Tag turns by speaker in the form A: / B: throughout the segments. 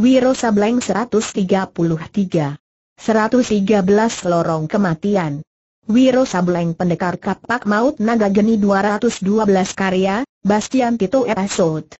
A: Wiro Sableng 133. 113 Lorong Kematian. Wiro Sableng Pendekar Kapak Maut Naga Geni 212 Karya, Bastian Tito Episode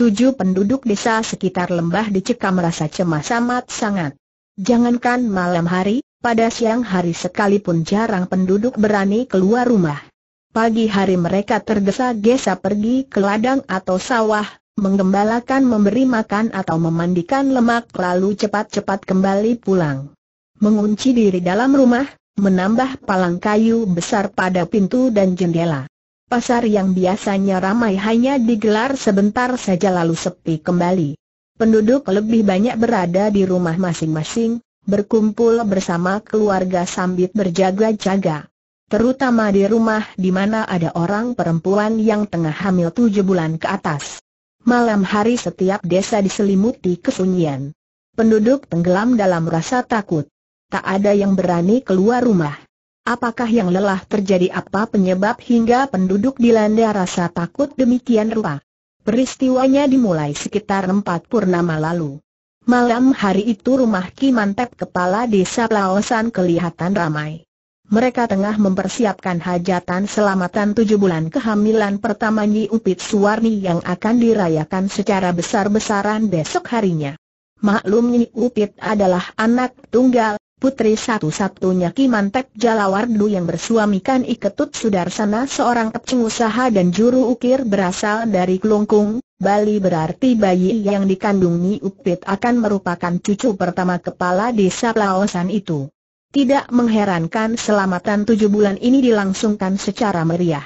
A: Tujuh penduduk desa sekitar lembah dicekam merasa cemas amat sangat. Jangankan malam hari, pada siang hari sekalipun jarang penduduk berani keluar rumah. Pagi hari mereka tergesa-gesa pergi ke ladang atau sawah, menggembalakan memberi makan atau memandikan lemak lalu cepat-cepat kembali pulang. Mengunci diri dalam rumah, menambah palang kayu besar pada pintu dan jendela. Pasar yang biasanya ramai hanya digelar sebentar saja lalu sepi kembali. Penduduk lebih banyak berada di rumah masing-masing, berkumpul bersama keluarga sambil berjaga-jaga. Terutama di rumah di mana ada orang perempuan yang tengah hamil tujuh bulan ke atas. Malam hari setiap desa diselimuti kesunyian. Penduduk tenggelam dalam rasa takut. Tak ada yang berani keluar rumah. Apakah yang lelah terjadi apa penyebab hingga penduduk dilanda rasa takut demikian rupa? Peristiwanya dimulai sekitar empat purnama lalu. Malam hari itu rumah Kimantep kepala desa Laosan kelihatan ramai. Mereka tengah mempersiapkan hajatan selamatan tujuh bulan kehamilan pertama Nyi Upit Suwarni yang akan dirayakan secara besar-besaran besok harinya. Maklum Nyi Upit adalah anak tunggal, putri satu-satunya Kimantek Jalawardu yang bersuamikan Iketut Sudarsana seorang pengusaha dan juru ukir berasal dari Klungkung, Bali berarti bayi yang dikandungi Upit akan merupakan cucu pertama kepala desa Laosan itu. Tidak mengherankan selamatan tujuh bulan ini dilangsungkan secara meriah.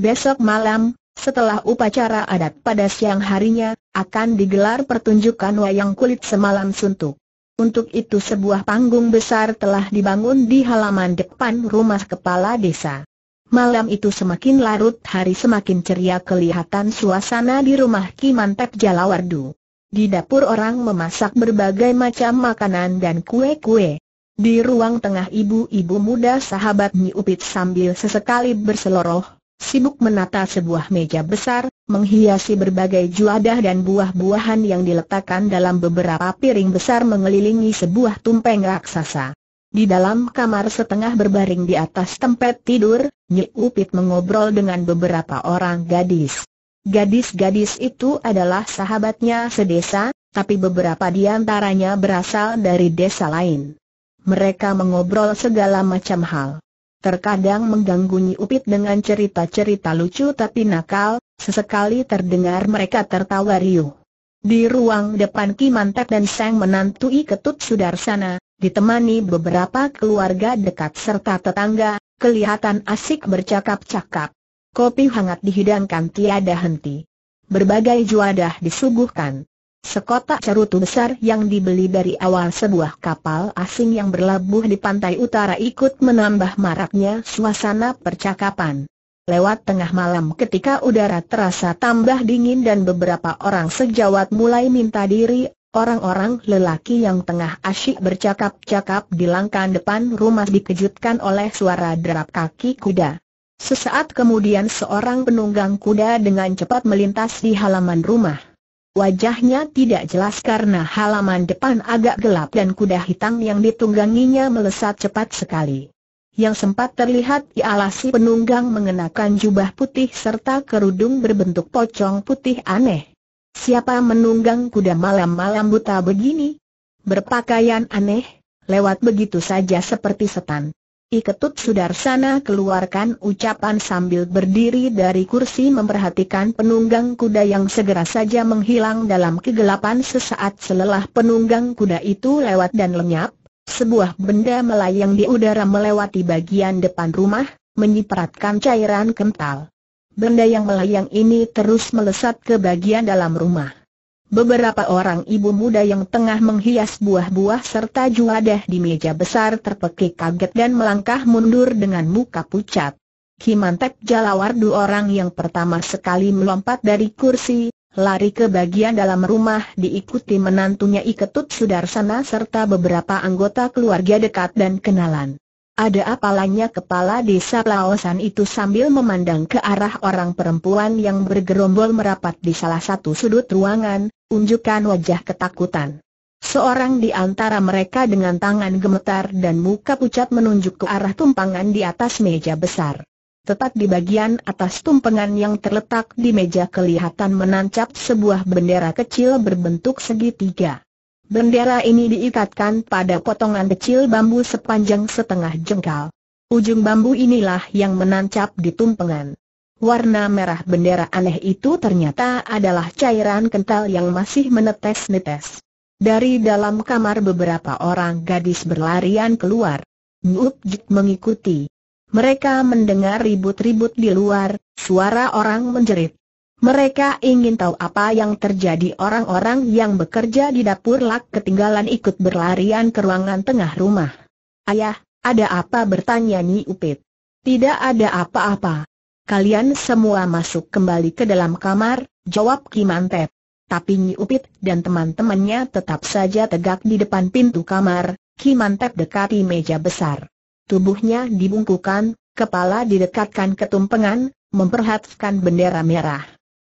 A: Besok malam, setelah upacara adat pada siang harinya, akan digelar pertunjukan wayang kulit semalam suntuk. Untuk itu sebuah panggung besar telah dibangun di halaman depan rumah kepala desa. Malam itu semakin larut hari semakin ceria kelihatan suasana di rumah Kimantep Jalawardu. Di dapur orang memasak berbagai macam makanan dan kue-kue. Di ruang tengah ibu-ibu muda sahabat Nyi Upit sambil sesekali berseloroh sibuk menata sebuah meja besar, menghiasi berbagai juadah dan buah-buahan yang diletakkan dalam beberapa piring besar mengelilingi sebuah tumpeng raksasa. Di dalam kamar setengah berbaring di atas tempat tidur, Nyi Upit mengobrol dengan beberapa orang gadis. Gadis-gadis itu adalah sahabatnya sedesa, tapi beberapa di antaranya berasal dari desa lain. Mereka mengobrol segala macam hal terkadang mengganggu Upit dengan cerita-cerita lucu tapi nakal, sesekali terdengar mereka tertawa riuh. Di ruang depan Kimantep dan Sang menantui ketut sudarsana, ditemani beberapa keluarga dekat serta tetangga, kelihatan asik bercakap-cakap. Kopi hangat dihidangkan tiada henti. Berbagai juadah disuguhkan. Sekotak cerutu besar yang dibeli dari awal sebuah kapal asing yang berlabuh di pantai utara ikut menambah maraknya suasana percakapan. Lewat tengah malam ketika udara terasa tambah dingin dan beberapa orang sejawat mulai minta diri, orang-orang lelaki yang tengah asyik bercakap-cakap di langkah depan rumah dikejutkan oleh suara derap kaki kuda. Sesaat kemudian seorang penunggang kuda dengan cepat melintas di halaman rumah. Wajahnya tidak jelas karena halaman depan agak gelap dan kuda hitam yang ditungganginya melesat cepat sekali. Yang sempat terlihat ialah si penunggang mengenakan jubah putih serta kerudung berbentuk pocong putih aneh. Siapa menunggang kuda malam-malam buta begini? Berpakaian aneh, lewat begitu saja seperti setan. Iketut Sudarsana keluarkan ucapan sambil berdiri dari kursi memperhatikan penunggang kuda yang segera saja menghilang dalam kegelapan sesaat selelah penunggang kuda itu lewat dan lenyap, sebuah benda melayang di udara melewati bagian depan rumah, menyipratkan cairan kental. Benda yang melayang ini terus melesat ke bagian dalam rumah. Beberapa orang ibu muda yang tengah menghias buah-buah serta juadah di meja besar terpekik kaget dan melangkah mundur dengan muka pucat. Kimantek Jalawar dua orang yang pertama sekali melompat dari kursi, lari ke bagian dalam rumah diikuti menantunya Iketut Sudarsana serta beberapa anggota keluarga dekat dan kenalan. Ada apalanya kepala desa Laosan itu sambil memandang ke arah orang perempuan yang bergerombol merapat di salah satu sudut ruangan, unjukkan wajah ketakutan. Seorang di antara mereka dengan tangan gemetar dan muka pucat menunjuk ke arah tumpangan di atas meja besar. Tepat di bagian atas tumpengan yang terletak di meja kelihatan menancap sebuah bendera kecil berbentuk segitiga. Bendera ini diikatkan pada potongan kecil bambu sepanjang setengah jengkal. Ujung bambu inilah yang menancap di tumpengan. Warna merah bendera aneh itu ternyata adalah cairan kental yang masih menetes-netes. Dari dalam kamar beberapa orang gadis berlarian keluar. Ngup mengikuti. Mereka mendengar ribut-ribut di luar, suara orang menjerit. Mereka ingin tahu apa yang terjadi orang-orang yang bekerja di dapur lak ketinggalan ikut berlarian ke ruangan tengah rumah. Ayah, ada apa bertanya Nyi Upit? Tidak ada apa-apa. Kalian semua masuk kembali ke dalam kamar, jawab Kimantep. Tapi Nyi Upit dan teman-temannya tetap saja tegak di depan pintu kamar, Kimantep dekati meja besar. Tubuhnya dibungkukan, kepala didekatkan ke tumpengan, memperhatikan bendera merah.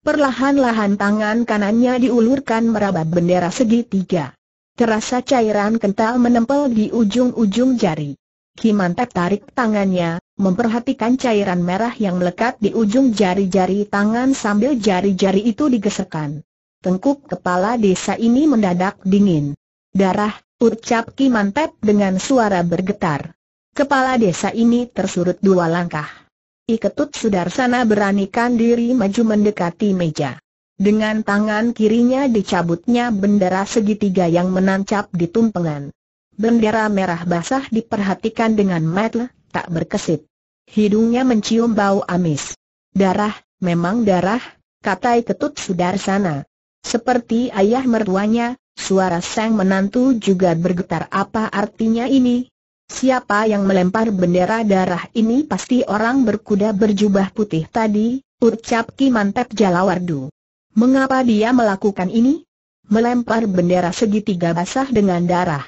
A: Perlahan-lahan tangan kanannya diulurkan meraba bendera segitiga. Terasa cairan kental menempel di ujung-ujung jari. Kimantep tarik tangannya, memperhatikan cairan merah yang melekat di ujung jari-jari tangan sambil jari-jari itu digesekan. Tengkuk kepala desa ini mendadak dingin. Darah, ucap Kimantep dengan suara bergetar. Kepala desa ini tersurut dua langkah. Iketut Sudarsana beranikan diri maju mendekati meja. Dengan tangan kirinya dicabutnya bendera segitiga yang menancap di tumpengan. Bendera merah basah diperhatikan dengan mata, tak berkesit. Hidungnya mencium bau amis. Darah, memang darah, kata Iketut Sudarsana. Seperti ayah mertuanya, suara sang menantu juga bergetar apa artinya ini, Siapa yang melempar bendera darah ini pasti orang berkuda berjubah putih tadi, ucap Ki Mantep Jalawardu. Mengapa dia melakukan ini? Melempar bendera segitiga basah dengan darah.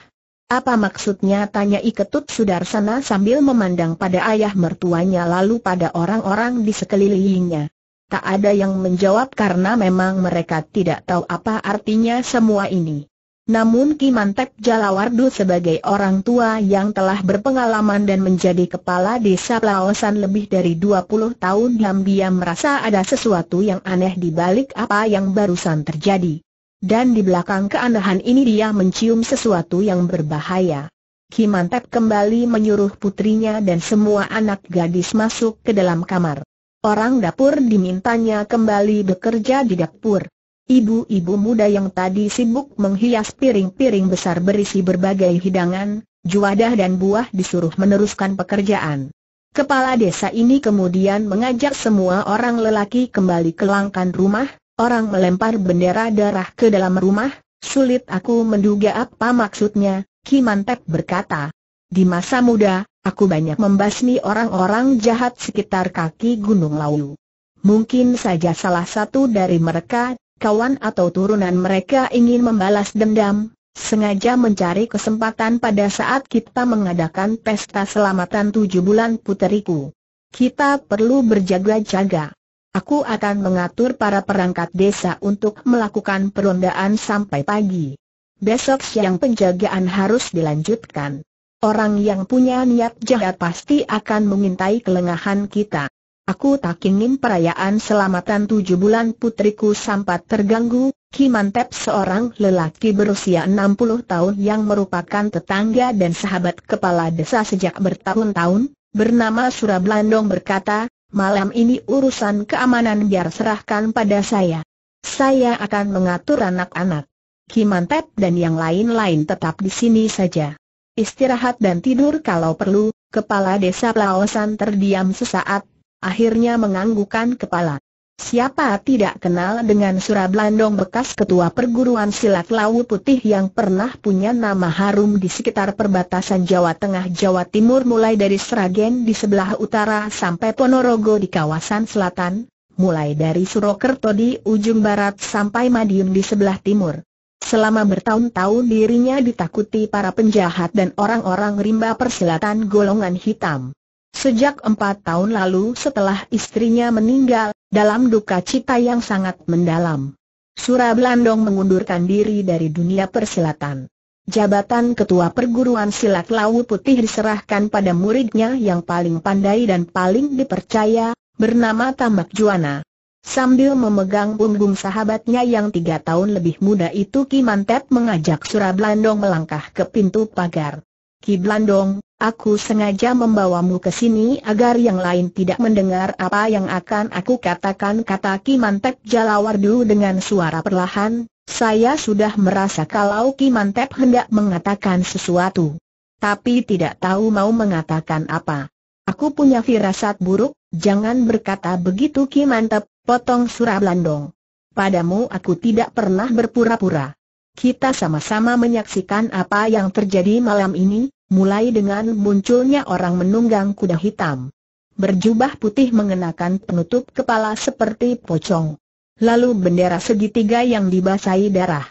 A: Apa maksudnya tanya Iketut Sudarsana sambil memandang pada ayah mertuanya lalu pada orang-orang di sekelilingnya. Tak ada yang menjawab karena memang mereka tidak tahu apa artinya semua ini. Namun Ki Jalawardu sebagai orang tua yang telah berpengalaman dan menjadi kepala desa Pelaosan lebih dari 20 tahun diam-diam merasa ada sesuatu yang aneh di balik apa yang barusan terjadi. Dan di belakang keanehan ini dia mencium sesuatu yang berbahaya. Ki kembali menyuruh putrinya dan semua anak gadis masuk ke dalam kamar. Orang dapur dimintanya kembali bekerja di dapur. Ibu-ibu muda yang tadi sibuk menghias piring-piring besar berisi berbagai hidangan, juadah dan buah disuruh meneruskan pekerjaan. Kepala desa ini kemudian mengajak semua orang lelaki kembali ke langkan rumah, orang melempar bendera darah ke dalam rumah, sulit aku menduga apa maksudnya, Kimantep berkata. Di masa muda, aku banyak membasmi orang-orang jahat sekitar kaki Gunung Lawu. Mungkin saja salah satu dari mereka kawan atau turunan mereka ingin membalas dendam, sengaja mencari kesempatan pada saat kita mengadakan pesta selamatan tujuh bulan puteriku. Kita perlu berjaga-jaga. Aku akan mengatur para perangkat desa untuk melakukan perondaan sampai pagi. Besok siang penjagaan harus dilanjutkan. Orang yang punya niat jahat pasti akan mengintai kelengahan kita. Aku tak ingin perayaan selamatan tujuh bulan putriku sampai terganggu, Kimantep seorang lelaki berusia enam puluh tahun yang merupakan tetangga dan sahabat kepala desa sejak bertahun-tahun, bernama Surablandong berkata, malam ini urusan keamanan biar serahkan pada saya. Saya akan mengatur anak-anak. Kimantep dan yang lain-lain tetap di sini saja. Istirahat dan tidur kalau perlu, kepala desa Laosan terdiam sesaat, akhirnya menganggukan kepala. Siapa tidak kenal dengan Surablandong bekas ketua perguruan silat Lawu Putih yang pernah punya nama harum di sekitar perbatasan Jawa Tengah Jawa Timur mulai dari Sragen di sebelah utara sampai Ponorogo di kawasan selatan, mulai dari Surokerto di ujung barat sampai Madiun di sebelah timur. Selama bertahun-tahun dirinya ditakuti para penjahat dan orang-orang rimba persilatan golongan hitam. Sejak empat tahun lalu setelah istrinya meninggal, dalam duka cita yang sangat mendalam. Belandong mengundurkan diri dari dunia persilatan. Jabatan Ketua Perguruan Silat Lawu Putih diserahkan pada muridnya yang paling pandai dan paling dipercaya, bernama Tambak Juana. Sambil memegang punggung sahabatnya yang tiga tahun lebih muda itu Kimantep mengajak Surablandong melangkah ke pintu pagar. Ki Blandong, aku sengaja membawamu ke sini agar yang lain tidak mendengar apa yang akan aku katakan kata Ki Mantep Jalawardu dengan suara perlahan, saya sudah merasa kalau Ki Mantep hendak mengatakan sesuatu. Tapi tidak tahu mau mengatakan apa. Aku punya firasat buruk, jangan berkata begitu Ki Mantep, potong Surablandong. Padamu aku tidak pernah berpura-pura. Kita sama-sama menyaksikan apa yang terjadi malam ini, mulai dengan munculnya orang menunggang kuda hitam. Berjubah putih mengenakan penutup kepala seperti pocong. Lalu bendera segitiga yang dibasahi darah.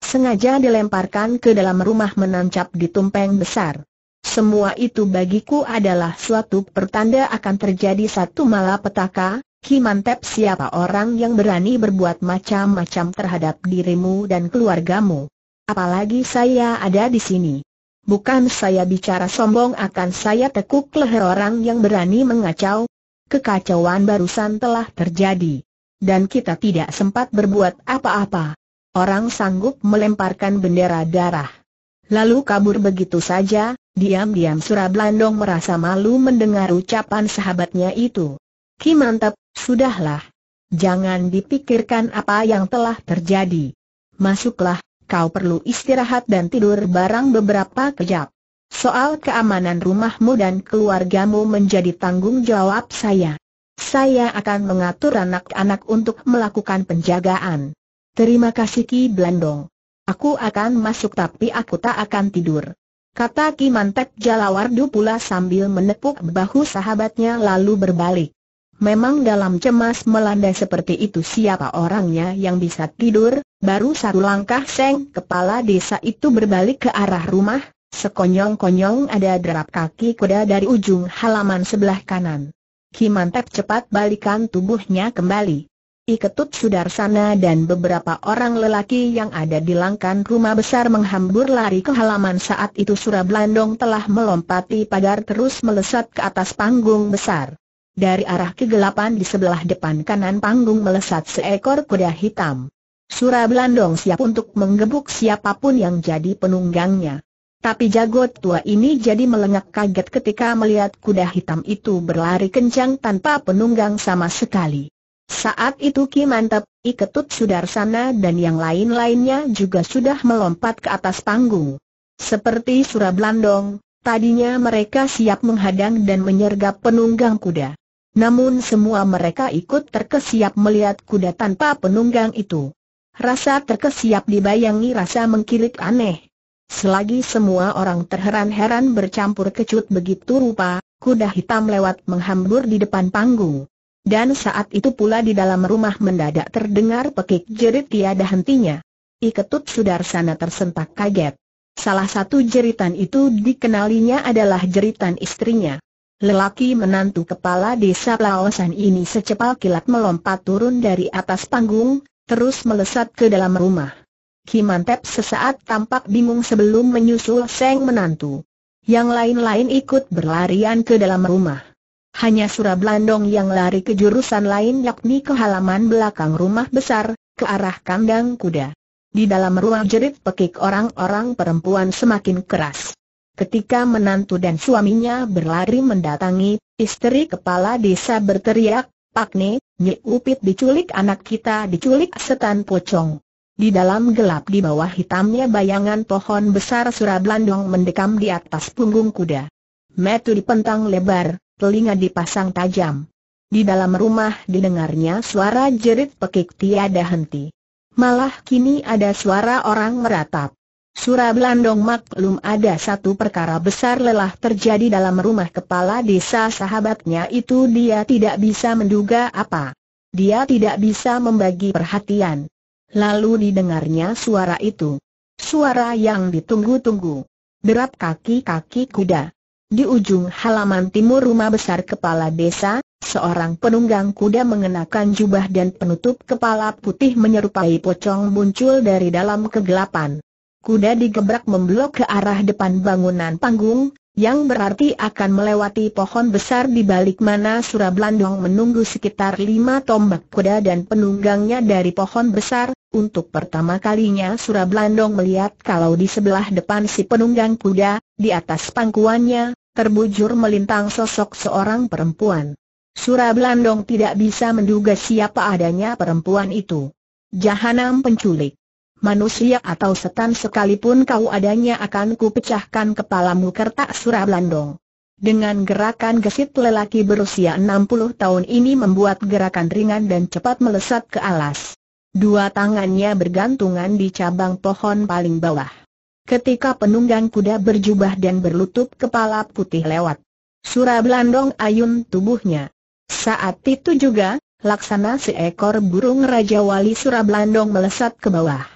A: Sengaja dilemparkan ke dalam rumah menancap di tumpeng besar. Semua itu bagiku adalah suatu pertanda akan terjadi satu malapetaka, Himantep siapa orang yang berani berbuat macam-macam terhadap dirimu dan keluargamu. Apalagi saya ada di sini. Bukan saya bicara sombong akan saya tekuk leher orang yang berani mengacau. Kekacauan barusan telah terjadi. Dan kita tidak sempat berbuat apa-apa. Orang sanggup melemparkan bendera darah. Lalu kabur begitu saja, diam-diam Surablandong merasa malu mendengar ucapan sahabatnya itu. Ki mantap, sudahlah. Jangan dipikirkan apa yang telah terjadi. Masuklah, kau perlu istirahat dan tidur barang beberapa kejap. Soal keamanan rumahmu dan keluargamu menjadi tanggung jawab saya. Saya akan mengatur anak-anak untuk melakukan penjagaan. Terima kasih Ki Blendong. Aku akan masuk tapi aku tak akan tidur. Kata Ki Mantek Jalawardu pula sambil menepuk bahu sahabatnya lalu berbalik. Memang dalam cemas melanda seperti itu siapa orangnya yang bisa tidur, baru satu langkah seng kepala desa itu berbalik ke arah rumah, sekonyong-konyong ada derap kaki kuda dari ujung halaman sebelah kanan. Kimantep cepat balikan tubuhnya kembali. Iketut sana dan beberapa orang lelaki yang ada di langkan rumah besar menghambur lari ke halaman saat itu Surablandong telah melompati pagar terus melesat ke atas panggung besar dari arah kegelapan di sebelah depan kanan panggung melesat seekor kuda hitam. Surablandong Blandong siap untuk menggebuk siapapun yang jadi penunggangnya. Tapi jagot tua ini jadi melengak kaget ketika melihat kuda hitam itu berlari kencang tanpa penunggang sama sekali. Saat itu Ki Mantep, Iketut Sudarsana dan yang lain-lainnya juga sudah melompat ke atas panggung. Seperti Surablandong, Blandong, Tadinya mereka siap menghadang dan menyergap penunggang kuda. Namun semua mereka ikut terkesiap melihat kuda tanpa penunggang itu. Rasa terkesiap dibayangi rasa mengkilik aneh. Selagi semua orang terheran-heran bercampur kecut begitu rupa, kuda hitam lewat menghambur di depan panggung. Dan saat itu pula di dalam rumah mendadak terdengar pekik jerit tiada hentinya. Iketut Sudarsana tersentak kaget. Salah satu jeritan itu dikenalinya adalah jeritan istrinya. Lelaki menantu kepala desa Laosan ini secepat kilat melompat turun dari atas panggung, terus melesat ke dalam rumah. Kimantep sesaat tampak bingung sebelum menyusul Seng menantu. Yang lain-lain ikut berlarian ke dalam rumah. Hanya Surablandong yang lari ke jurusan lain yakni ke halaman belakang rumah besar, ke arah kandang kuda. Di dalam ruang jerit pekik orang-orang perempuan semakin keras. Ketika menantu dan suaminya berlari mendatangi, istri kepala desa berteriak, Pak Ne, Nyi Upit diculik anak kita diculik setan pocong. Di dalam gelap di bawah hitamnya bayangan pohon besar surablandong mendekam di atas punggung kuda. Metu dipentang lebar, telinga dipasang tajam. Di dalam rumah didengarnya suara jerit pekik tiada henti. Malah kini ada suara orang meratap. Surah Belandong maklum ada satu perkara besar lelah terjadi dalam rumah kepala desa sahabatnya itu dia tidak bisa menduga apa. Dia tidak bisa membagi perhatian. Lalu didengarnya suara itu. Suara yang ditunggu-tunggu. Derap kaki-kaki kuda. Di ujung halaman timur rumah besar kepala desa, seorang penunggang kuda mengenakan jubah dan penutup kepala putih menyerupai pocong muncul dari dalam kegelapan kuda digebrak memblok ke arah depan bangunan panggung, yang berarti akan melewati pohon besar di balik mana Surablandong menunggu sekitar lima tombak kuda dan penunggangnya dari pohon besar. Untuk pertama kalinya Surablandong melihat kalau di sebelah depan si penunggang kuda, di atas pangkuannya, terbujur melintang sosok seorang perempuan. Surablandong tidak bisa menduga siapa adanya perempuan itu. Jahanam penculik manusia atau setan sekalipun kau adanya akan kupecahkan kepalamu kertak surah Blandong. Dengan gerakan gesit lelaki berusia 60 tahun ini membuat gerakan ringan dan cepat melesat ke alas. Dua tangannya bergantungan di cabang pohon paling bawah. Ketika penunggang kuda berjubah dan berlutut kepala putih lewat. Surah Blandong ayun tubuhnya. Saat itu juga, laksana seekor burung Raja Wali Surablandong melesat ke bawah.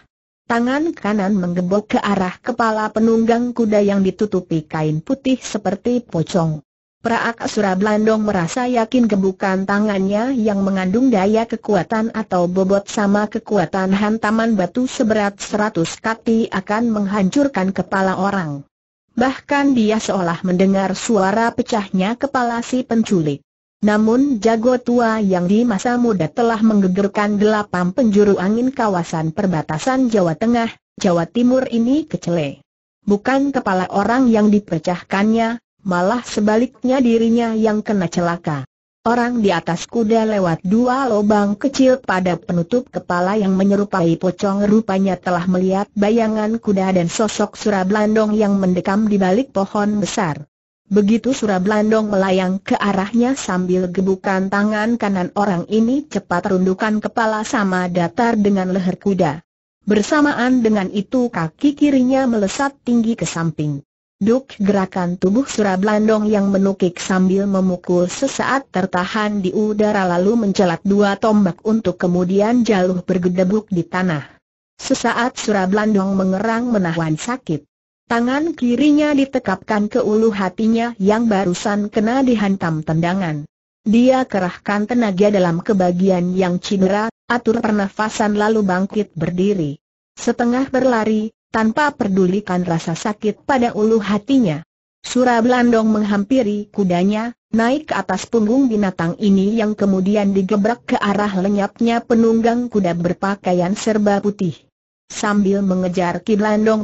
A: Tangan kanan menggebok ke arah kepala penunggang kuda yang ditutupi kain putih seperti pocong. Asura Blandong merasa yakin gebukan tangannya yang mengandung daya kekuatan atau bobot sama kekuatan hantaman batu seberat 100 kaki akan menghancurkan kepala orang. Bahkan dia seolah mendengar suara pecahnya kepala si penculik. Namun jago tua yang di masa muda telah menggegerkan delapan penjuru angin kawasan perbatasan Jawa Tengah, Jawa Timur ini kecele. Bukan kepala orang yang dipecahkannya, malah sebaliknya dirinya yang kena celaka. Orang di atas kuda lewat dua lubang kecil pada penutup kepala yang menyerupai pocong rupanya telah melihat bayangan kuda dan sosok surablandong yang mendekam di balik pohon besar. Begitu Surablandong melayang ke arahnya sambil gebukan tangan kanan orang ini cepat rundukan kepala sama datar dengan leher kuda. Bersamaan dengan itu kaki kirinya melesat tinggi ke samping. Duk gerakan tubuh Surablandong yang menukik sambil memukul sesaat tertahan di udara lalu mencelat dua tombak untuk kemudian jaluh bergedebuk di tanah. Sesaat Surablandong mengerang menahan sakit. Tangan kirinya ditekapkan ke ulu hatinya yang barusan kena dihantam tendangan. Dia kerahkan tenaga dalam kebagian yang cedera, atur pernafasan lalu bangkit berdiri. Setengah berlari, tanpa pedulikan rasa sakit pada ulu hatinya. Surah Blandong menghampiri kudanya, naik ke atas punggung binatang ini yang kemudian digebrak ke arah lenyapnya penunggang kuda berpakaian serba putih sambil mengejar Ki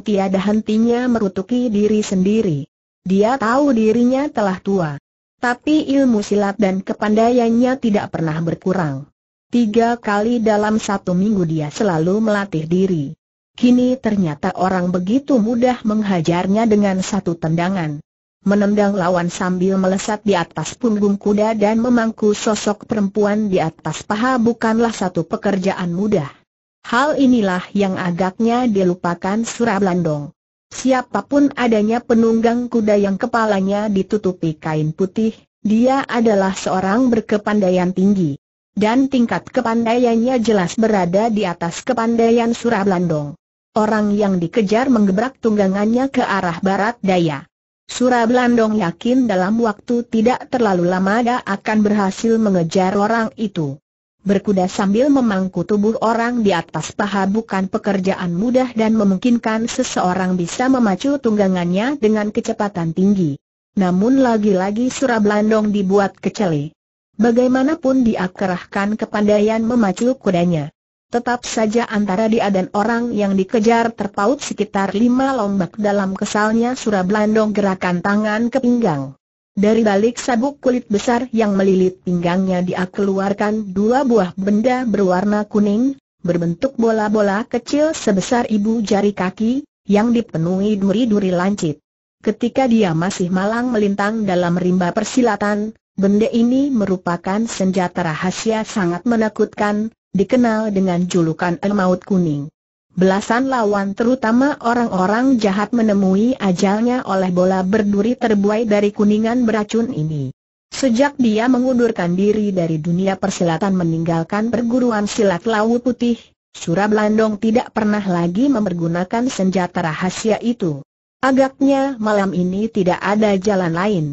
A: tiada hentinya merutuki diri sendiri. Dia tahu dirinya telah tua. Tapi ilmu silat dan kepandaiannya tidak pernah berkurang. Tiga kali dalam satu minggu dia selalu melatih diri. Kini ternyata orang begitu mudah menghajarnya dengan satu tendangan. Menendang lawan sambil melesat di atas punggung kuda dan memangku sosok perempuan di atas paha bukanlah satu pekerjaan mudah. Hal inilah yang agaknya dilupakan Surablandong. Siapapun adanya penunggang kuda yang kepalanya ditutupi kain putih, dia adalah seorang berkepandaian tinggi. Dan tingkat kepandaiannya jelas berada di atas kepandaian Surablandong. Orang yang dikejar menggebrak tunggangannya ke arah barat daya. Surablandong yakin dalam waktu tidak terlalu lama dia akan berhasil mengejar orang itu. Berkuda sambil memangku tubuh orang di atas paha bukan pekerjaan mudah dan memungkinkan seseorang bisa memacu tunggangannya dengan kecepatan tinggi. Namun lagi-lagi Surablandong dibuat kecele. Bagaimanapun dia kerahkan kepandaian memacu kudanya. Tetap saja antara dia dan orang yang dikejar terpaut sekitar lima lombak dalam kesalnya Surablandong gerakan tangan ke pinggang. Dari balik sabuk kulit besar yang melilit pinggangnya dia keluarkan dua buah benda berwarna kuning, berbentuk bola-bola kecil sebesar ibu jari kaki, yang dipenuhi duri-duri lancip. Ketika dia masih malang melintang dalam rimba persilatan, benda ini merupakan senjata rahasia sangat menakutkan, dikenal dengan julukan El Maut Kuning. Belasan lawan terutama orang-orang jahat menemui ajalnya oleh bola berduri terbuai dari kuningan beracun ini. Sejak dia mengundurkan diri dari dunia persilatan meninggalkan perguruan silat laut Putih, Surab tidak pernah lagi mempergunakan senjata rahasia itu. Agaknya malam ini tidak ada jalan lain.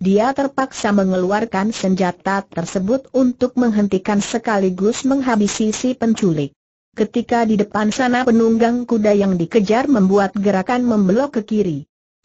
A: Dia terpaksa mengeluarkan senjata tersebut untuk menghentikan sekaligus menghabisi si penculik ketika di depan sana penunggang kuda yang dikejar membuat gerakan membelok ke kiri.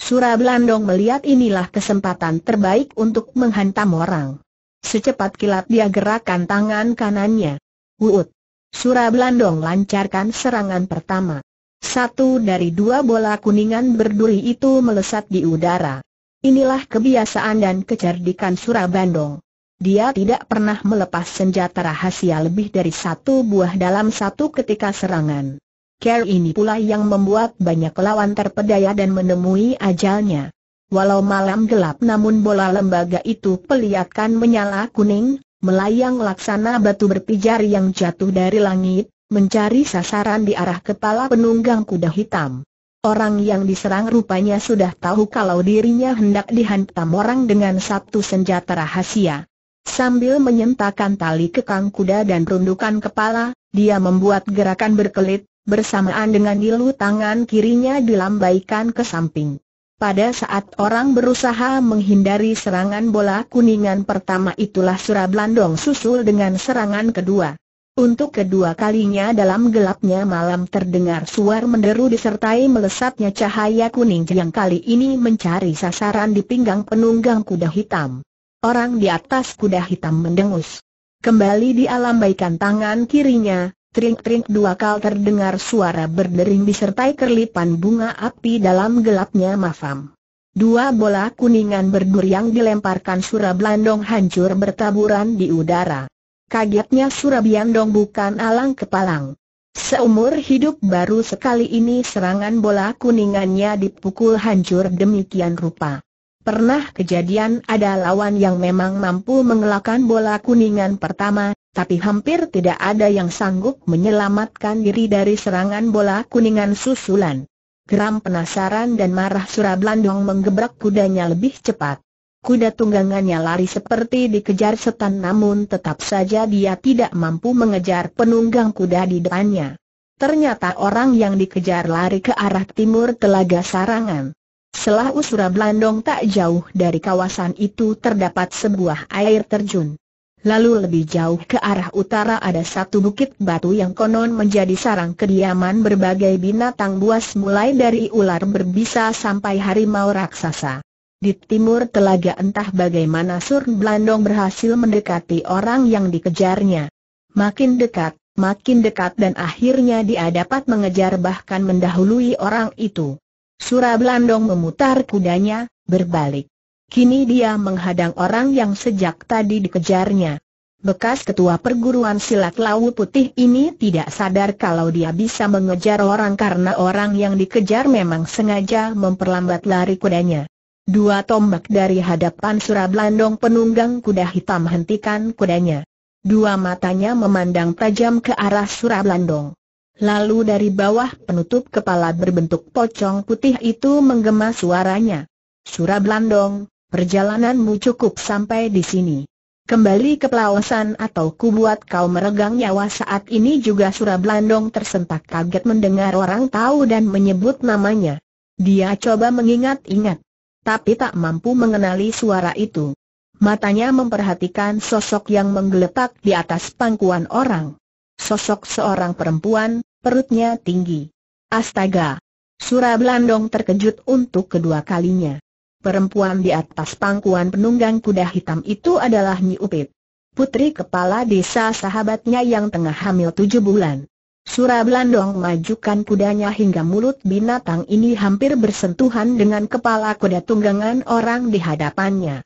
A: Surablandong melihat inilah kesempatan terbaik untuk menghantam orang. Secepat kilat dia gerakan tangan kanannya. Wuut! Surablandong lancarkan serangan pertama. Satu dari dua bola kuningan berduri itu melesat di udara. Inilah kebiasaan dan kecerdikan Surabandong. Dia tidak pernah melepas senjata rahasia lebih dari satu buah dalam satu ketika serangan. Care ini pula yang membuat banyak lawan terpedaya dan menemui ajalnya. Walau malam gelap namun bola lembaga itu peliatkan menyala kuning, melayang laksana batu berpijar yang jatuh dari langit, mencari sasaran di arah kepala penunggang kuda hitam. Orang yang diserang rupanya sudah tahu kalau dirinya hendak dihantam orang dengan satu senjata rahasia. Sambil menyentakan tali kekang kuda dan rundukan kepala, dia membuat gerakan berkelit, bersamaan dengan ilu tangan kirinya dilambaikan ke samping. Pada saat orang berusaha menghindari serangan bola kuningan pertama itulah Surab susul dengan serangan kedua. Untuk kedua kalinya dalam gelapnya malam terdengar suar menderu disertai melesatnya cahaya kuning yang kali ini mencari sasaran di pinggang penunggang kuda hitam orang di atas kuda hitam mendengus. Kembali dialambaikan tangan kirinya, tring-tring dua kali terdengar suara berdering disertai kerlipan bunga api dalam gelapnya mafam. Dua bola kuningan berduri yang dilemparkan Surablandong hancur bertaburan di udara. Kagetnya Surabiandong bukan alang kepalang. Seumur hidup baru sekali ini serangan bola kuningannya dipukul hancur demikian rupa. Pernah kejadian ada lawan yang memang mampu mengelakkan bola kuningan pertama, tapi hampir tidak ada yang sanggup menyelamatkan diri dari serangan bola kuningan susulan. Geram penasaran dan marah Surablandong menggebrak kudanya lebih cepat. Kuda tunggangannya lari seperti dikejar setan namun tetap saja dia tidak mampu mengejar penunggang kuda di depannya. Ternyata orang yang dikejar lari ke arah timur telaga sarangan. Selah Usura Blandong tak jauh dari kawasan itu terdapat sebuah air terjun. Lalu lebih jauh ke arah utara ada satu bukit batu yang konon menjadi sarang kediaman berbagai binatang buas mulai dari ular berbisa sampai harimau raksasa. Di timur telaga entah bagaimana Sur Blandong berhasil mendekati orang yang dikejarnya. Makin dekat, makin dekat dan akhirnya dia dapat mengejar bahkan mendahului orang itu. Surablandong Blandong memutar kudanya, berbalik. Kini dia menghadang orang yang sejak tadi dikejarnya. Bekas ketua perguruan silat Lawu Putih ini tidak sadar kalau dia bisa mengejar orang karena orang yang dikejar memang sengaja memperlambat lari kudanya. Dua tombak dari hadapan Surablandong penunggang kuda hitam hentikan kudanya. Dua matanya memandang tajam ke arah Surablandong. Lalu dari bawah penutup kepala berbentuk pocong putih itu menggema suaranya. Surablandong, perjalananmu cukup sampai di sini. Kembali ke pelawasan atau kubuat kau meregang nyawa saat ini juga Surablandong tersentak kaget mendengar orang tahu dan menyebut namanya. Dia coba mengingat-ingat, tapi tak mampu mengenali suara itu. Matanya memperhatikan sosok yang menggeletak di atas pangkuan orang. Sosok seorang perempuan, perutnya tinggi. Astaga! Surablandong terkejut untuk kedua kalinya. Perempuan di atas pangkuan penunggang kuda hitam itu adalah Nyi Upit. Putri kepala desa sahabatnya yang tengah hamil tujuh bulan. Surablandong majukan kudanya hingga mulut binatang ini hampir bersentuhan dengan kepala kuda tunggangan orang di hadapannya.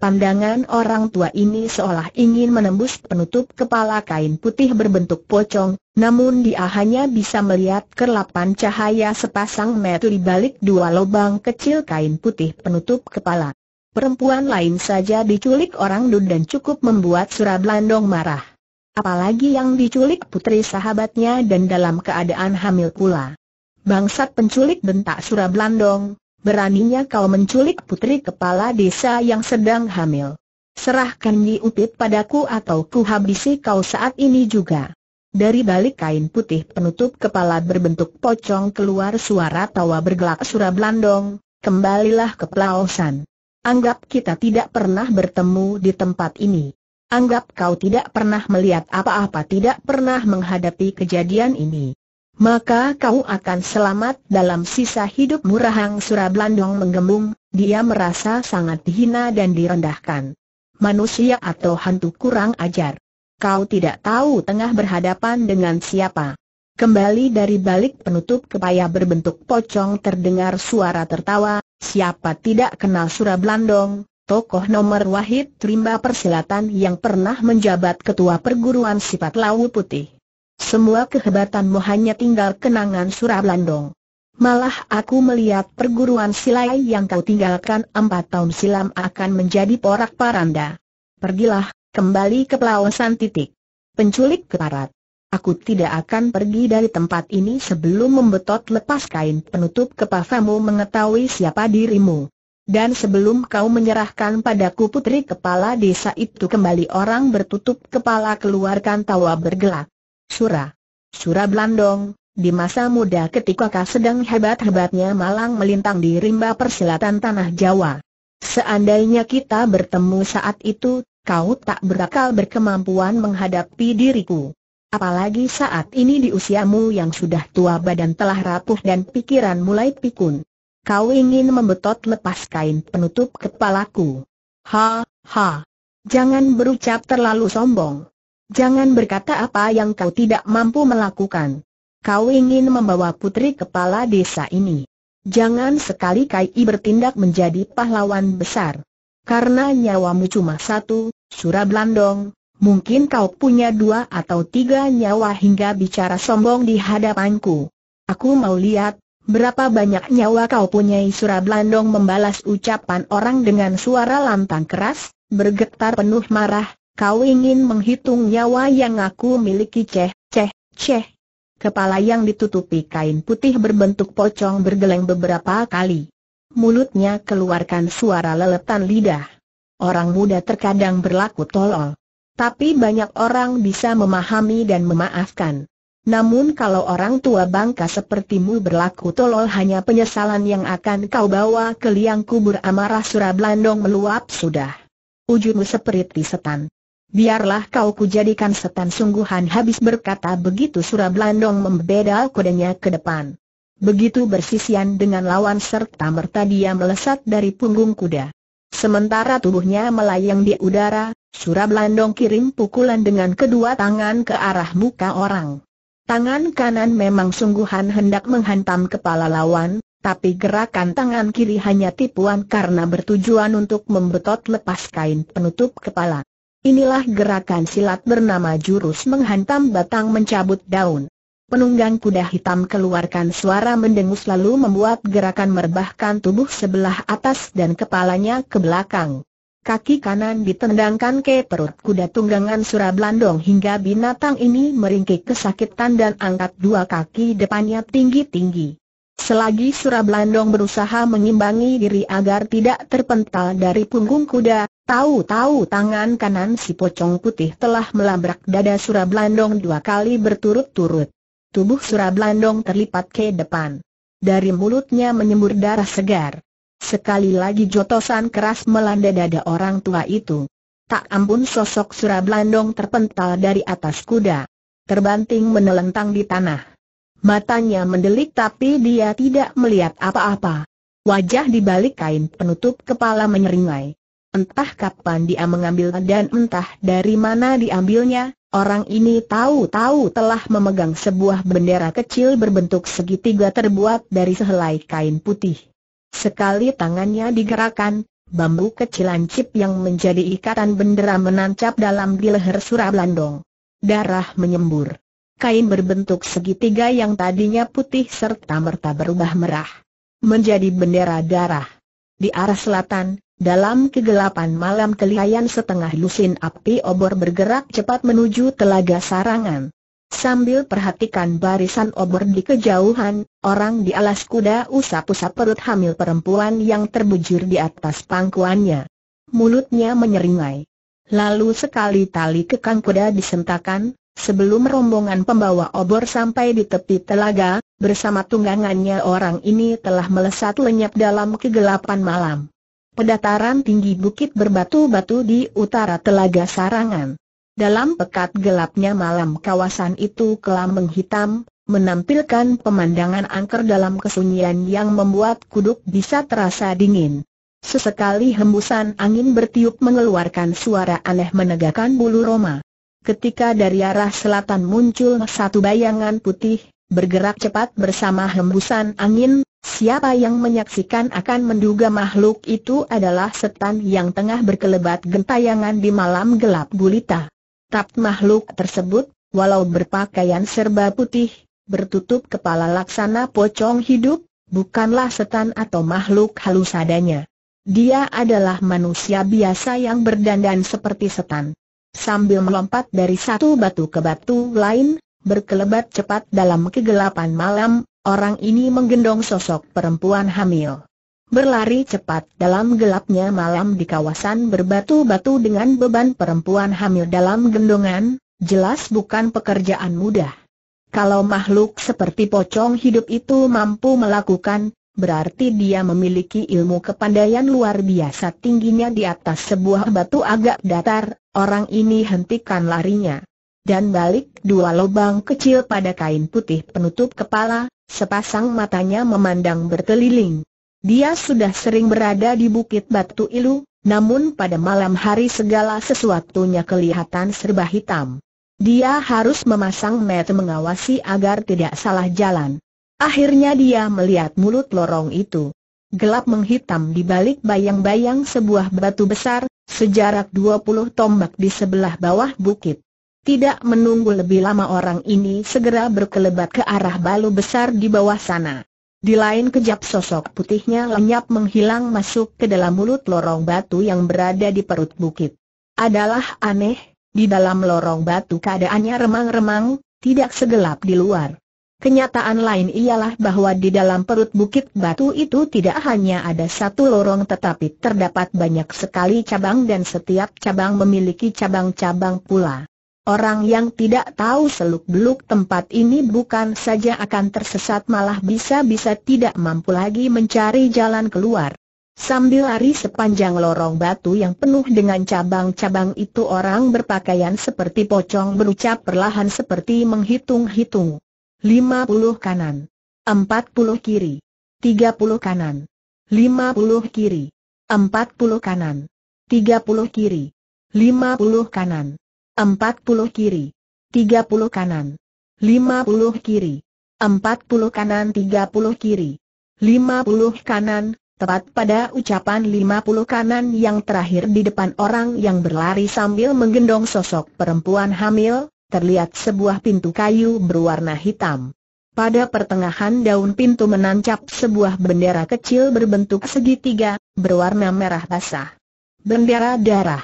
A: Pandangan orang tua ini seolah ingin menembus penutup kepala kain putih berbentuk pocong, namun dia hanya bisa melihat kerlapan cahaya sepasang mata di balik dua lubang kecil kain putih penutup kepala. Perempuan lain saja diculik orang Dun dan cukup membuat Surablandong marah. Apalagi yang diculik putri sahabatnya dan dalam keadaan hamil pula. Bangsat penculik bentak Surablandong, beraninya kau menculik putri kepala desa yang sedang hamil. Serahkan Nyi Upit padaku atau ku habisi kau saat ini juga. Dari balik kain putih penutup kepala berbentuk pocong keluar suara tawa bergelak surablandong. Blandong, kembalilah ke pelawasan. Anggap kita tidak pernah bertemu di tempat ini. Anggap kau tidak pernah melihat apa-apa tidak pernah menghadapi kejadian ini maka kau akan selamat dalam sisa hidup murahang Surablandong menggembung, dia merasa sangat dihina dan direndahkan. Manusia atau hantu kurang ajar. Kau tidak tahu tengah berhadapan dengan siapa. Kembali dari balik penutup kepala berbentuk pocong terdengar suara tertawa, siapa tidak kenal Surablandong, tokoh nomor wahid terimba persilatan yang pernah menjabat ketua perguruan sifat lawu putih. Semua kehebatanmu hanya tinggal kenangan Surablandong. Malah aku melihat perguruan silai yang kau tinggalkan empat tahun silam akan menjadi porak paranda. Pergilah, kembali ke pelawasan titik. Penculik keparat. Aku tidak akan pergi dari tempat ini sebelum membetot lepas kain penutup kepafamu mengetahui siapa dirimu. Dan sebelum kau menyerahkan padaku putri kepala desa itu kembali orang bertutup kepala keluarkan tawa bergelak. Sura. Sura Blandong, di masa muda ketika kau sedang hebat-hebatnya malang melintang di rimba persilatan tanah Jawa. Seandainya kita bertemu saat itu, kau tak berakal berkemampuan menghadapi diriku. Apalagi saat ini di usiamu yang sudah tua badan telah rapuh dan pikiran mulai pikun. Kau ingin membetot lepas kain penutup kepalaku. Ha, ha. Jangan berucap terlalu sombong. Jangan berkata apa yang kau tidak mampu melakukan. Kau ingin membawa putri kepala desa ini. Jangan sekali kali bertindak menjadi pahlawan besar. Karena nyawamu cuma satu, Surablandong, mungkin kau punya dua atau tiga nyawa hingga bicara sombong di hadapanku. Aku mau lihat, berapa banyak nyawa kau punyai Surablandong membalas ucapan orang dengan suara lantang keras, bergetar penuh marah, Kau ingin menghitung nyawa yang aku miliki ceh, ceh, ceh. Kepala yang ditutupi kain putih berbentuk pocong bergeleng beberapa kali. Mulutnya keluarkan suara leletan lidah. Orang muda terkadang berlaku tolol. Tapi banyak orang bisa memahami dan memaafkan. Namun kalau orang tua bangka sepertimu berlaku tolol hanya penyesalan yang akan kau bawa ke liang kubur amarah Surablandong meluap sudah. Ujungmu seperti setan. Biarlah kau kujadikan setan sungguhan habis berkata begitu Surablandong membedal kodenya ke depan. Begitu bersisian dengan lawan serta merta dia melesat dari punggung kuda. Sementara tubuhnya melayang di udara, Surablandong kirim pukulan dengan kedua tangan ke arah muka orang. Tangan kanan memang sungguhan hendak menghantam kepala lawan, tapi gerakan tangan kiri hanya tipuan karena bertujuan untuk membetot lepas kain penutup kepala. Inilah gerakan silat bernama jurus menghantam batang mencabut daun. Penunggang kuda hitam keluarkan suara mendengus lalu membuat gerakan merbahkan tubuh sebelah atas dan kepalanya ke belakang. Kaki kanan ditendangkan ke perut kuda tunggangan Surablandong hingga binatang ini meringkik kesakitan dan angkat dua kaki depannya tinggi-tinggi. Selagi Surablandong berusaha mengimbangi diri agar tidak terpental dari punggung kuda, tahu-tahu tangan kanan si pocong putih telah melabrak dada Surablandong dua kali berturut-turut. Tubuh Surablandong terlipat ke depan. Dari mulutnya menyembur darah segar. Sekali lagi jotosan keras melanda dada orang tua itu. Tak ampun sosok Surablandong terpental dari atas kuda. Terbanting menelentang di tanah. Matanya mendelik tapi dia tidak melihat apa-apa. Wajah di balik kain penutup kepala menyeringai. Entah kapan dia mengambil dan entah dari mana diambilnya, orang ini tahu-tahu telah memegang sebuah bendera kecil berbentuk segitiga terbuat dari sehelai kain putih. Sekali tangannya digerakkan, bambu kecil lancip yang menjadi ikatan bendera menancap dalam di leher Surablandong. Darah menyembur kain berbentuk segitiga yang tadinya putih serta merta berubah merah. Menjadi bendera darah. Di arah selatan, dalam kegelapan malam kelihayan setengah lusin api obor bergerak cepat menuju telaga sarangan. Sambil perhatikan barisan obor di kejauhan, orang di alas kuda usap-usap perut hamil perempuan yang terbujur di atas pangkuannya. Mulutnya menyeringai. Lalu sekali tali kekang kuda disentakan, Sebelum rombongan pembawa obor sampai di tepi telaga, bersama tunggangannya orang ini telah melesat lenyap dalam kegelapan malam. Pedataran tinggi bukit berbatu-batu di utara telaga Sarangan. Dalam pekat gelapnya malam kawasan itu kelam menghitam, menampilkan pemandangan angker dalam kesunyian yang membuat kuduk bisa terasa dingin. Sesekali hembusan angin bertiup mengeluarkan suara aneh menegakkan bulu roma ketika dari arah selatan muncul satu bayangan putih, bergerak cepat bersama hembusan angin, siapa yang menyaksikan akan menduga makhluk itu adalah setan yang tengah berkelebat gentayangan di malam gelap gulita. Tap makhluk tersebut, walau berpakaian serba putih, bertutup kepala laksana pocong hidup, bukanlah setan atau makhluk halus adanya. Dia adalah manusia biasa yang berdandan seperti setan sambil melompat dari satu batu ke batu lain, berkelebat cepat dalam kegelapan malam, orang ini menggendong sosok perempuan hamil. Berlari cepat dalam gelapnya malam di kawasan berbatu-batu dengan beban perempuan hamil dalam gendongan, jelas bukan pekerjaan mudah. Kalau makhluk seperti pocong hidup itu mampu melakukan, berarti dia memiliki ilmu kepandaian luar biasa tingginya di atas sebuah batu agak datar, orang ini hentikan larinya. Dan balik dua lubang kecil pada kain putih penutup kepala, sepasang matanya memandang berkeliling. Dia sudah sering berada di Bukit Batu Ilu, namun pada malam hari segala sesuatunya kelihatan serba hitam. Dia harus memasang mata mengawasi agar tidak salah jalan. Akhirnya dia melihat mulut lorong itu. Gelap menghitam di balik bayang-bayang sebuah batu besar, sejarak 20 tombak di sebelah bawah bukit. Tidak menunggu lebih lama orang ini segera berkelebat ke arah balu besar di bawah sana. Di lain kejap sosok putihnya lenyap menghilang masuk ke dalam mulut lorong batu yang berada di perut bukit. Adalah aneh, di dalam lorong batu keadaannya remang-remang, tidak segelap di luar. Kenyataan lain ialah bahwa di dalam perut bukit batu itu tidak hanya ada satu lorong tetapi terdapat banyak sekali cabang dan setiap cabang memiliki cabang-cabang pula. Orang yang tidak tahu seluk-beluk tempat ini bukan saja akan tersesat malah bisa-bisa tidak mampu lagi mencari jalan keluar. Sambil lari sepanjang lorong batu yang penuh dengan cabang-cabang itu orang berpakaian seperti pocong berucap perlahan seperti menghitung-hitung. 50 kanan. 40 kiri. 30 kanan. 50 kiri. 40 kanan. 30 kiri. 50 kanan. 40 kiri. 30 kanan. 50 kiri. 40 kanan 30 kiri. 50 kanan, tepat pada ucapan 50 kanan yang terakhir di depan orang yang berlari sambil menggendong sosok perempuan hamil, terlihat sebuah pintu kayu berwarna hitam. Pada pertengahan daun pintu menancap sebuah bendera kecil berbentuk segitiga, berwarna merah basah. Bendera darah.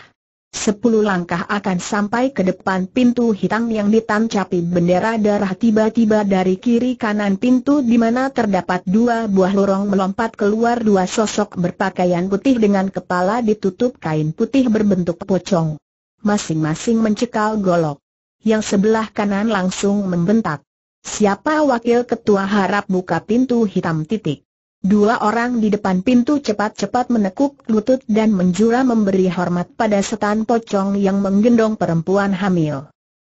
A: Sepuluh langkah akan sampai ke depan pintu hitam yang ditancapi bendera darah tiba-tiba dari kiri kanan pintu di mana terdapat dua buah lorong melompat keluar dua sosok berpakaian putih dengan kepala ditutup kain putih berbentuk pocong. Masing-masing mencekal golok yang sebelah kanan langsung membentak. Siapa wakil ketua harap buka pintu hitam titik? Dua orang di depan pintu cepat-cepat menekuk lutut dan menjura memberi hormat pada setan pocong yang menggendong perempuan hamil.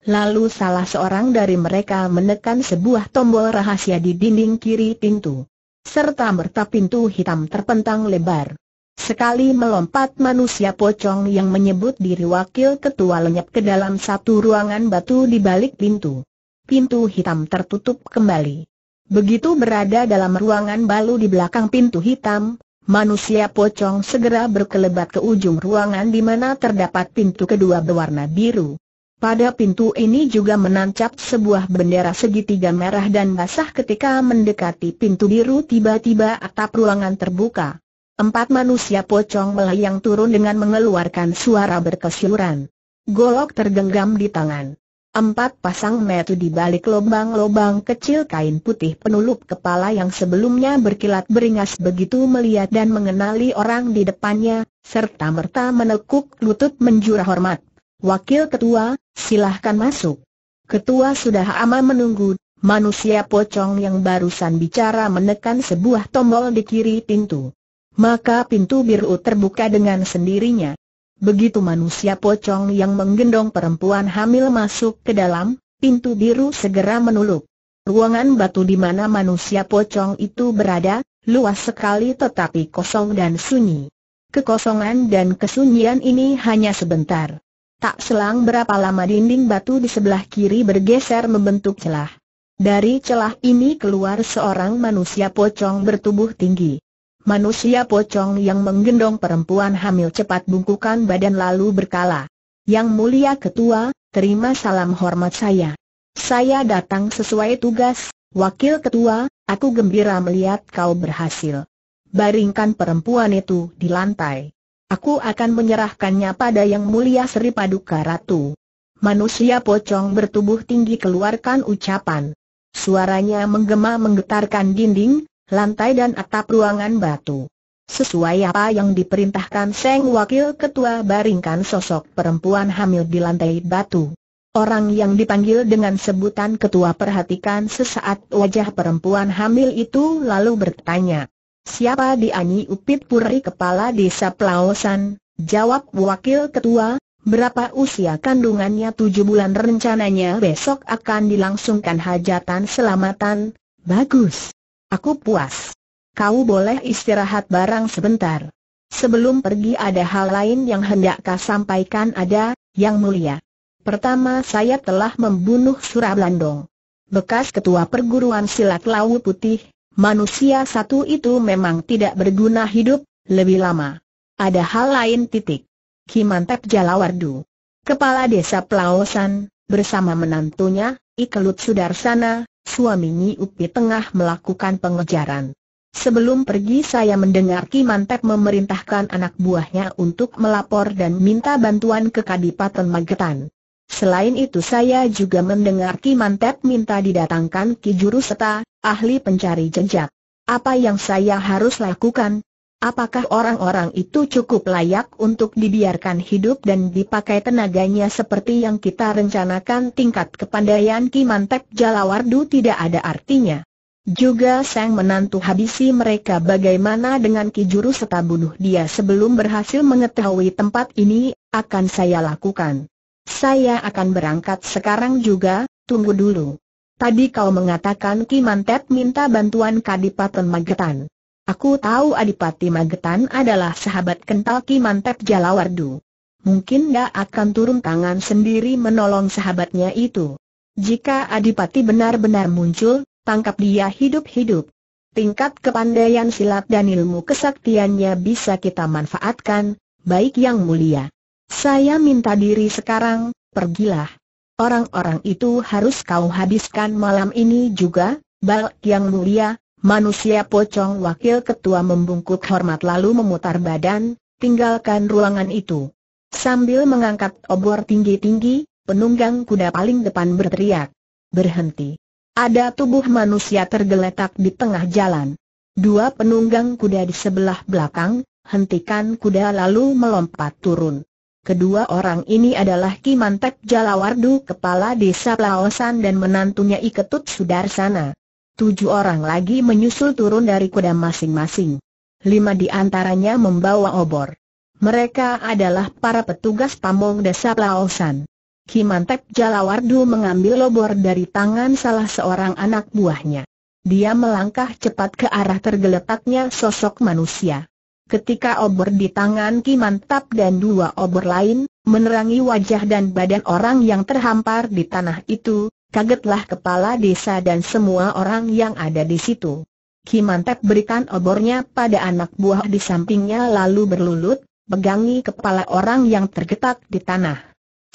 A: Lalu salah seorang dari mereka menekan sebuah tombol rahasia di dinding kiri pintu. Serta merta pintu hitam terpentang lebar. Sekali melompat manusia pocong yang menyebut diri wakil ketua lenyap ke dalam satu ruangan batu di balik pintu. Pintu hitam tertutup kembali. Begitu berada dalam ruangan balu di belakang pintu hitam, manusia pocong segera berkelebat ke ujung ruangan di mana terdapat pintu kedua berwarna biru. Pada pintu ini juga menancap sebuah bendera segitiga merah dan basah ketika mendekati pintu biru tiba-tiba atap ruangan terbuka. Empat manusia pocong melayang turun dengan mengeluarkan suara berkesyuran. Golok tergenggam di tangan. Empat pasang metu di balik lubang-lubang kecil kain putih penutup kepala yang sebelumnya berkilat beringas begitu melihat dan mengenali orang di depannya, serta merta menekuk lutut menjura hormat. Wakil ketua, silahkan masuk. Ketua sudah aman menunggu, manusia pocong yang barusan bicara menekan sebuah tombol di kiri pintu maka pintu biru terbuka dengan sendirinya. Begitu manusia pocong yang menggendong perempuan hamil masuk ke dalam, pintu biru segera menulup. Ruangan batu di mana manusia pocong itu berada, luas sekali tetapi kosong dan sunyi. Kekosongan dan kesunyian ini hanya sebentar. Tak selang berapa lama dinding batu di sebelah kiri bergeser membentuk celah. Dari celah ini keluar seorang manusia pocong bertubuh tinggi. Manusia pocong yang menggendong perempuan hamil cepat bungkukan badan lalu berkala. Yang mulia ketua, terima salam hormat saya. Saya datang sesuai tugas, wakil ketua, aku gembira melihat kau berhasil. Baringkan perempuan itu di lantai. Aku akan menyerahkannya pada yang mulia Sri Paduka Ratu. Manusia pocong bertubuh tinggi keluarkan ucapan. Suaranya menggema menggetarkan dinding, lantai dan atap ruangan batu. Sesuai apa yang diperintahkan Seng Wakil Ketua baringkan sosok perempuan hamil di lantai batu. Orang yang dipanggil dengan sebutan ketua perhatikan sesaat wajah perempuan hamil itu lalu bertanya. Siapa di Ani Upit Puri Kepala Desa Pelawasan? Jawab Wakil Ketua, berapa usia kandungannya tujuh bulan rencananya besok akan dilangsungkan hajatan selamatan. Bagus. Aku puas. Kau boleh istirahat barang sebentar. Sebelum pergi ada hal lain yang hendak kau sampaikan ada, yang mulia. Pertama saya telah membunuh Surablandong. Bekas ketua perguruan silat Lawu Putih, manusia satu itu memang tidak berguna hidup, lebih lama. Ada hal lain titik. Kimantep Jalawardu. Kepala desa Pelawasan, bersama menantunya, Ikelut Sudarsana, Suaminya Upi tengah melakukan pengejaran. Sebelum pergi saya mendengar Ki Mantep memerintahkan anak buahnya untuk melapor dan minta bantuan ke Kadipaten Magetan. Selain itu saya juga mendengar Ki Mantep minta didatangkan Ki Juru Seta, ahli pencari jejak. Apa yang saya harus lakukan? Apakah orang-orang itu cukup layak untuk dibiarkan hidup dan dipakai tenaganya seperti yang kita rencanakan tingkat kepandaian Kimantep Jalawardu tidak ada artinya. Juga sang menantu habisi mereka bagaimana dengan ki juru serta bunuh dia sebelum berhasil mengetahui tempat ini, akan saya lakukan. Saya akan berangkat sekarang juga, tunggu dulu. Tadi kau mengatakan Ki Mantep minta bantuan Kadipaten Magetan. Aku tahu Adipati Magetan adalah sahabat kental Ki Mantep Jalawardu. Mungkin dia akan turun tangan sendiri menolong sahabatnya itu. Jika Adipati benar-benar muncul, tangkap dia hidup-hidup. Tingkat kepandaian silat dan ilmu kesaktiannya bisa kita manfaatkan, baik yang mulia. Saya minta diri sekarang, pergilah. Orang-orang itu harus kau habiskan malam ini juga, Bal yang mulia, Manusia pocong wakil ketua membungkuk hormat lalu memutar badan, tinggalkan ruangan itu. Sambil mengangkat obor tinggi-tinggi, penunggang kuda paling depan berteriak. Berhenti. Ada tubuh manusia tergeletak di tengah jalan. Dua penunggang kuda di sebelah belakang, hentikan kuda lalu melompat turun. Kedua orang ini adalah Kimantek Jalawardu kepala desa Plaosan dan menantunya Iketut Sudarsana tujuh orang lagi menyusul turun dari kuda masing-masing. Lima di antaranya membawa obor. Mereka adalah para petugas pamong desa Laosan. Kimantep Jalawardu mengambil obor dari tangan salah seorang anak buahnya. Dia melangkah cepat ke arah tergeletaknya sosok manusia. Ketika obor di tangan Kimantap dan dua obor lain, menerangi wajah dan badan orang yang terhampar di tanah itu, Kagetlah kepala desa dan semua orang yang ada di situ. Kimantep berikan obornya pada anak buah di sampingnya lalu berlulut, pegangi kepala orang yang tergetak di tanah.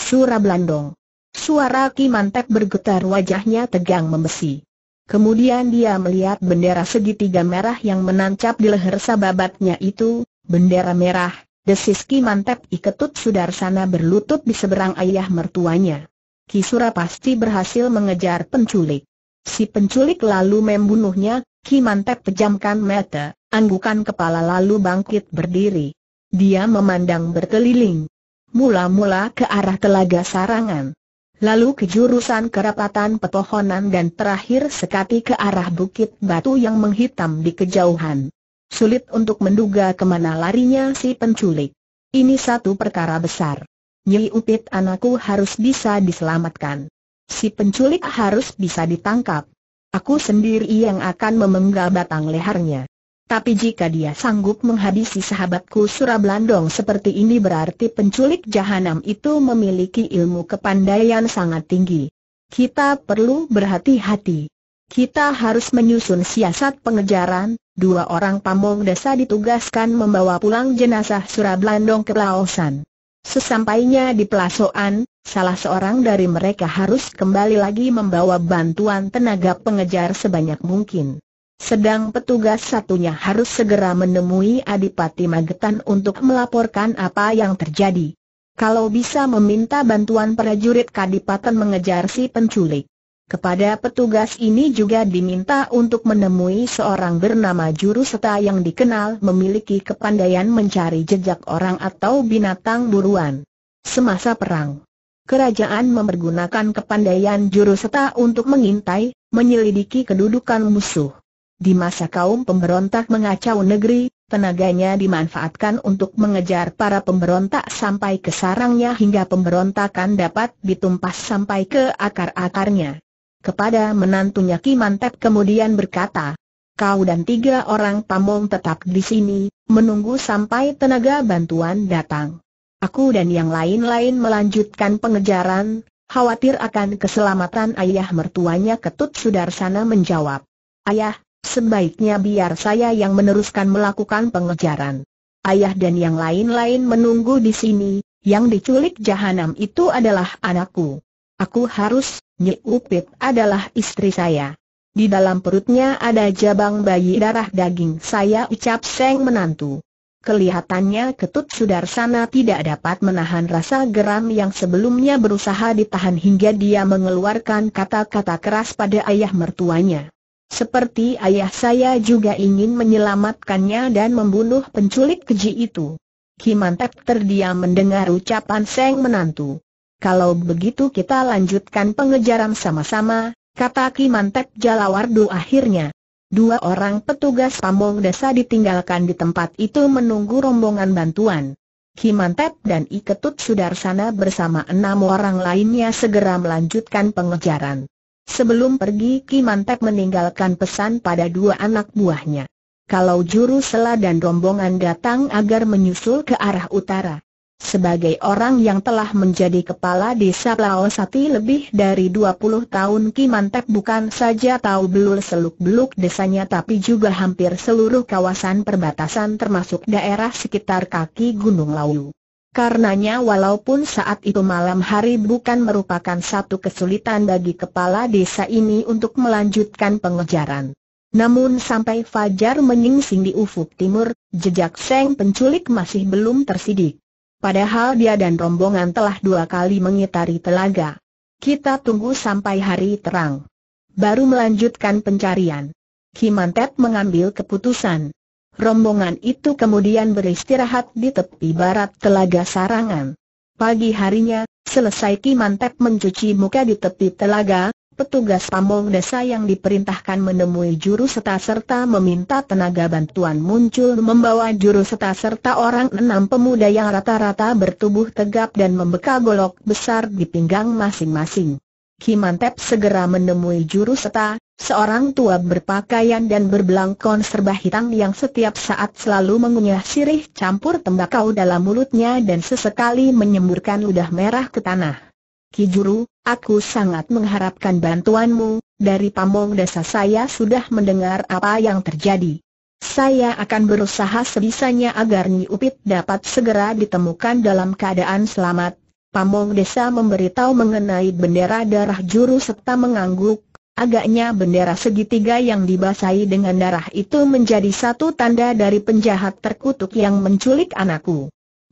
A: Surablandong. Suara Kimantep bergetar wajahnya tegang membesi. Kemudian dia melihat bendera segitiga merah yang menancap di leher sababatnya itu, bendera merah, desis Kimantep iketut sudarsana berlutut di seberang ayah mertuanya. Kisura pasti berhasil mengejar penculik. Si penculik lalu membunuhnya, Ki Mantep pejamkan mata, anggukan kepala lalu bangkit berdiri. Dia memandang berkeliling. Mula-mula ke arah telaga sarangan. Lalu ke jurusan kerapatan pepohonan dan terakhir sekati ke arah bukit batu yang menghitam di kejauhan. Sulit untuk menduga kemana larinya si penculik. Ini satu perkara besar. Nyi Upit anakku harus bisa diselamatkan. Si penculik harus bisa ditangkap. Aku sendiri yang akan memenggal batang lehernya. Tapi jika dia sanggup menghabisi sahabatku Surablandong seperti ini berarti penculik jahanam itu memiliki ilmu kepandaian sangat tinggi. Kita perlu berhati-hati. Kita harus menyusun siasat pengejaran, dua orang pamong desa ditugaskan membawa pulang jenazah Surablandong ke Laosan. Sesampainya di pelasoan, salah seorang dari mereka harus kembali lagi membawa bantuan tenaga pengejar sebanyak mungkin. Sedang petugas satunya harus segera menemui Adipati Magetan untuk melaporkan apa yang terjadi. Kalau bisa meminta bantuan prajurit Kadipaten mengejar si penculik. Kepada petugas ini juga diminta untuk menemui seorang bernama juru seta yang dikenal memiliki kepandaian mencari jejak orang atau binatang buruan. Semasa perang, kerajaan memergunakan kepandaian juru seta untuk mengintai, menyelidiki kedudukan musuh. Di masa kaum pemberontak mengacau negeri, tenaganya dimanfaatkan untuk mengejar para pemberontak sampai ke sarangnya hingga pemberontakan dapat ditumpas sampai ke akar-akarnya kepada menantunya Kimantep kemudian berkata, Kau dan tiga orang pamong tetap di sini, menunggu sampai tenaga bantuan datang. Aku dan yang lain-lain melanjutkan pengejaran, khawatir akan keselamatan ayah mertuanya ketut sudarsana menjawab. Ayah, sebaiknya biar saya yang meneruskan melakukan pengejaran. Ayah dan yang lain-lain menunggu di sini, yang diculik jahanam itu adalah anakku. Aku harus Nyi Upit adalah istri saya. Di dalam perutnya ada jabang bayi darah daging saya ucap Seng menantu. Kelihatannya ketut sudarsana tidak dapat menahan rasa geram yang sebelumnya berusaha ditahan hingga dia mengeluarkan kata-kata keras pada ayah mertuanya. Seperti ayah saya juga ingin menyelamatkannya dan membunuh penculik keji itu. Kimantep terdiam mendengar ucapan Seng menantu. Kalau begitu kita lanjutkan pengejaran sama-sama, kata Kimantek Jalawardu akhirnya. Dua orang petugas pamong desa ditinggalkan di tempat itu menunggu rombongan bantuan. Kimantep dan Iketut Sudarsana bersama enam orang lainnya segera melanjutkan pengejaran. Sebelum pergi Kimantep meninggalkan pesan pada dua anak buahnya. Kalau juru sela dan rombongan datang agar menyusul ke arah utara. Sebagai orang yang telah menjadi kepala desa Lao Sati lebih dari 20 tahun Kimantep bukan saja tahu belul seluk-beluk desanya tapi juga hampir seluruh kawasan perbatasan termasuk daerah sekitar kaki Gunung Lawu. Karenanya walaupun saat itu malam hari bukan merupakan satu kesulitan bagi kepala desa ini untuk melanjutkan pengejaran. Namun sampai Fajar menyingsing di ufuk timur, jejak Seng penculik masih belum tersidik. Padahal dia dan rombongan telah dua kali mengitari telaga. Kita tunggu sampai hari terang. Baru melanjutkan pencarian. Kimantet mengambil keputusan. Rombongan itu kemudian beristirahat di tepi barat telaga Sarangan. Pagi harinya, selesai Kimantet mencuci muka di tepi telaga, petugas pamong desa yang diperintahkan menemui juru serta serta meminta tenaga bantuan muncul membawa juru serta serta orang enam pemuda yang rata-rata bertubuh tegap dan membekal golok besar di pinggang masing-masing. Kimantep segera menemui juru serta, seorang tua berpakaian dan berbelangkon serba hitam yang setiap saat selalu mengunyah sirih campur tembakau dalam mulutnya dan sesekali menyemburkan ludah merah ke tanah. Ki Juru, aku sangat mengharapkan bantuanmu, dari pamong desa saya sudah mendengar apa yang terjadi. Saya akan berusaha sebisanya agar Nyi Upit dapat segera ditemukan dalam keadaan selamat. Pamong desa memberitahu mengenai bendera darah juru serta mengangguk, agaknya bendera segitiga yang dibasahi dengan darah itu menjadi satu tanda dari penjahat terkutuk yang menculik anakku.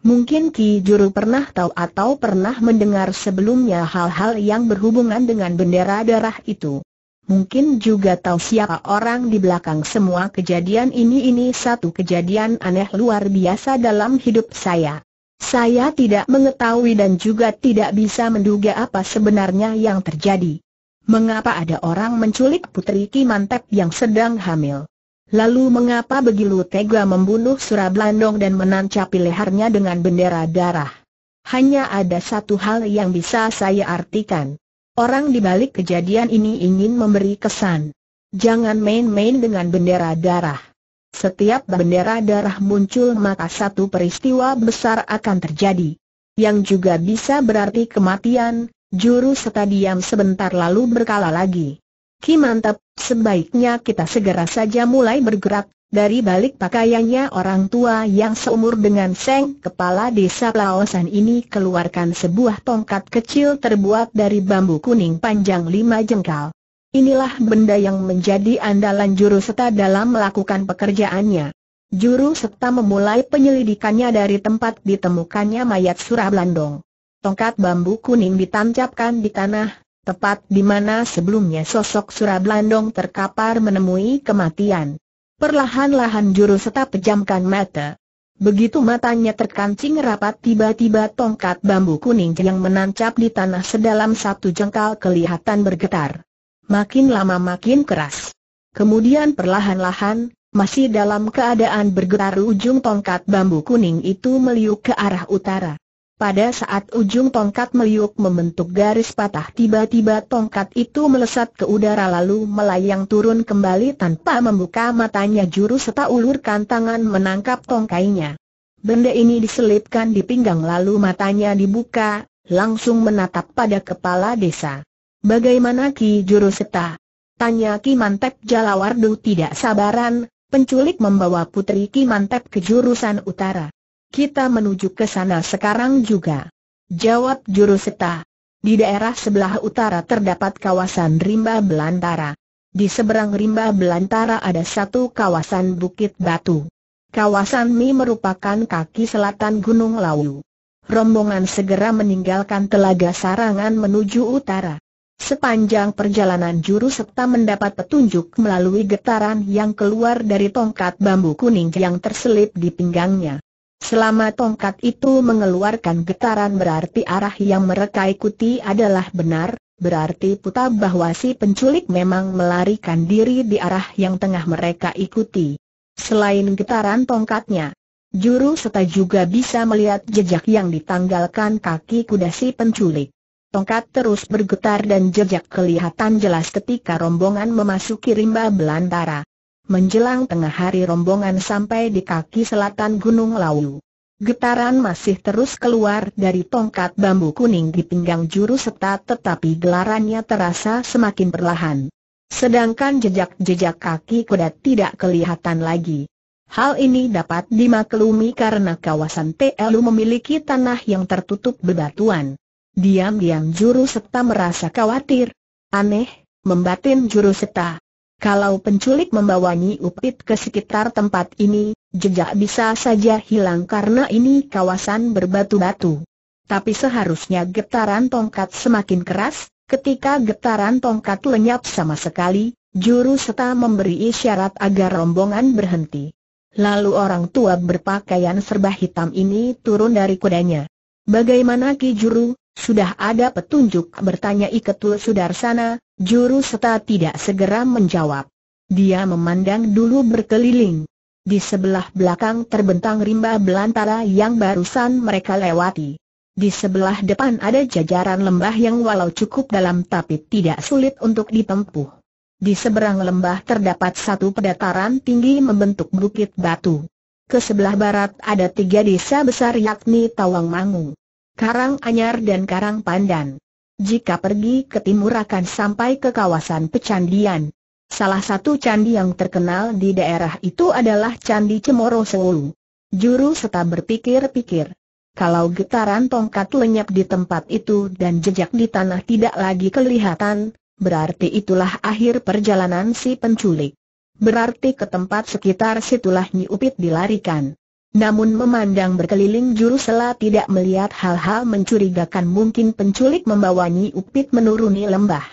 A: Mungkin Ki Juru pernah tahu atau pernah mendengar sebelumnya hal-hal yang berhubungan dengan bendera darah itu. Mungkin juga tahu siapa orang di belakang semua kejadian ini ini satu kejadian aneh luar biasa dalam hidup saya. Saya tidak mengetahui dan juga tidak bisa menduga apa sebenarnya yang terjadi. Mengapa ada orang menculik putri Ki Mantep yang sedang hamil? Lalu mengapa begitu tega membunuh Surablandong dan menancapi lehernya dengan bendera darah? Hanya ada satu hal yang bisa saya artikan. Orang di balik kejadian ini ingin memberi kesan. Jangan main-main dengan bendera darah. Setiap bendera darah muncul maka satu peristiwa besar akan terjadi. Yang juga bisa berarti kematian, juru setadiam sebentar lalu berkala lagi. Ki mantap, sebaiknya kita segera saja mulai bergerak, dari balik pakaiannya orang tua yang seumur dengan Seng, kepala desa Laosan ini keluarkan sebuah tongkat kecil terbuat dari bambu kuning panjang lima jengkal. Inilah benda yang menjadi andalan juru serta dalam melakukan pekerjaannya. Juru serta memulai penyelidikannya dari tempat ditemukannya mayat Surablandong. Tongkat bambu kuning ditancapkan di tanah, tepat di mana sebelumnya sosok Surablandong terkapar menemui kematian. Perlahan-lahan juru tetap pejamkan mata. Begitu matanya terkancing rapat tiba-tiba tongkat bambu kuning yang menancap di tanah sedalam satu jengkal kelihatan bergetar. Makin lama makin keras. Kemudian perlahan-lahan, masih dalam keadaan bergetar ujung tongkat bambu kuning itu meliuk ke arah utara. Pada saat ujung tongkat meliuk membentuk garis patah tiba-tiba tongkat itu melesat ke udara lalu melayang turun kembali tanpa membuka matanya juru serta ulurkan tangan menangkap tongkainya. Benda ini diselipkan di pinggang lalu matanya dibuka, langsung menatap pada kepala desa. Bagaimana Ki Juru Seta? Tanya Ki Mantep Jalawardu tidak sabaran, penculik membawa putri Ki Mantep ke jurusan utara. Kita menuju ke sana sekarang juga. Jawab juru seta. Di daerah sebelah utara terdapat kawasan rimba belantara. Di seberang rimba belantara ada satu kawasan bukit batu. Kawasan ini merupakan kaki selatan Gunung Lawu. Rombongan segera meninggalkan telaga sarangan menuju utara. Sepanjang perjalanan juru serta mendapat petunjuk melalui getaran yang keluar dari tongkat bambu kuning yang terselip di pinggangnya. Selama tongkat itu mengeluarkan getaran berarti arah yang mereka ikuti adalah benar, berarti puta bahwa si penculik memang melarikan diri di arah yang tengah mereka ikuti. Selain getaran tongkatnya, juru serta juga bisa melihat jejak yang ditanggalkan kaki kuda si penculik. Tongkat terus bergetar dan jejak kelihatan jelas ketika rombongan memasuki rimba belantara. Menjelang tengah hari rombongan sampai di kaki selatan Gunung Lawu. Getaran masih terus keluar dari tongkat bambu kuning di pinggang juru serta tetapi gelarannya terasa semakin perlahan. Sedangkan jejak-jejak kaki kuda tidak kelihatan lagi. Hal ini dapat dimaklumi karena kawasan TLU memiliki tanah yang tertutup bebatuan. Diam-diam juru serta merasa khawatir. Aneh, membatin juru serta. Kalau penculik membawanya upit ke sekitar tempat ini, jejak bisa saja hilang karena ini kawasan berbatu-batu. Tapi seharusnya getaran tongkat semakin keras, ketika getaran tongkat lenyap sama sekali, juru serta memberi isyarat agar rombongan berhenti. Lalu orang tua berpakaian serba hitam ini turun dari kudanya. Bagaimana Ki Juru, sudah ada petunjuk bertanya Iketul Sudarsana, Juru seta tidak segera menjawab. Dia memandang dulu berkeliling. Di sebelah belakang terbentang rimba belantara yang barusan mereka lewati. Di sebelah depan ada jajaran lembah yang walau cukup dalam tapi tidak sulit untuk ditempuh. Di seberang lembah terdapat satu pedataran tinggi membentuk bukit batu. Ke sebelah barat ada tiga desa besar yakni Tawangmangu, Karang Anyar dan Karang Pandan. Jika pergi ke timur akan sampai ke kawasan pecandian. Salah satu candi yang terkenal di daerah itu adalah Candi Cemoro Sewulu. Juru seta berpikir-pikir. Kalau getaran tongkat lenyap di tempat itu dan jejak di tanah tidak lagi kelihatan, berarti itulah akhir perjalanan si penculik. Berarti ke tempat sekitar situlah Nyi Upit dilarikan. Namun memandang berkeliling juru sela tidak melihat hal-hal mencurigakan mungkin penculik membawanya upit menuruni lembah.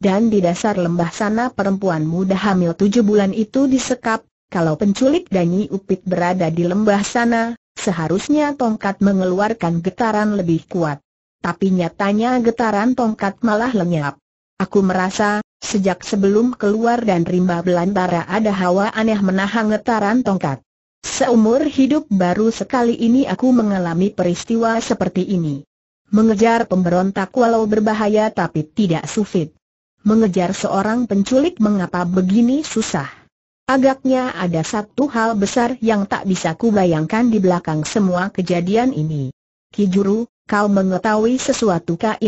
A: Dan di dasar lembah sana perempuan muda hamil tujuh bulan itu disekap, kalau penculik Danyi Upit berada di lembah sana, seharusnya tongkat mengeluarkan getaran lebih kuat. Tapi nyatanya getaran tongkat malah lenyap. Aku merasa, sejak sebelum keluar dan rimba belantara ada hawa aneh menahan getaran tongkat. Seumur hidup baru sekali ini aku mengalami peristiwa seperti ini. Mengejar pemberontak walau berbahaya tapi tidak sufit. Mengejar seorang penculik mengapa begini susah. Agaknya ada satu hal besar yang tak bisa kubayangkan di belakang semua kejadian ini. Kijuru, kau mengetahui sesuatu Kak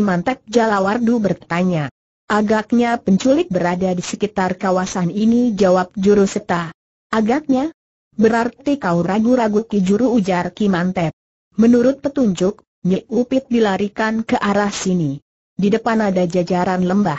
A: Jalawardu bertanya. Agaknya penculik berada di sekitar kawasan ini jawab juru seta. Agaknya, Berarti kau ragu-ragu Ki Juru ujar Ki Mantep. Menurut petunjuk, Nyi Upit dilarikan ke arah sini. Di depan ada jajaran lembah.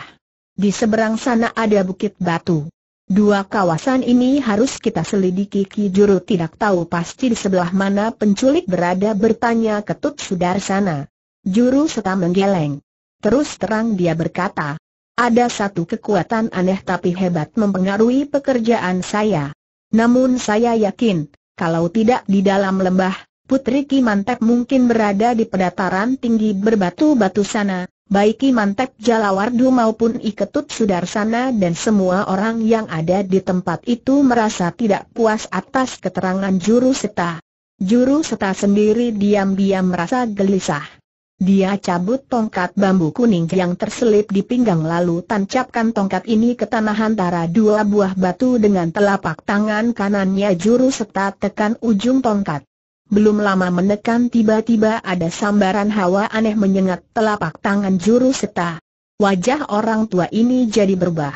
A: Di seberang sana ada bukit batu. Dua kawasan ini harus kita selidiki Ki Juru tidak tahu pasti di sebelah mana penculik berada bertanya ketut sudar sana. Juru serta menggeleng. Terus terang dia berkata, ada satu kekuatan aneh tapi hebat mempengaruhi pekerjaan saya. Namun saya yakin, kalau tidak di dalam lembah, Putri Ki Kimantep mungkin berada di pedataran tinggi berbatu-batu sana, baik Ki Kimantep Jalawardu maupun Iketut Sudarsana dan semua orang yang ada di tempat itu merasa tidak puas atas keterangan juru seta. Juru seta sendiri diam-diam merasa gelisah. Dia cabut tongkat bambu kuning yang terselip di pinggang lalu tancapkan tongkat ini ke tanah antara dua buah batu dengan telapak tangan kanannya juru serta tekan ujung tongkat. Belum lama menekan tiba-tiba ada sambaran hawa aneh menyengat telapak tangan juru seta. Wajah orang tua ini jadi berubah.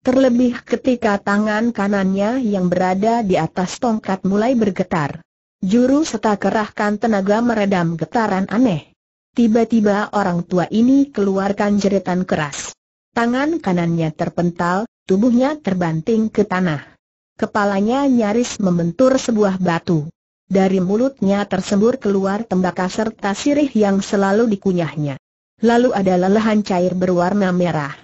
A: Terlebih ketika tangan kanannya yang berada di atas tongkat mulai bergetar. Juru seta kerahkan tenaga meredam getaran aneh. Tiba-tiba orang tua ini keluarkan jeritan keras. Tangan kanannya terpental, tubuhnya terbanting ke tanah. Kepalanya nyaris membentur sebuah batu. Dari mulutnya tersembur keluar tembakau serta sirih yang selalu dikunyahnya. Lalu ada lelehan cair berwarna merah.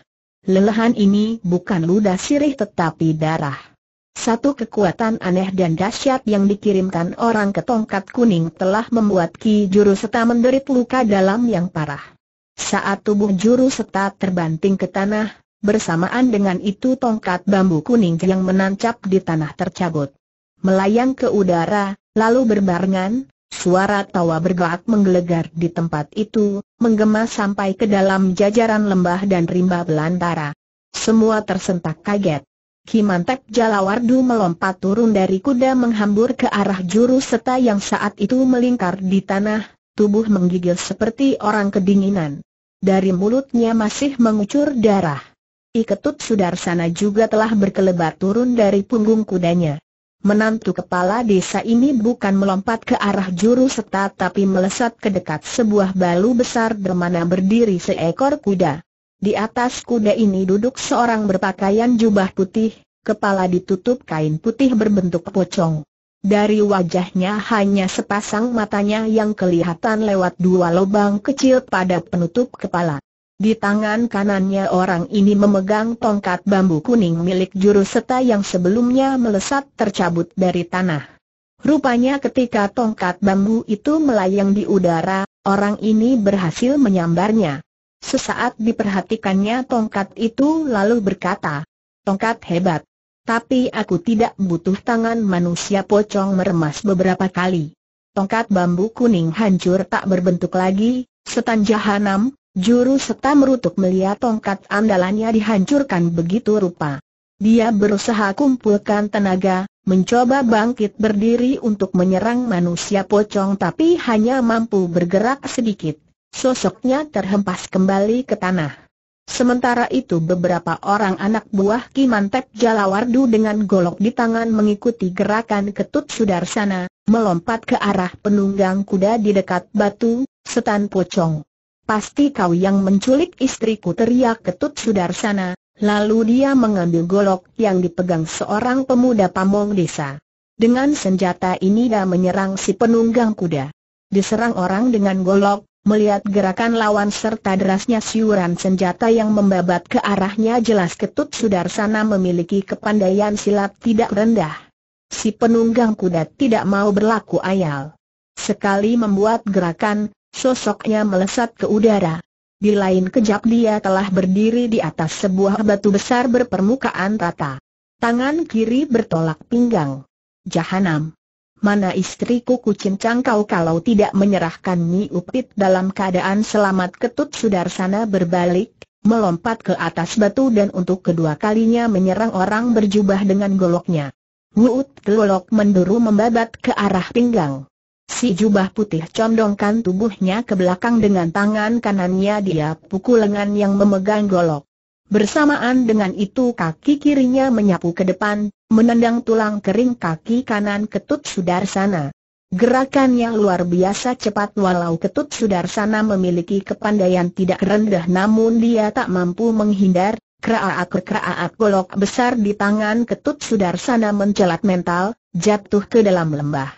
A: Lelehan ini bukan ludah sirih tetapi darah. Satu kekuatan aneh dan dahsyat yang dikirimkan orang ke tongkat kuning telah membuat Ki Juru Seta menderit luka dalam yang parah. Saat tubuh Juru Seta terbanting ke tanah, bersamaan dengan itu tongkat bambu kuning yang menancap di tanah tercabut. Melayang ke udara, lalu berbarengan, Suara tawa bergelak menggelegar di tempat itu, menggema sampai ke dalam jajaran lembah dan rimba belantara. Semua tersentak kaget. Kimantek Jalawardu melompat turun dari kuda menghambur ke arah juru seta yang saat itu melingkar di tanah, tubuh menggigil seperti orang kedinginan. Dari mulutnya masih mengucur darah. Iketut Sudarsana juga telah berkelebat turun dari punggung kudanya. Menantu kepala desa ini bukan melompat ke arah juru seta tapi melesat ke dekat sebuah balu besar di mana berdiri seekor kuda. Di atas kuda ini duduk seorang berpakaian jubah putih, kepala ditutup kain putih berbentuk pocong. Dari wajahnya hanya sepasang matanya yang kelihatan lewat dua lubang kecil pada penutup kepala. Di tangan kanannya orang ini memegang tongkat bambu kuning milik juru serta yang sebelumnya melesat tercabut dari tanah. Rupanya ketika tongkat bambu itu melayang di udara, orang ini berhasil menyambarnya. Sesaat diperhatikannya tongkat itu lalu berkata, tongkat hebat. Tapi aku tidak butuh tangan manusia pocong meremas beberapa kali. Tongkat bambu kuning hancur tak berbentuk lagi, setan jahanam, juru setan merutuk melihat tongkat andalannya dihancurkan begitu rupa. Dia berusaha kumpulkan tenaga, mencoba bangkit berdiri untuk menyerang manusia pocong tapi hanya mampu bergerak sedikit. Sosoknya terhempas kembali ke tanah. Sementara itu beberapa orang anak buah Kimantep Jalawardu dengan golok di tangan mengikuti gerakan ketut Sudarsana, melompat ke arah penunggang kuda di dekat batu, setan pocong. Pasti kau yang menculik istriku teriak ketut Sudarsana, lalu dia mengambil golok yang dipegang seorang pemuda pamong desa. Dengan senjata ini dia menyerang si penunggang kuda. Diserang orang dengan golok, Melihat gerakan lawan serta derasnya siuran senjata yang membabat ke arahnya jelas ketut Sudarsana memiliki kepandaian silat tidak rendah. Si penunggang kuda tidak mau berlaku ayal. Sekali membuat gerakan, sosoknya melesat ke udara. Di lain kejap dia telah berdiri di atas sebuah batu besar berpermukaan rata. Tangan kiri bertolak pinggang. Jahanam mana istriku kucincang kau kalau tidak menyerahkan Nyi Upit dalam keadaan selamat ketut sudarsana berbalik, melompat ke atas batu dan untuk kedua kalinya menyerang orang berjubah dengan goloknya. Wuut golok menduru membabat ke arah pinggang. Si jubah putih condongkan tubuhnya ke belakang dengan tangan kanannya dia pukul lengan yang memegang golok. Bersamaan dengan itu kaki kirinya menyapu ke depan, menendang tulang kering kaki kanan Ketut Sudarsana. Gerakan yang luar biasa cepat walau Ketut Sudarsana memiliki kepandaian tidak rendah namun dia tak mampu menghindar, keraak-keraak golok besar di tangan Ketut Sudarsana mencelat mental, jatuh ke dalam lembah.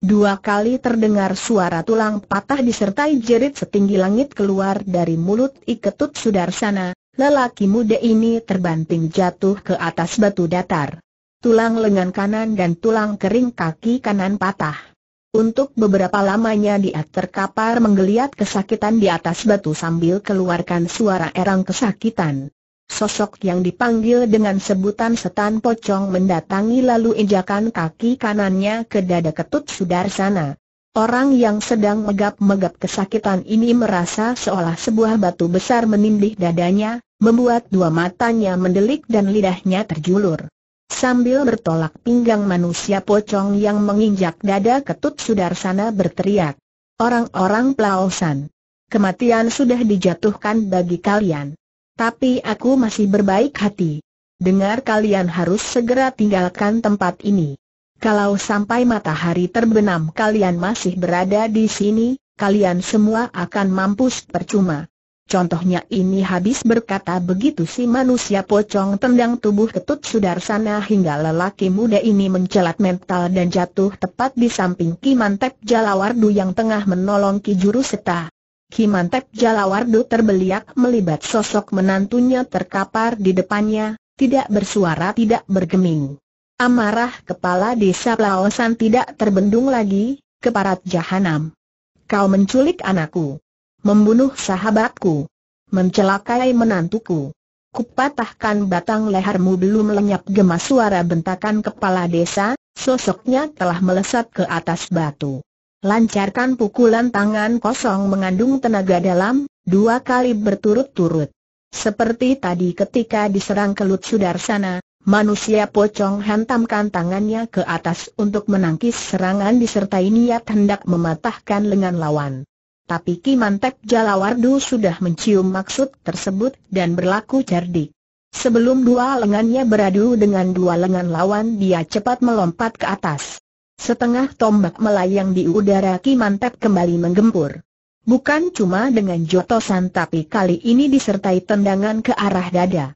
A: Dua kali terdengar suara tulang patah disertai jerit setinggi langit keluar dari mulut Iketut Sudarsana, Lelaki muda ini terbanting jatuh ke atas batu datar. Tulang lengan kanan dan tulang kering kaki kanan patah. Untuk beberapa lamanya dia terkapar menggeliat kesakitan di atas batu sambil keluarkan suara erang kesakitan. Sosok yang dipanggil dengan sebutan setan pocong mendatangi lalu injakan kaki kanannya ke dada ketut sudarsana. Orang yang sedang megap-megap kesakitan ini merasa seolah sebuah batu besar menindih dadanya, membuat dua matanya mendelik dan lidahnya terjulur. Sambil bertolak pinggang manusia pocong yang menginjak dada ketut sudarsana berteriak. Orang-orang pelawasan, Kematian sudah dijatuhkan bagi kalian. Tapi aku masih berbaik hati. Dengar kalian harus segera tinggalkan tempat ini. Kalau sampai matahari terbenam kalian masih berada di sini, kalian semua akan mampus percuma. Contohnya ini habis berkata begitu si manusia pocong tendang tubuh ketut sana hingga lelaki muda ini mencelat mental dan jatuh tepat di samping Kimantep Jalawardu yang tengah menolong Ki Juru Seta. Kimantep Jalawardu terbeliak melibat sosok menantunya terkapar di depannya, tidak bersuara tidak bergeming. Amarah kepala desa Laosan tidak terbendung lagi, keparat jahanam. Kau menculik anakku. Membunuh sahabatku. Mencelakai menantuku. Kupatahkan batang lehermu belum lenyap gemas suara bentakan kepala desa, sosoknya telah melesat ke atas batu. Lancarkan pukulan tangan kosong mengandung tenaga dalam, dua kali berturut-turut. Seperti tadi ketika diserang kelut Sudarsana, Manusia pocong hantamkan tangannya ke atas untuk menangkis serangan disertai niat hendak mematahkan lengan lawan. Tapi Kimantek Jalawardu sudah mencium maksud tersebut dan berlaku cerdik. Sebelum dua lengannya beradu dengan dua lengan lawan dia cepat melompat ke atas. Setengah tombak melayang di udara Kimantek kembali menggempur. Bukan cuma dengan jotosan tapi kali ini disertai tendangan ke arah dada.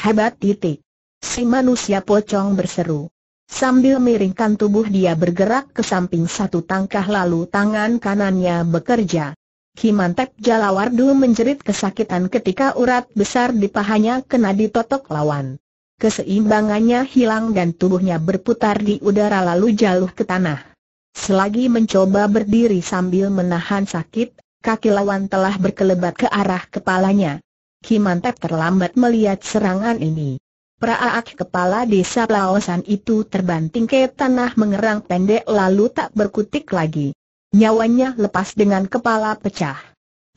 A: Hebat titik. Si manusia pocong berseru. Sambil miringkan tubuh dia bergerak ke samping satu tangkah lalu tangan kanannya bekerja. Kimantep Jalawardu menjerit kesakitan ketika urat besar di pahanya kena ditotok lawan. Keseimbangannya hilang dan tubuhnya berputar di udara lalu jatuh ke tanah. Selagi mencoba berdiri sambil menahan sakit, kaki lawan telah berkelebat ke arah kepalanya. Kimantep terlambat melihat serangan ini. Praak kepala desa Laosan itu terbanting ke tanah mengerang pendek lalu tak berkutik lagi. Nyawanya lepas dengan kepala pecah.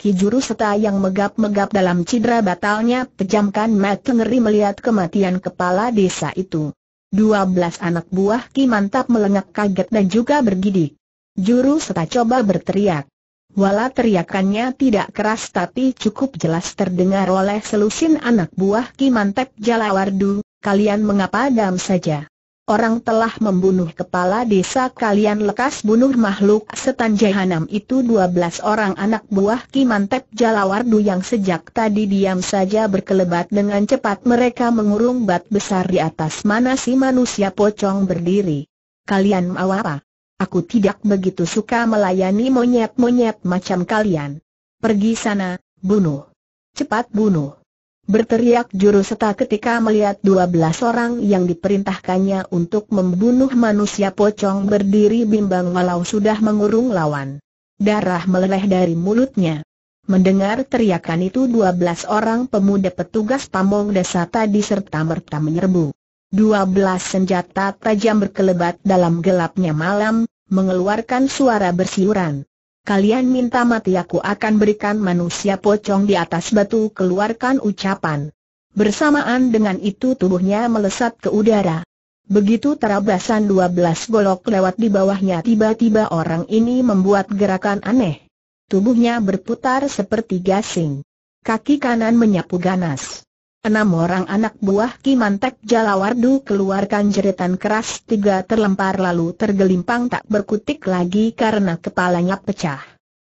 A: Ki juru seta yang megap-megap dalam cedera batalnya pejamkan mata ngeri melihat kematian kepala desa itu. Dua belas anak buah Ki Mantap melengak kaget dan juga bergidik. Juru seta coba berteriak. Walau teriakannya tidak keras tapi cukup jelas terdengar oleh selusin anak buah Kimantep Jalawardu, kalian mengapa dam saja? Orang telah membunuh kepala desa kalian lekas bunuh makhluk setan jahanam itu 12 orang anak buah Kimantep Jalawardu yang sejak tadi diam saja berkelebat dengan cepat mereka mengurung bat besar di atas mana si manusia pocong berdiri. Kalian mau apa? Aku tidak begitu suka melayani monyet-monyet macam kalian. Pergi sana, bunuh. Cepat bunuh. Berteriak juru seta ketika melihat dua belas orang yang diperintahkannya untuk membunuh manusia pocong berdiri bimbang walau sudah mengurung lawan. Darah meleleh dari mulutnya. Mendengar teriakan itu dua belas orang pemuda petugas pamong desa tadi serta merta menyerbu. 12 senjata tajam berkelebat dalam gelapnya malam, mengeluarkan suara bersiuran. Kalian minta mati aku akan berikan manusia pocong di atas batu keluarkan ucapan. Bersamaan dengan itu tubuhnya melesat ke udara. Begitu terabasan 12 golok lewat di bawahnya tiba-tiba orang ini membuat gerakan aneh. Tubuhnya berputar seperti gasing. Kaki kanan menyapu ganas. Enam orang anak buah Kimantek Jalawardu keluarkan jeritan keras tiga terlempar lalu tergelimpang tak berkutik lagi karena kepalanya pecah.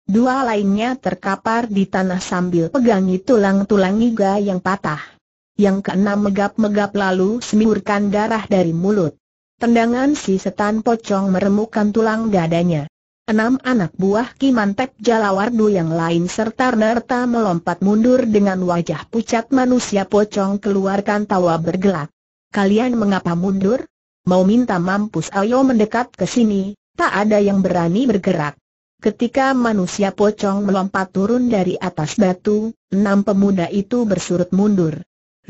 A: Dua lainnya terkapar di tanah sambil pegangi tulang-tulang iga yang patah. Yang keenam megap-megap lalu semburkan darah dari mulut. Tendangan si setan pocong meremukkan tulang dadanya. Enam anak buah Kimantep Jalawardu yang lain serta nerta melompat mundur dengan wajah pucat manusia pocong keluarkan tawa bergelak. Kalian mengapa mundur? Mau minta mampus ayo mendekat ke sini, tak ada yang berani bergerak. Ketika manusia pocong melompat turun dari atas batu, enam pemuda itu bersurut mundur.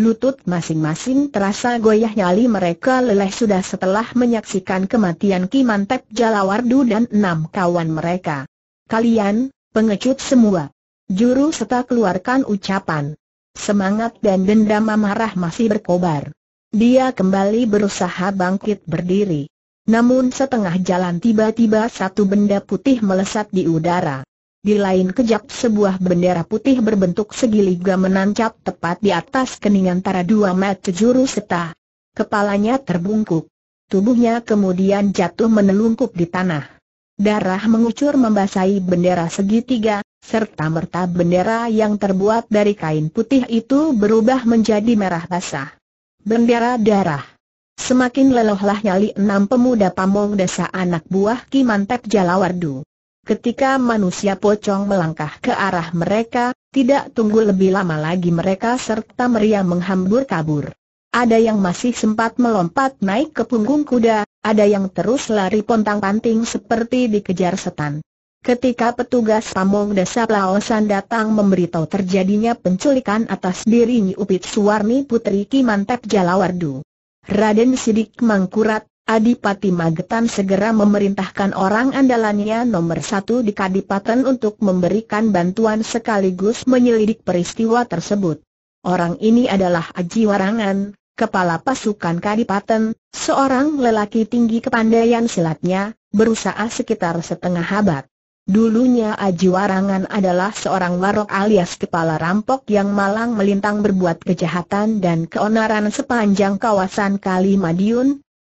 A: Lutut masing-masing terasa goyah nyali mereka leleh sudah setelah menyaksikan kematian Kimantep Jalawardu dan enam kawan mereka. Kalian, pengecut semua. Juru serta keluarkan ucapan. Semangat dan dendam amarah masih berkobar. Dia kembali berusaha bangkit berdiri. Namun setengah jalan tiba-tiba satu benda putih melesat di udara. Di lain kejap sebuah bendera putih berbentuk segiliga menancap tepat di atas kening antara dua mata juru seta. Kepalanya terbungkuk. Tubuhnya kemudian jatuh menelungkup di tanah. Darah mengucur membasahi bendera segitiga, serta merta bendera yang terbuat dari kain putih itu berubah menjadi merah basah. Bendera darah. Semakin lelohlah nyali enam pemuda pamong desa anak buah Kimantep Jalawardu. Ketika manusia pocong melangkah ke arah mereka, tidak tunggu lebih lama lagi mereka serta meriam menghambur kabur. Ada yang masih sempat melompat naik ke punggung kuda, ada yang terus lari pontang-panting seperti dikejar setan. Ketika petugas pamong desa Laosan datang memberitahu terjadinya penculikan atas diri Upit Suwarni Putri Kimantep Jalawardu. Raden Sidik Mangkurat, Adipati Magetan segera memerintahkan orang andalannya nomor satu di Kadipaten untuk memberikan bantuan sekaligus menyelidik peristiwa tersebut. Orang ini adalah Aji Warangan, kepala pasukan Kadipaten, seorang lelaki tinggi kepandaian silatnya, berusaha sekitar setengah abad. Dulunya Aji Warangan adalah seorang warok alias kepala rampok yang malang melintang berbuat kejahatan dan keonaran sepanjang kawasan Kali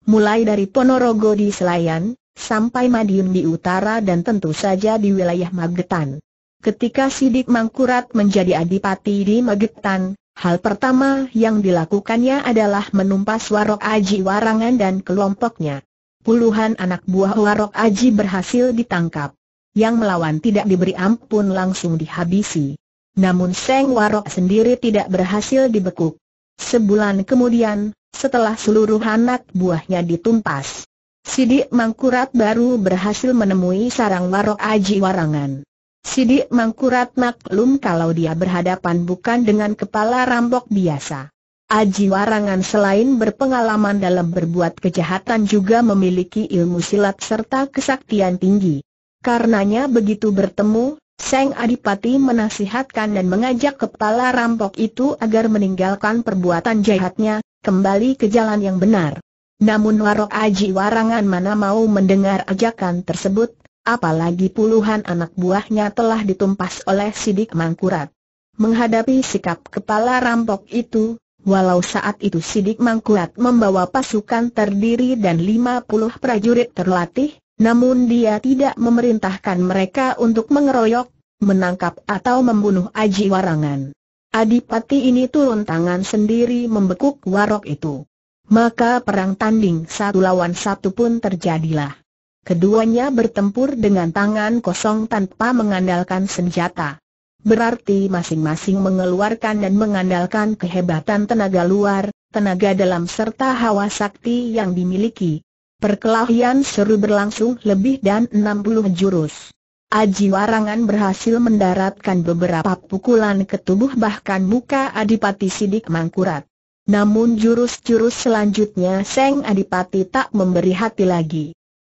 A: mulai dari Ponorogo di Selayan, sampai Madiun di utara dan tentu saja di wilayah Magetan. Ketika Sidik Mangkurat menjadi adipati di Magetan, hal pertama yang dilakukannya adalah menumpas Warok Aji Warangan dan kelompoknya. Puluhan anak buah Warok Aji berhasil ditangkap. Yang melawan tidak diberi ampun langsung dihabisi. Namun Seng Warok sendiri tidak berhasil dibekuk. Sebulan kemudian, setelah seluruh anak buahnya ditumpas, Sidik Mangkurat baru berhasil menemui sarang warok Aji Warangan. Sidik Mangkurat maklum kalau dia berhadapan bukan dengan kepala rambok biasa. Aji Warangan selain berpengalaman dalam berbuat kejahatan juga memiliki ilmu silat serta kesaktian tinggi. Karenanya begitu bertemu, Seng Adipati menasihatkan dan mengajak kepala rampok itu agar meninggalkan perbuatan jahatnya, kembali ke jalan yang benar. Namun Warok Aji Warangan mana mau mendengar ajakan tersebut, apalagi puluhan anak buahnya telah ditumpas oleh sidik mangkurat. Menghadapi sikap kepala rampok itu, walau saat itu sidik mangkurat membawa pasukan terdiri dan 50 prajurit terlatih, namun dia tidak memerintahkan mereka untuk mengeroyok, menangkap atau membunuh Aji Warangan. Adipati ini turun tangan sendiri membekuk warok itu. Maka perang tanding satu lawan satu pun terjadilah. Keduanya bertempur dengan tangan kosong tanpa mengandalkan senjata. Berarti masing-masing mengeluarkan dan mengandalkan kehebatan tenaga luar, tenaga dalam serta hawa sakti yang dimiliki, Perkelahian seru berlangsung lebih dan 60 jurus. Aji Warangan berhasil mendaratkan beberapa pukulan ke tubuh bahkan muka Adipati Sidik Mangkurat. Namun jurus-jurus selanjutnya Seng Adipati tak memberi hati lagi.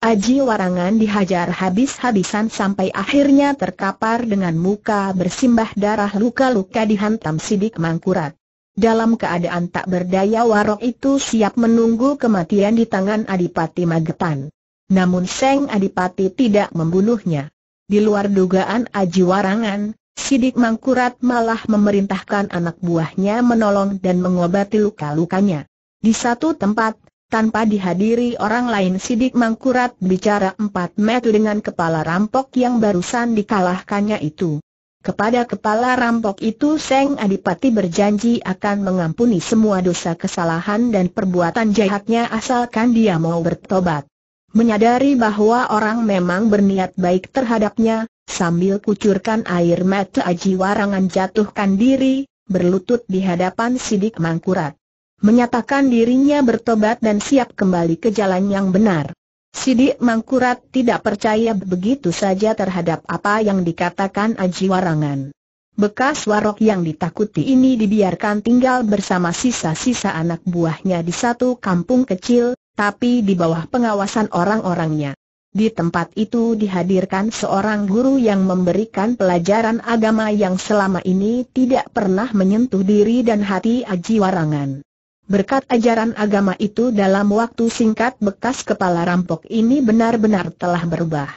A: Aji Warangan dihajar habis-habisan sampai akhirnya terkapar dengan muka bersimbah darah luka-luka dihantam sidik mangkurat dalam keadaan tak berdaya warok itu siap menunggu kematian di tangan Adipati Magetan. Namun Seng Adipati tidak membunuhnya. Di luar dugaan Aji Warangan, Sidik Mangkurat malah memerintahkan anak buahnya menolong dan mengobati luka-lukanya. Di satu tempat, tanpa dihadiri orang lain Sidik Mangkurat bicara empat metu dengan kepala rampok yang barusan dikalahkannya itu. Kepada kepala rampok itu Seng Adipati berjanji akan mengampuni semua dosa kesalahan dan perbuatan jahatnya asalkan dia mau bertobat. Menyadari bahwa orang memang berniat baik terhadapnya, sambil kucurkan air mata Aji Warangan jatuhkan diri, berlutut di hadapan Sidik Mangkurat. Menyatakan dirinya bertobat dan siap kembali ke jalan yang benar. Sidik Mangkurat tidak percaya begitu saja terhadap apa yang dikatakan Aji Warangan. Bekas warok yang ditakuti ini dibiarkan tinggal bersama sisa-sisa anak buahnya di satu kampung kecil, tapi di bawah pengawasan orang-orangnya. Di tempat itu dihadirkan seorang guru yang memberikan pelajaran agama yang selama ini tidak pernah menyentuh diri dan hati Aji Warangan. Berkat ajaran agama itu dalam waktu singkat bekas kepala rampok ini benar-benar telah berubah.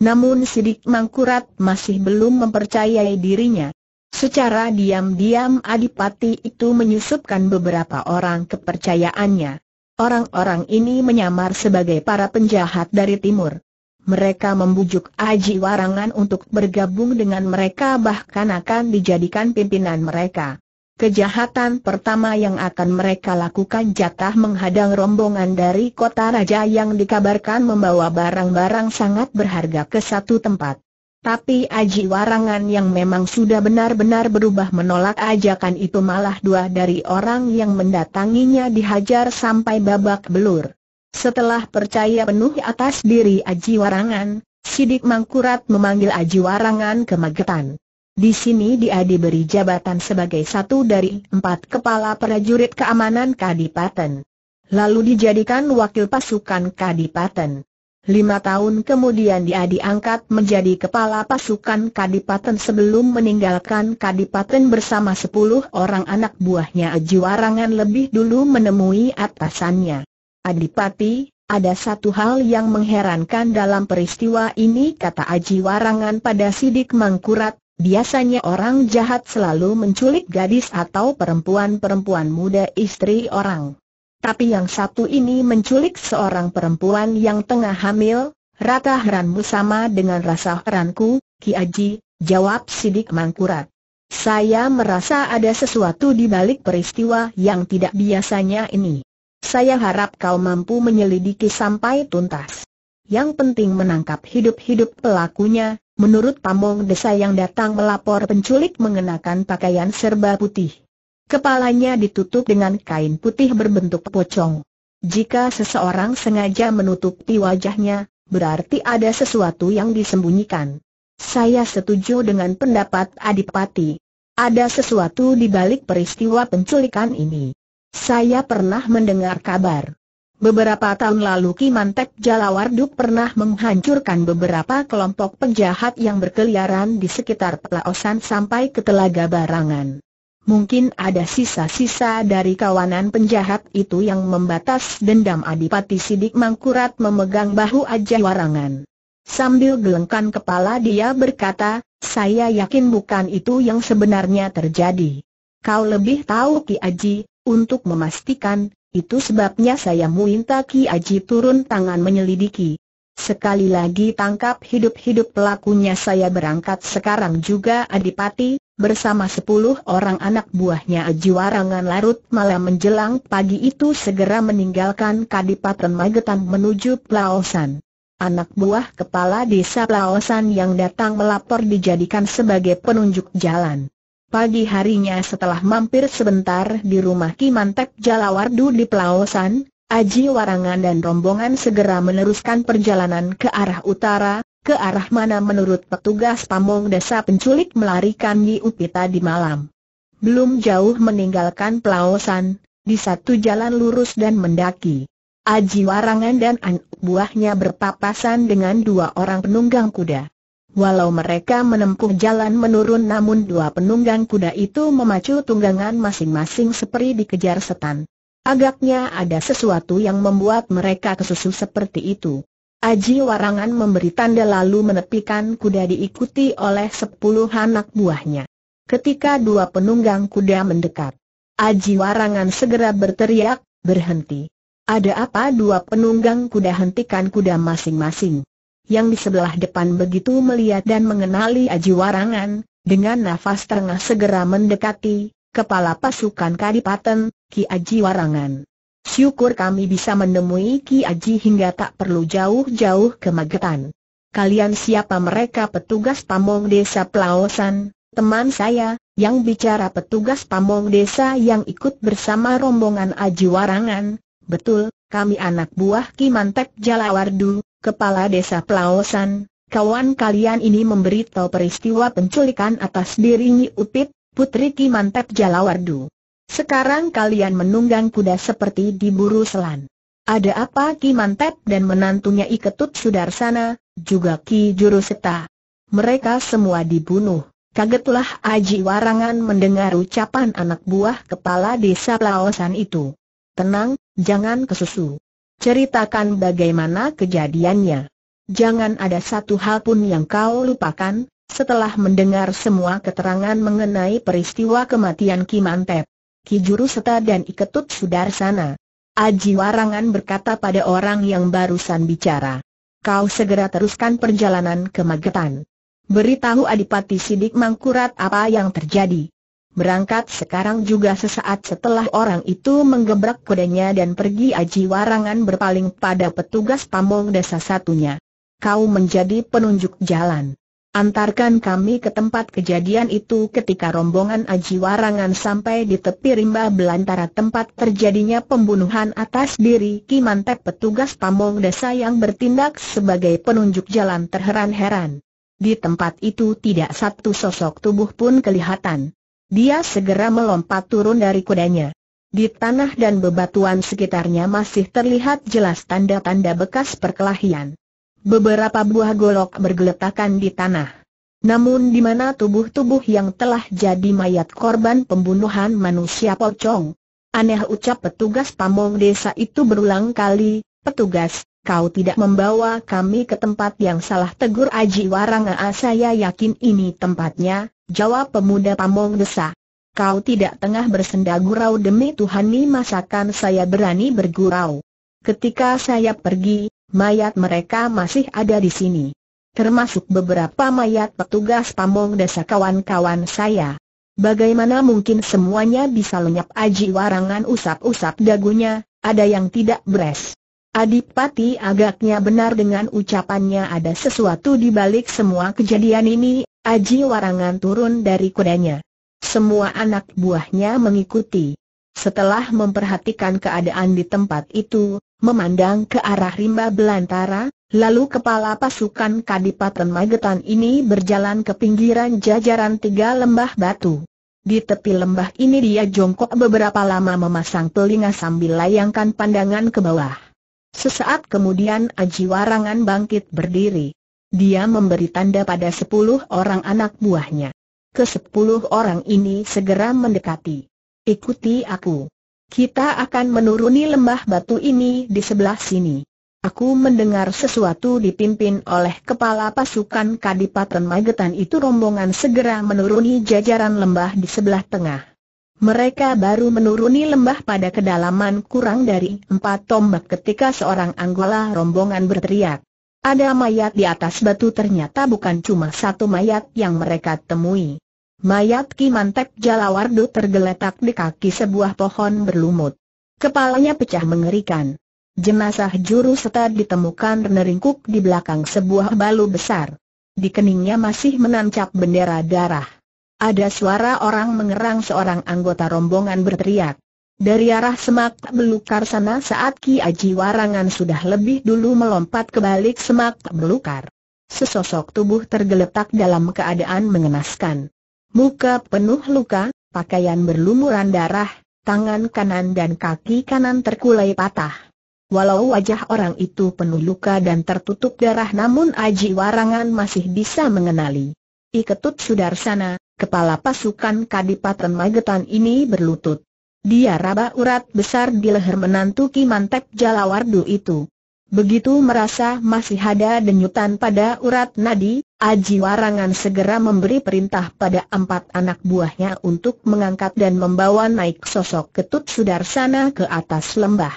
A: Namun Sidik Mangkurat masih belum mempercayai dirinya. Secara diam-diam Adipati itu menyusupkan beberapa orang kepercayaannya. Orang-orang ini menyamar sebagai para penjahat dari timur. Mereka membujuk Aji Warangan untuk bergabung dengan mereka bahkan akan dijadikan pimpinan mereka. Kejahatan pertama yang akan mereka lakukan jatah menghadang rombongan dari kota raja yang dikabarkan membawa barang-barang sangat berharga ke satu tempat. Tapi Aji Warangan yang memang sudah benar-benar berubah menolak ajakan itu malah dua dari orang yang mendatanginya dihajar sampai babak belur. Setelah percaya penuh atas diri Aji Warangan, Sidik Mangkurat memanggil Aji Warangan ke Magetan. Di sini dia diberi jabatan sebagai satu dari empat kepala prajurit keamanan Kadipaten. Lalu dijadikan wakil pasukan Kadipaten. Lima tahun kemudian dia diangkat menjadi kepala pasukan Kadipaten sebelum meninggalkan Kadipaten bersama sepuluh orang anak buahnya Ajiwarangan lebih dulu menemui atasannya. Adipati, ada satu hal yang mengherankan dalam peristiwa ini kata Ajiwarangan pada Sidik Mangkurat, Biasanya orang jahat selalu menculik gadis atau perempuan-perempuan muda istri orang. Tapi yang satu ini menculik seorang perempuan yang tengah hamil, rata heranmu sama dengan rasa heranku, Ki Aji, jawab Sidik Mangkurat. Saya merasa ada sesuatu di balik peristiwa yang tidak biasanya ini. Saya harap kau mampu menyelidiki sampai tuntas. Yang penting menangkap hidup-hidup pelakunya, menurut pamong desa yang datang melapor penculik mengenakan pakaian serba putih. Kepalanya ditutup dengan kain putih berbentuk pocong. Jika seseorang sengaja menutupi wajahnya, berarti ada sesuatu yang disembunyikan. Saya setuju dengan pendapat Adipati. Ada sesuatu di balik peristiwa penculikan ini. Saya pernah mendengar kabar Beberapa tahun lalu Ki Kimantek Jalawarduk pernah menghancurkan beberapa kelompok penjahat yang berkeliaran di sekitar Pelaosan sampai ke Telaga Barangan. Mungkin ada sisa-sisa dari kawanan penjahat itu yang membatas dendam Adipati Sidik Mangkurat memegang bahu Ajah Warangan. Sambil gelengkan kepala dia berkata, saya yakin bukan itu yang sebenarnya terjadi. Kau lebih tahu Ki Aji, untuk memastikan, itu sebabnya saya minta Ki Aji turun tangan menyelidiki. Sekali lagi tangkap hidup-hidup pelakunya saya berangkat sekarang juga Adipati, bersama sepuluh orang anak buahnya Aji Warangan larut malam menjelang pagi itu segera meninggalkan Kadipaten Magetan menuju Pelaosan. Anak buah kepala desa Pelaosan yang datang melapor dijadikan sebagai penunjuk jalan. Pagi harinya setelah mampir sebentar di rumah Kimantek Jalawardu di Pelawasan, Aji Warangan dan rombongan segera meneruskan perjalanan ke arah utara, ke arah mana menurut petugas pamong desa penculik melarikan Yi Upita di malam. Belum jauh meninggalkan Pelawasan, di satu jalan lurus dan mendaki. Aji Warangan dan anak buahnya berpapasan dengan dua orang penunggang kuda. Walau mereka menempuh jalan menurun namun dua penunggang kuda itu memacu tunggangan masing-masing seperti dikejar setan. Agaknya ada sesuatu yang membuat mereka kesusu seperti itu. Aji Warangan memberi tanda lalu menepikan kuda diikuti oleh sepuluh anak buahnya. Ketika dua penunggang kuda mendekat, Aji Warangan segera berteriak, berhenti. Ada apa dua penunggang kuda hentikan kuda masing-masing? yang di sebelah depan begitu melihat dan mengenali Aji Warangan, dengan nafas tengah segera mendekati, kepala pasukan Kadipaten, Ki Aji Warangan. Syukur kami bisa menemui Ki Aji hingga tak perlu jauh-jauh ke Magetan. Kalian siapa mereka petugas pamong desa Pelawasan, teman saya, yang bicara petugas pamong desa yang ikut bersama rombongan Aji Warangan, betul, kami anak buah Ki Mantek Jalawardu, Kepala Desa Pelawasan, kawan kalian ini memberitahu peristiwa penculikan atas diri Nyi Upit, Putri Kimantep Jalawardu. Sekarang kalian menunggang kuda seperti diburu selan. Ada apa Ki Mantep dan menantunya Iketut Sudarsana, juga Ki Juruseta? Mereka semua dibunuh. Kagetlah Aji Warangan mendengar ucapan anak buah kepala desa Laosan itu. Tenang, jangan kesusu. Ceritakan bagaimana kejadiannya. Jangan ada satu hal pun yang kau lupakan, setelah mendengar semua keterangan mengenai peristiwa kematian Kimantep. Kijuru Seta dan Iketut Sudarsana. Aji Warangan berkata pada orang yang barusan bicara. Kau segera teruskan perjalanan ke Magetan. Beritahu Adipati Sidik Mangkurat apa yang terjadi. Berangkat sekarang juga sesaat setelah orang itu menggebrak kudanya dan pergi aji warangan berpaling pada petugas pamong desa satunya. Kau menjadi penunjuk jalan. Antarkan kami ke tempat kejadian itu ketika rombongan aji warangan sampai di tepi rimba belantara tempat terjadinya pembunuhan atas diri Kimantek petugas pamong desa yang bertindak sebagai penunjuk jalan terheran-heran. Di tempat itu tidak satu sosok tubuh pun kelihatan. Dia segera melompat turun dari kudanya. Di tanah dan bebatuan sekitarnya masih terlihat jelas tanda-tanda bekas perkelahian. Beberapa buah golok bergeletakan di tanah. Namun di mana tubuh-tubuh yang telah jadi mayat korban pembunuhan manusia pocong? Aneh ucap petugas pamong desa itu berulang kali, petugas, kau tidak membawa kami ke tempat yang salah tegur Aji Warang Aa ah, saya yakin ini tempatnya, jawab pemuda pamong desa. Kau tidak tengah bersenda gurau demi Tuhan ni masakan saya berani bergurau. Ketika saya pergi, mayat mereka masih ada di sini. Termasuk beberapa mayat petugas pamong desa kawan-kawan saya. Bagaimana mungkin semuanya bisa lenyap aji warangan usap-usap dagunya, ada yang tidak beres. Adipati agaknya benar dengan ucapannya ada sesuatu di balik semua kejadian ini, Aji Warangan turun dari kudanya. Semua anak buahnya mengikuti. Setelah memperhatikan keadaan di tempat itu, memandang ke arah rimba belantara, lalu kepala pasukan Kadipaten Magetan ini berjalan ke pinggiran jajaran tiga lembah batu. Di tepi lembah ini dia jongkok beberapa lama memasang telinga sambil layangkan pandangan ke bawah. Sesaat kemudian Aji Warangan bangkit berdiri. Dia memberi tanda pada sepuluh orang anak buahnya. Kesepuluh orang ini segera mendekati. Ikuti aku. Kita akan menuruni lembah batu ini di sebelah sini. Aku mendengar sesuatu dipimpin oleh kepala pasukan Kadipaten Magetan itu rombongan segera menuruni jajaran lembah di sebelah tengah. Mereka baru menuruni lembah pada kedalaman kurang dari empat tombak ketika seorang anggola rombongan berteriak. Ada mayat di atas batu ternyata bukan cuma satu mayat yang mereka temui. Mayat Kimantek Jalawardo tergeletak di kaki sebuah pohon berlumut. Kepalanya pecah mengerikan. Jenazah juru seta ditemukan meneringkuk di belakang sebuah balu besar. Di keningnya masih menancap bendera darah. Ada suara orang mengerang seorang anggota rombongan berteriak. Dari arah semak belukar sana saat Ki Aji Warangan sudah lebih dulu melompat ke balik semak belukar. Sesosok tubuh tergeletak dalam keadaan mengenaskan. Muka penuh luka, pakaian berlumuran darah, tangan kanan dan kaki kanan terkulai patah. Walau wajah orang itu penuh luka dan tertutup darah namun Aji Warangan masih bisa mengenali. Iketut Sudarsana, kepala pasukan Kadipaten Magetan ini berlutut. Dia raba urat besar di leher menantu Ki Mantep Jalawardu itu. Begitu merasa masih ada denyutan pada urat nadi, Aji Warangan segera memberi perintah pada empat anak buahnya untuk mengangkat dan membawa naik sosok Ketut Sudarsana ke atas lembah.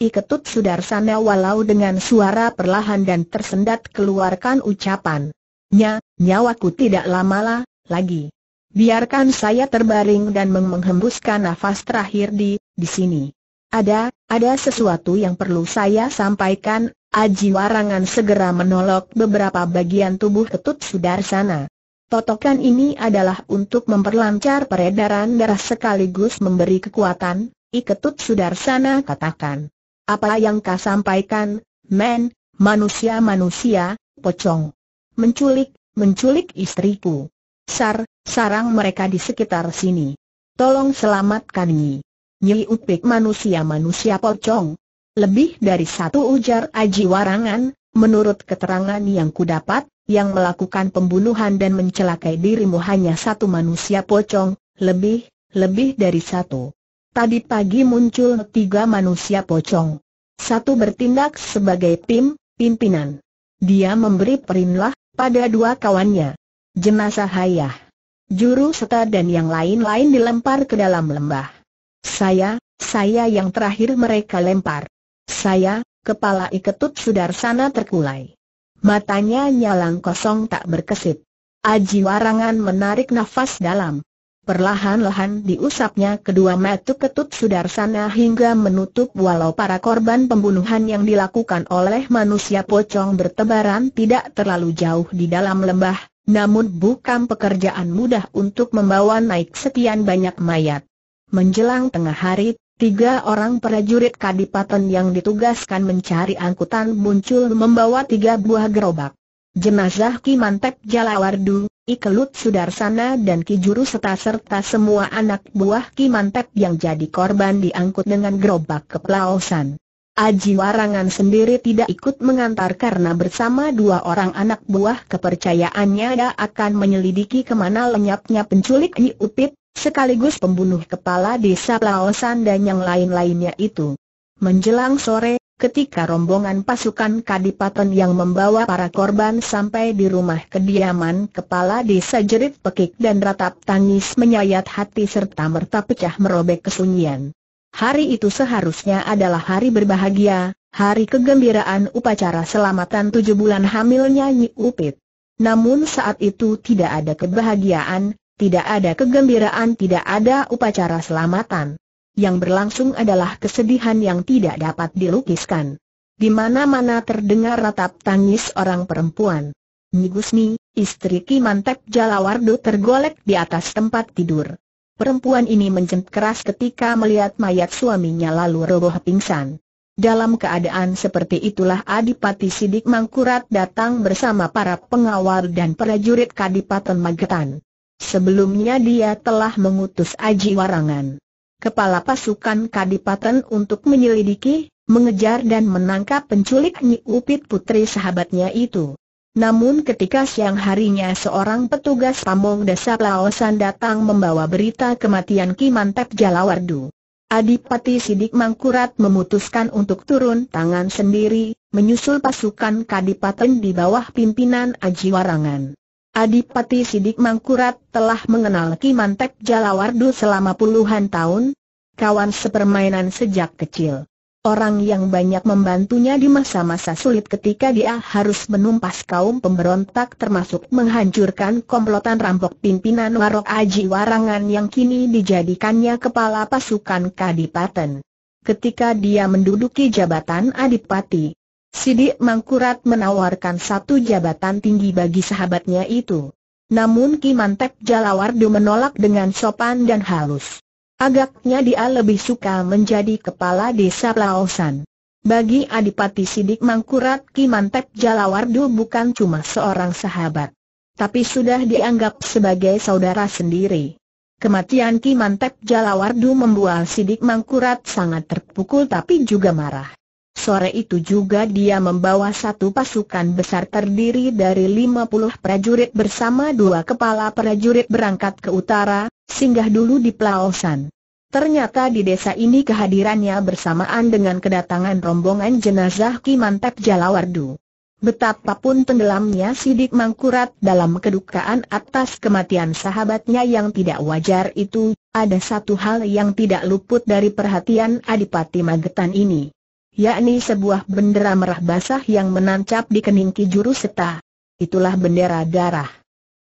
A: Iketut Sudarsana walau dengan suara perlahan dan tersendat keluarkan ucapan, Nya, nyawaku tidak lama lagi. Biarkan saya terbaring dan menghembuskan nafas terakhir di, di sini. Ada, ada sesuatu yang perlu saya sampaikan, Aji Warangan segera menolok beberapa bagian tubuh ketut sudarsana. Totokan ini adalah untuk memperlancar peredaran darah sekaligus memberi kekuatan, Iketut Sudarsana katakan. Apa yang kau sampaikan, men, manusia-manusia, pocong. Menculik, menculik istriku. Sar, sarang mereka di sekitar sini. Tolong selamatkan Nyi. Nyi Upik manusia-manusia pocong. Lebih dari satu ujar Aji Warangan, menurut keterangan yang kudapat, yang melakukan pembunuhan dan mencelakai dirimu hanya satu manusia pocong, lebih, lebih dari satu. Tadi pagi muncul tiga manusia pocong. Satu bertindak sebagai pim, pimpinan. Dia memberi perintah, pada dua kawannya. Jenazah Hayah, juru serta dan yang lain-lain dilempar ke dalam lembah. Saya, saya yang terakhir mereka lempar. Saya, kepala iketut sana terkulai. Matanya nyalang kosong tak berkesit. Aji Warangan menarik nafas dalam. Perlahan-lahan diusapnya kedua mata ketut sudarsana hingga menutup walau para korban pembunuhan yang dilakukan oleh manusia pocong bertebaran tidak terlalu jauh di dalam lembah, namun bukan pekerjaan mudah untuk membawa naik sekian banyak mayat. Menjelang tengah hari, tiga orang prajurit kadipaten yang ditugaskan mencari angkutan muncul membawa tiga buah gerobak. Jenazah Kimantep Jalawardu, Ikelut Sudarsana dan Kijuru serta serta semua anak buah Kimantep yang jadi korban diangkut dengan gerobak ke Pelausan. Aji Warangan sendiri tidak ikut mengantar karena bersama dua orang anak buah kepercayaannya dia akan menyelidiki kemana lenyapnya penculik Ki Upit, sekaligus pembunuh kepala desa Laosan dan yang lain-lainnya itu. Menjelang sore, ketika rombongan pasukan Kadipaten yang membawa para korban sampai di rumah kediaman kepala desa jerit pekik dan ratap tangis menyayat hati serta merta pecah merobek kesunyian. Hari itu seharusnya adalah hari berbahagia, hari kegembiraan upacara selamatan tujuh bulan hamilnya Nyi Upit. Namun saat itu tidak ada kebahagiaan, tidak ada kegembiraan, tidak ada upacara selamatan yang berlangsung adalah kesedihan yang tidak dapat dilukiskan. Di mana-mana terdengar ratap tangis orang perempuan. Ngigusni, istri Kimantek Jalawardo tergolek di atas tempat tidur. Perempuan ini mencent keras ketika melihat mayat suaminya lalu roboh pingsan. Dalam keadaan seperti itulah Adipati Sidik Mangkurat datang bersama para pengawal dan prajurit Kadipaten Magetan. Sebelumnya dia telah mengutus Aji Warangan kepala pasukan Kadipaten untuk menyelidiki, mengejar dan menangkap penculik Nyi Upit putri sahabatnya itu. Namun ketika siang harinya seorang petugas pamong desa Laosan datang membawa berita kematian Ki Mantep Jalawardu. Adipati Sidik Mangkurat memutuskan untuk turun tangan sendiri, menyusul pasukan Kadipaten di bawah pimpinan Aji Warangan. Adipati Sidik Mangkurat telah mengenal Kimantek Jalawardu selama puluhan tahun, kawan sepermainan sejak kecil. Orang yang banyak membantunya di masa-masa sulit ketika dia harus menumpas kaum pemberontak termasuk menghancurkan komplotan rampok pimpinan Warok Aji Warangan yang kini dijadikannya kepala pasukan Kadipaten. Ketika dia menduduki jabatan Adipati, Sidik Mangkurat menawarkan satu jabatan tinggi bagi sahabatnya itu. Namun Ki Mantek Jalawardu menolak dengan sopan dan halus. Agaknya dia lebih suka menjadi kepala desa Laosan. Bagi Adipati Sidik Mangkurat Ki Mantek Jalawardu bukan cuma seorang sahabat. Tapi sudah dianggap sebagai saudara sendiri. Kematian Ki Mantek Jalawardu membuat Sidik Mangkurat sangat terpukul tapi juga marah. Sore itu juga dia membawa satu pasukan besar terdiri dari 50 prajurit bersama dua kepala prajurit berangkat ke utara, singgah dulu di Pelaosan. Ternyata di desa ini kehadirannya bersamaan dengan kedatangan rombongan jenazah Ki Mantep Jalawardu. Betapapun tenggelamnya Sidik Mangkurat dalam kedukaan atas kematian sahabatnya yang tidak wajar itu, ada satu hal yang tidak luput dari perhatian Adipati Magetan ini yakni sebuah bendera merah basah yang menancap di kening Ki Juru Seta. Itulah bendera darah.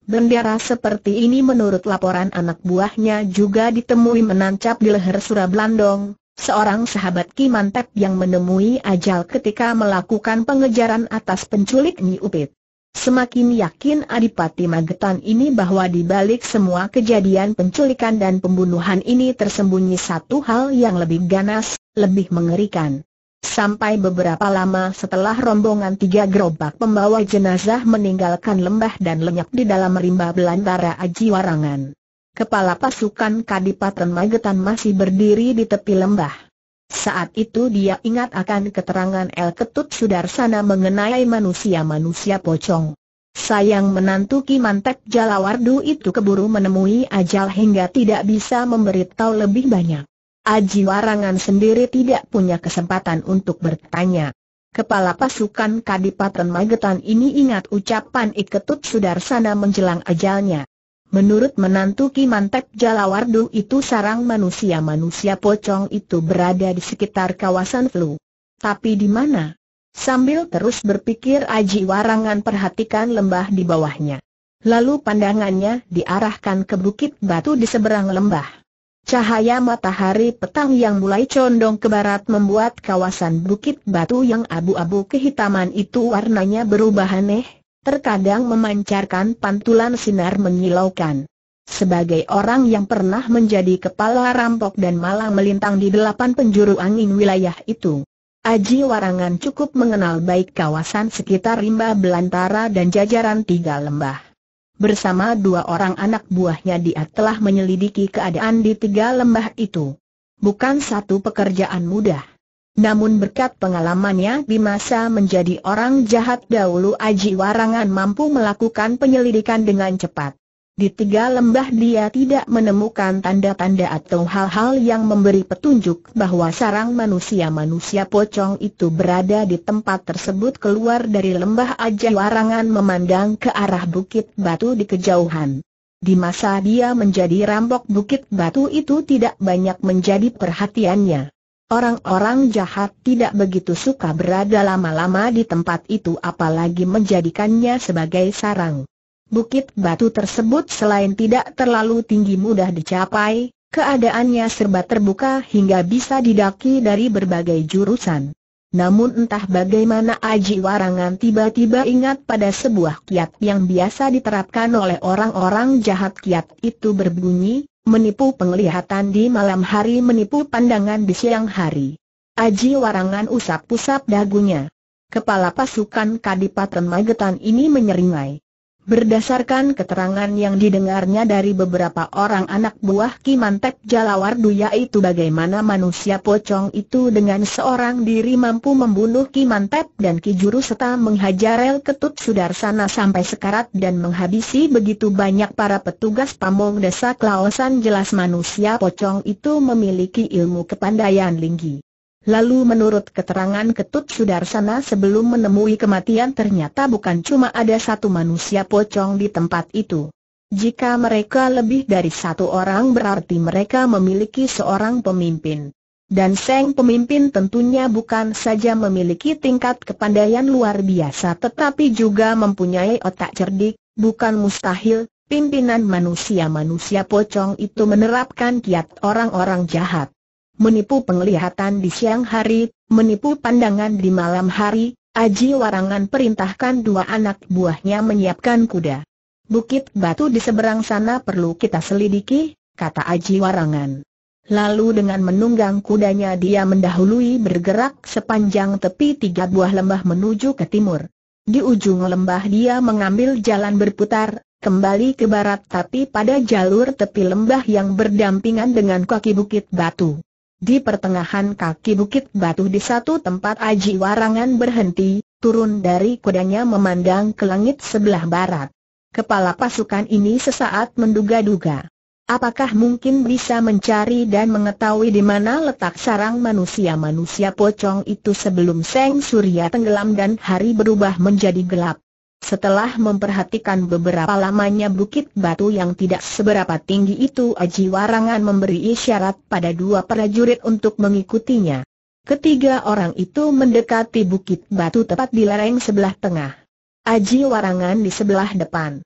A: Bendera seperti ini menurut laporan anak buahnya juga ditemui menancap di leher Surablandong, seorang sahabat Ki Mantep yang menemui ajal ketika melakukan pengejaran atas penculik Nyi Upit. Semakin yakin Adipati Magetan ini bahwa di balik semua kejadian penculikan dan pembunuhan ini tersembunyi satu hal yang lebih ganas, lebih mengerikan. Sampai beberapa lama setelah rombongan tiga gerobak pembawa jenazah meninggalkan lembah dan lenyap di dalam rimba belantara Aji Warangan. Kepala pasukan Kadipaten Magetan masih berdiri di tepi lembah. Saat itu dia ingat akan keterangan El Ketut Sudarsana mengenai manusia-manusia pocong. Sayang menantu Ki Mantek Jalawardu itu keburu menemui ajal hingga tidak bisa memberitahu lebih banyak. Aji Warangan sendiri tidak punya kesempatan untuk bertanya. Kepala pasukan Kadipaten Magetan ini ingat ucapan Iketut Sudarsana menjelang ajalnya. Menurut menantu Kimantek Jalawardu itu sarang manusia-manusia pocong itu berada di sekitar kawasan flu. Tapi di mana? Sambil terus berpikir Aji Warangan perhatikan lembah di bawahnya. Lalu pandangannya diarahkan ke bukit batu di seberang lembah. Cahaya matahari petang yang mulai condong ke barat membuat kawasan bukit batu yang abu-abu kehitaman itu warnanya berubah aneh, terkadang memancarkan pantulan sinar menyilaukan. Sebagai orang yang pernah menjadi kepala rampok dan malang melintang di delapan penjuru angin wilayah itu, Aji Warangan cukup mengenal baik kawasan sekitar rimba belantara dan jajaran tiga lembah bersama dua orang anak buahnya dia telah menyelidiki keadaan di tiga lembah itu. Bukan satu pekerjaan mudah. Namun berkat pengalamannya di masa menjadi orang jahat dahulu Aji Warangan mampu melakukan penyelidikan dengan cepat. Di tiga lembah dia tidak menemukan tanda-tanda atau hal-hal yang memberi petunjuk bahwa sarang manusia-manusia pocong itu berada di tempat tersebut keluar dari lembah aja warangan memandang ke arah bukit batu di kejauhan. Di masa dia menjadi rampok bukit batu itu tidak banyak menjadi perhatiannya. Orang-orang jahat tidak begitu suka berada lama-lama di tempat itu apalagi menjadikannya sebagai sarang. Bukit batu tersebut selain tidak terlalu tinggi mudah dicapai, keadaannya serba terbuka hingga bisa didaki dari berbagai jurusan. Namun entah bagaimana Aji Warangan tiba-tiba ingat pada sebuah kiat yang biasa diterapkan oleh orang-orang jahat kiat itu berbunyi, menipu penglihatan di malam hari menipu pandangan di siang hari. Aji Warangan usap-usap dagunya. Kepala pasukan Kadipaten Magetan ini menyeringai. Berdasarkan keterangan yang didengarnya dari beberapa orang anak buah Kimantek Jalawardu yaitu bagaimana manusia pocong itu dengan seorang diri mampu membunuh Kimantek dan Kijuru serta menghajar El Ketut Sudarsana sampai sekarat dan menghabisi begitu banyak para petugas pamong desa Klausan jelas manusia pocong itu memiliki ilmu kepandaian linggi. Lalu menurut keterangan Ketut Sudarsana sebelum menemui kematian ternyata bukan cuma ada satu manusia pocong di tempat itu. Jika mereka lebih dari satu orang berarti mereka memiliki seorang pemimpin. Dan Seng pemimpin tentunya bukan saja memiliki tingkat kepandaian luar biasa tetapi juga mempunyai otak cerdik, bukan mustahil, pimpinan manusia-manusia pocong itu menerapkan kiat orang-orang jahat menipu penglihatan di siang hari, menipu pandangan di malam hari, Aji Warangan perintahkan dua anak buahnya menyiapkan kuda. Bukit batu di seberang sana perlu kita selidiki, kata Aji Warangan. Lalu dengan menunggang kudanya dia mendahului bergerak sepanjang tepi tiga buah lembah menuju ke timur. Di ujung lembah dia mengambil jalan berputar, kembali ke barat tapi pada jalur tepi lembah yang berdampingan dengan kaki bukit batu. Di pertengahan kaki bukit batu di satu tempat Aji Warangan berhenti, turun dari kudanya memandang ke langit sebelah barat. Kepala pasukan ini sesaat menduga-duga. Apakah mungkin bisa mencari dan mengetahui di mana letak sarang manusia-manusia pocong itu sebelum Seng Surya tenggelam dan hari berubah menjadi gelap? Setelah memperhatikan beberapa lamanya bukit batu yang tidak seberapa tinggi itu Aji Warangan memberi isyarat pada dua prajurit untuk mengikutinya. Ketiga orang itu mendekati bukit batu tepat di lereng sebelah tengah. Aji Warangan di sebelah depan.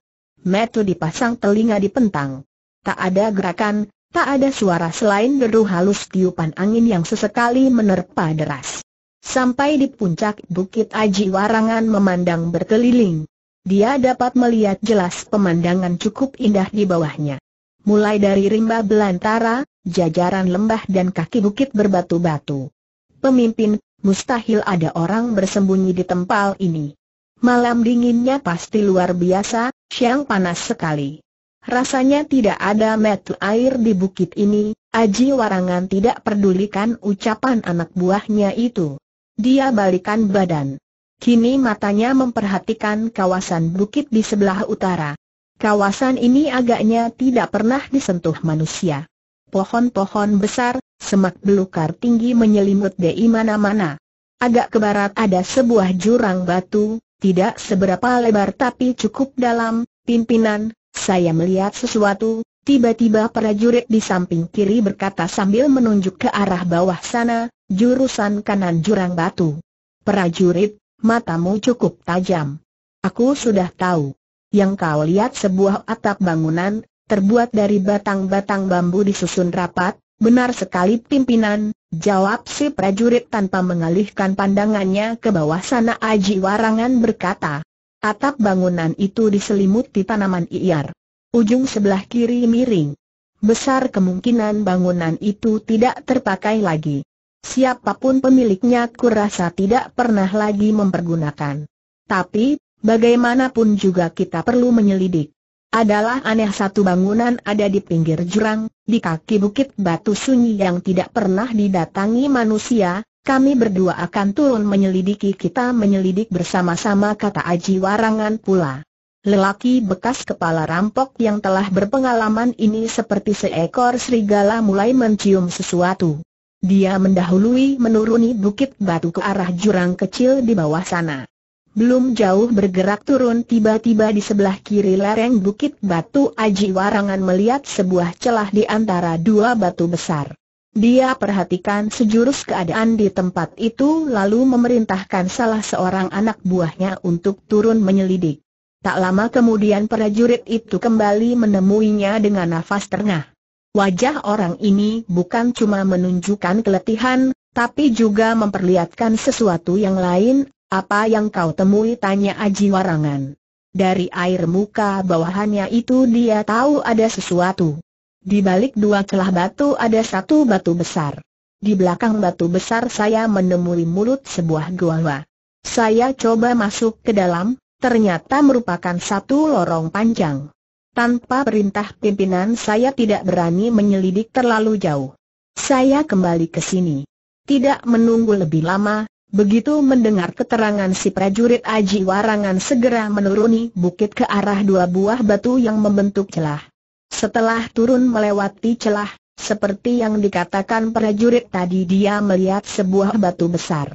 A: Metu dipasang telinga di pentang. Tak ada gerakan, tak ada suara selain deru halus tiupan angin yang sesekali menerpa deras. Sampai di puncak Bukit Aji Warangan memandang berkeliling. Dia dapat melihat jelas pemandangan cukup indah di bawahnya. Mulai dari rimba belantara, jajaran lembah dan kaki bukit berbatu-batu. Pemimpin, mustahil ada orang bersembunyi di tempat ini. Malam dinginnya pasti luar biasa, siang panas sekali. Rasanya tidak ada metu air di bukit ini, Aji Warangan tidak pedulikan ucapan anak buahnya itu. Dia balikan badan. Kini matanya memperhatikan kawasan bukit di sebelah utara. Kawasan ini agaknya tidak pernah disentuh manusia. Pohon-pohon besar, semak belukar tinggi menyelimut di mana-mana. Agak ke barat ada sebuah jurang batu, tidak seberapa lebar tapi cukup dalam, pimpinan, saya melihat sesuatu, Tiba-tiba prajurit di samping kiri berkata sambil menunjuk ke arah bawah sana, jurusan kanan jurang batu. Prajurit, matamu cukup tajam. Aku sudah tahu. Yang kau lihat sebuah atap bangunan, terbuat dari batang-batang bambu disusun rapat, benar sekali pimpinan, jawab si prajurit tanpa mengalihkan pandangannya ke bawah sana Aji Warangan berkata. Atap bangunan itu diselimuti tanaman iyar ujung sebelah kiri miring. Besar kemungkinan bangunan itu tidak terpakai lagi. Siapapun pemiliknya kurasa tidak pernah lagi mempergunakan. Tapi, bagaimanapun juga kita perlu menyelidik. Adalah aneh satu bangunan ada di pinggir jurang, di kaki bukit batu sunyi yang tidak pernah didatangi manusia, kami berdua akan turun menyelidiki kita menyelidik bersama-sama kata Aji Warangan pula. Lelaki bekas kepala rampok yang telah berpengalaman ini seperti seekor serigala mulai mencium sesuatu. Dia mendahului menuruni bukit batu ke arah jurang kecil di bawah sana. Belum jauh bergerak turun tiba-tiba di sebelah kiri lereng bukit batu Aji Warangan melihat sebuah celah di antara dua batu besar. Dia perhatikan sejurus keadaan di tempat itu lalu memerintahkan salah seorang anak buahnya untuk turun menyelidik. Tak lama kemudian prajurit itu kembali menemuinya dengan nafas terengah. Wajah orang ini bukan cuma menunjukkan keletihan, tapi juga memperlihatkan sesuatu yang lain, apa yang kau temui tanya Aji Warangan. Dari air muka bawahannya itu dia tahu ada sesuatu. Di balik dua celah batu ada satu batu besar. Di belakang batu besar saya menemui mulut sebuah gua. Saya coba masuk ke dalam, ternyata merupakan satu lorong panjang. Tanpa perintah pimpinan saya tidak berani menyelidik terlalu jauh. Saya kembali ke sini. Tidak menunggu lebih lama, begitu mendengar keterangan si prajurit Aji Warangan segera menuruni bukit ke arah dua buah batu yang membentuk celah. Setelah turun melewati celah, seperti yang dikatakan prajurit tadi dia melihat sebuah batu besar.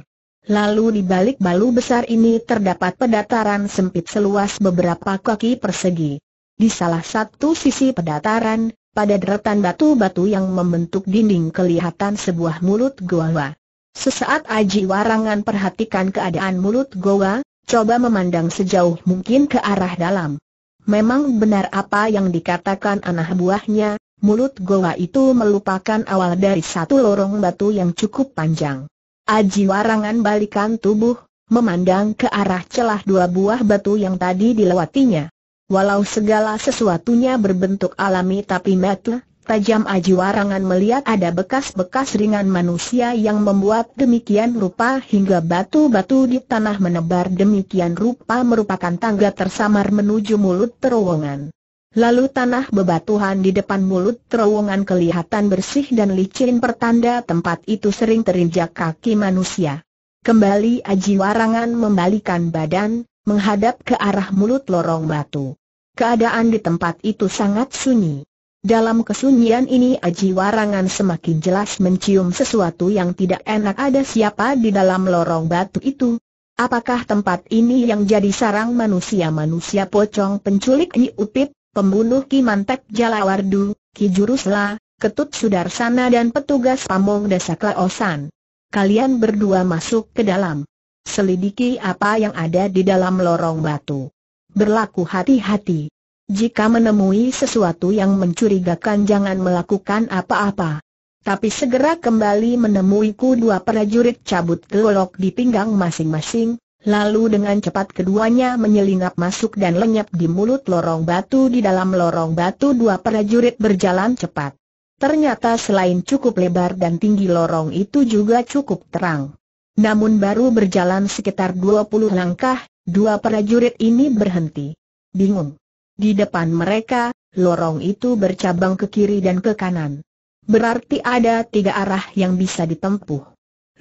A: Lalu di balik balu besar ini terdapat pedataran sempit seluas beberapa kaki persegi. Di salah satu sisi pedataran, pada deretan batu-batu yang membentuk dinding kelihatan sebuah mulut goa. Sesaat Aji Warangan perhatikan keadaan mulut goa, coba memandang sejauh mungkin ke arah dalam. Memang benar apa yang dikatakan anak buahnya, mulut goa itu melupakan awal dari satu lorong batu yang cukup panjang. Aji Warangan balikan tubuh, memandang ke arah celah dua buah batu yang tadi dilewatinya. Walau segala sesuatunya berbentuk alami tapi metu, tajam Aji Warangan melihat ada bekas-bekas ringan manusia yang membuat demikian rupa hingga batu-batu di tanah menebar demikian rupa merupakan tangga tersamar menuju mulut terowongan. Lalu tanah bebatuhan di depan mulut terowongan kelihatan bersih dan licin pertanda tempat itu sering terinjak kaki manusia. Kembali Aji Warangan membalikan badan, menghadap ke arah mulut lorong batu. Keadaan di tempat itu sangat sunyi. Dalam kesunyian ini Aji Warangan semakin jelas mencium sesuatu yang tidak enak ada siapa di dalam lorong batu itu. Apakah tempat ini yang jadi sarang manusia-manusia pocong penculik Nyi Upit? pembunuh Ki Mantek Jalawardu, Ki Jurusla, Ketut Sudarsana dan petugas pamong desa Klaosan. Kalian berdua masuk ke dalam. Selidiki apa yang ada di dalam lorong batu. Berlaku hati-hati. Jika menemui sesuatu yang mencurigakan jangan melakukan apa-apa. Tapi segera kembali menemuiku dua prajurit cabut golok di pinggang masing-masing, Lalu dengan cepat keduanya menyelinap masuk dan lenyap di mulut lorong batu di dalam lorong batu dua prajurit berjalan cepat. Ternyata selain cukup lebar dan tinggi lorong itu juga cukup terang. Namun baru berjalan sekitar 20 langkah, dua prajurit ini berhenti. Bingung. Di depan mereka, lorong itu bercabang ke kiri dan ke kanan. Berarti ada tiga arah yang bisa ditempuh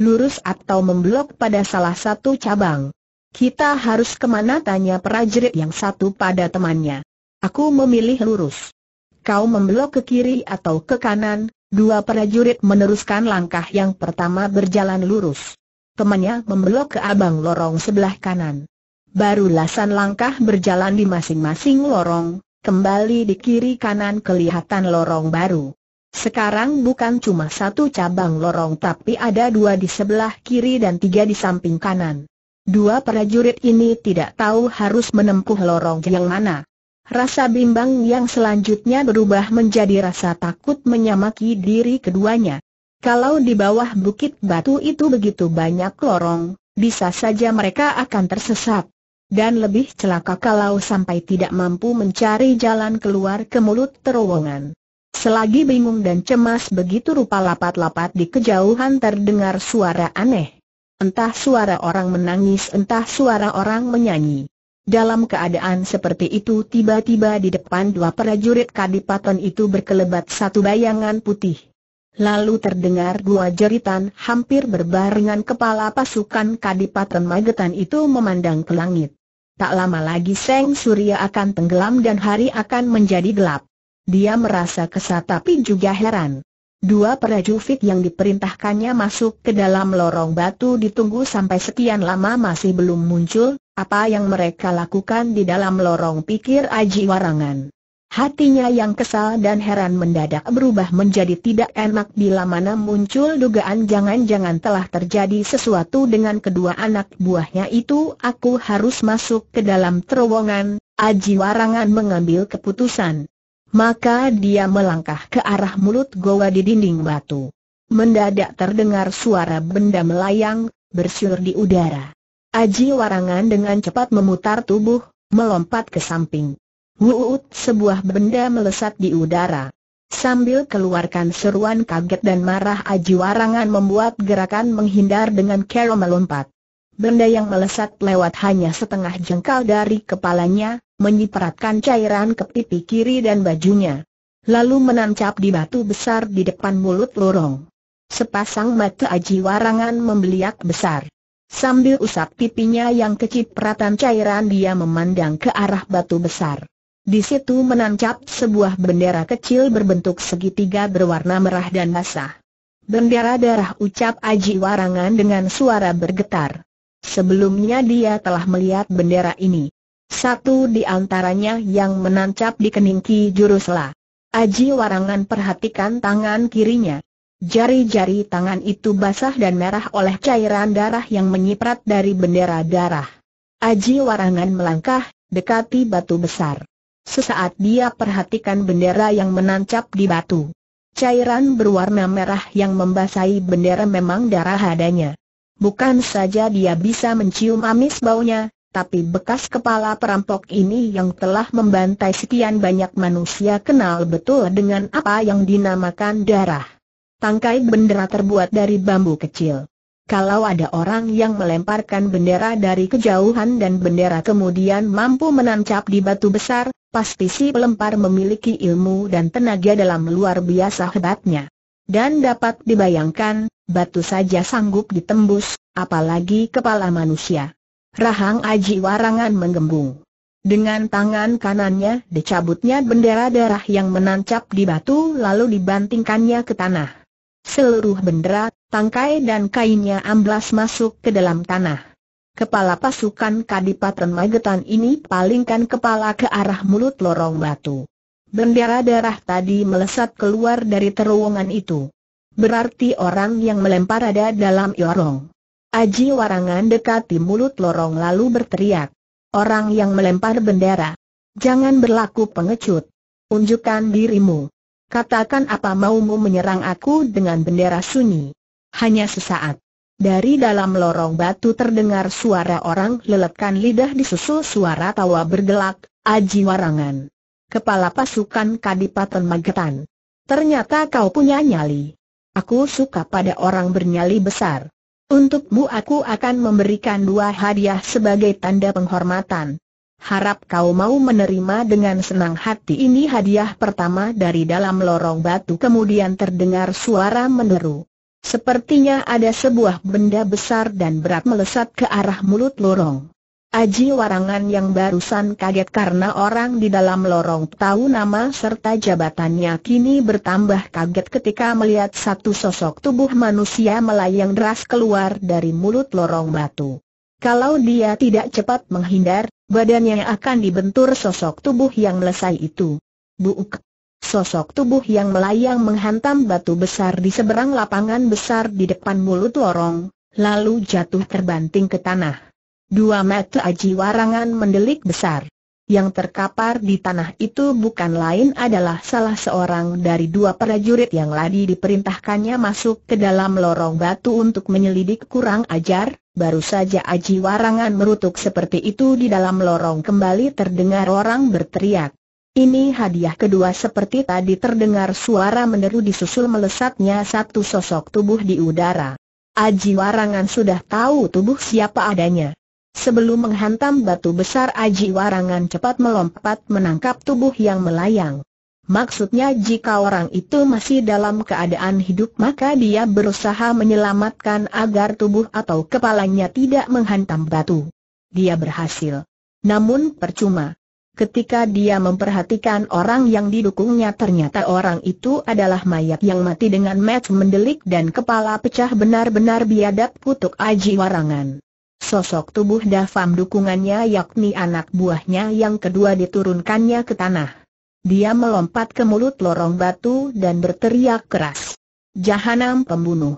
A: lurus atau memblok pada salah satu cabang. Kita harus kemana tanya prajurit yang satu pada temannya. Aku memilih lurus. Kau memblok ke kiri atau ke kanan, dua prajurit meneruskan langkah yang pertama berjalan lurus. Temannya memblok ke abang lorong sebelah kanan. Baru lasan langkah berjalan di masing-masing lorong, kembali di kiri kanan kelihatan lorong baru. Sekarang bukan cuma satu cabang lorong tapi ada dua di sebelah kiri dan tiga di samping kanan. Dua prajurit ini tidak tahu harus menempuh lorong yang mana. Rasa bimbang yang selanjutnya berubah menjadi rasa takut menyamaki diri keduanya. Kalau di bawah bukit batu itu begitu banyak lorong, bisa saja mereka akan tersesat. Dan lebih celaka kalau sampai tidak mampu mencari jalan keluar ke mulut terowongan. Selagi bingung dan cemas begitu rupa lapat-lapat di kejauhan terdengar suara aneh. Entah suara orang menangis entah suara orang menyanyi. Dalam keadaan seperti itu tiba-tiba di depan dua prajurit kadipaten itu berkelebat satu bayangan putih. Lalu terdengar dua jeritan hampir berbarengan kepala pasukan kadipaten Magetan itu memandang ke langit. Tak lama lagi Seng Surya akan tenggelam dan hari akan menjadi gelap. Dia merasa kesat tapi juga heran. Dua prajurit yang diperintahkannya masuk ke dalam lorong batu ditunggu sampai sekian lama masih belum muncul, apa yang mereka lakukan di dalam lorong pikir Aji Warangan. Hatinya yang kesal dan heran mendadak berubah menjadi tidak enak bila mana muncul dugaan jangan-jangan telah terjadi sesuatu dengan kedua anak buahnya itu aku harus masuk ke dalam terowongan, Aji Warangan mengambil keputusan. Maka dia melangkah ke arah mulut goa di dinding batu. Mendadak terdengar suara benda melayang, bersiul di udara. Aji Warangan dengan cepat memutar tubuh, melompat ke samping. Wuut sebuah benda melesat di udara. Sambil keluarkan seruan kaget dan marah Aji Warangan membuat gerakan menghindar dengan kero melompat. Benda yang melesat lewat hanya setengah jengkal dari kepalanya, menyipratkan cairan ke pipi kiri dan bajunya. Lalu menancap di batu besar di depan mulut lorong. Sepasang mata Aji Warangan membeliak besar. Sambil usap pipinya yang kecipratan cairan dia memandang ke arah batu besar. Di situ menancap sebuah bendera kecil berbentuk segitiga berwarna merah dan basah. Bendera darah ucap Aji Warangan dengan suara bergetar. Sebelumnya dia telah melihat bendera ini. Satu di antaranya yang menancap di kening Ki Jurusla. Aji Warangan perhatikan tangan kirinya. Jari-jari tangan itu basah dan merah oleh cairan darah yang menyiprat dari bendera darah. Aji Warangan melangkah, dekati batu besar. Sesaat dia perhatikan bendera yang menancap di batu. Cairan berwarna merah yang membasahi bendera memang darah adanya. Bukan saja dia bisa mencium amis baunya, tapi bekas kepala perampok ini yang telah membantai sekian banyak manusia kenal betul dengan apa yang dinamakan darah. Tangkai bendera terbuat dari bambu kecil. Kalau ada orang yang melemparkan bendera dari kejauhan dan bendera kemudian mampu menancap di batu besar, pasti si pelempar memiliki ilmu dan tenaga dalam luar biasa hebatnya. Dan dapat dibayangkan, batu saja sanggup ditembus, apalagi kepala manusia. Rahang Aji Warangan menggembung. Dengan tangan kanannya dicabutnya bendera darah yang menancap di batu lalu dibantingkannya ke tanah. Seluruh bendera, tangkai dan kainnya amblas masuk ke dalam tanah. Kepala pasukan Kadipaten Magetan ini palingkan kepala ke arah mulut lorong batu. Bendera darah tadi melesat keluar dari terowongan itu. Berarti orang yang melempar ada dalam lorong. Aji Warangan dekati mulut lorong lalu berteriak. Orang yang melempar bendera. Jangan berlaku pengecut. Unjukkan dirimu. Katakan apa maumu menyerang aku dengan bendera sunyi. Hanya sesaat. Dari dalam lorong batu terdengar suara orang lelekan lidah disusul suara tawa bergelak, Aji Warangan. Kepala pasukan Kadipaten Magetan. Ternyata kau punya nyali. Aku suka pada orang bernyali besar. Untukmu aku akan memberikan dua hadiah sebagai tanda penghormatan. Harap kau mau menerima dengan senang hati ini hadiah pertama dari dalam lorong batu kemudian terdengar suara meneru. Sepertinya ada sebuah benda besar dan berat melesat ke arah mulut lorong. Aji Warangan yang barusan kaget karena orang di dalam lorong tahu nama serta jabatannya kini bertambah kaget ketika melihat satu sosok tubuh manusia melayang deras keluar dari mulut lorong batu. Kalau dia tidak cepat menghindar, badannya akan dibentur sosok tubuh yang melesai itu. Buuk! Sosok tubuh yang melayang menghantam batu besar di seberang lapangan besar di depan mulut lorong, lalu jatuh terbanting ke tanah. Dua mata Aji Warangan mendelik besar. Yang terkapar di tanah itu bukan lain adalah salah seorang dari dua prajurit yang ladi diperintahkannya masuk ke dalam lorong batu untuk menyelidik kurang ajar, baru saja Aji Warangan merutuk seperti itu di dalam lorong kembali terdengar orang berteriak. Ini hadiah kedua seperti tadi terdengar suara meneru disusul melesatnya satu sosok tubuh di udara. Aji Warangan sudah tahu tubuh siapa adanya. Sebelum menghantam batu besar Aji Warangan cepat melompat menangkap tubuh yang melayang. Maksudnya jika orang itu masih dalam keadaan hidup maka dia berusaha menyelamatkan agar tubuh atau kepalanya tidak menghantam batu. Dia berhasil. Namun percuma. Ketika dia memperhatikan orang yang didukungnya ternyata orang itu adalah mayat yang mati dengan match mendelik dan kepala pecah benar-benar biadab kutuk Aji Warangan. Sosok tubuh Dafam dukungannya yakni anak buahnya yang kedua diturunkannya ke tanah. Dia melompat ke mulut lorong batu dan berteriak keras. Jahanam pembunuh.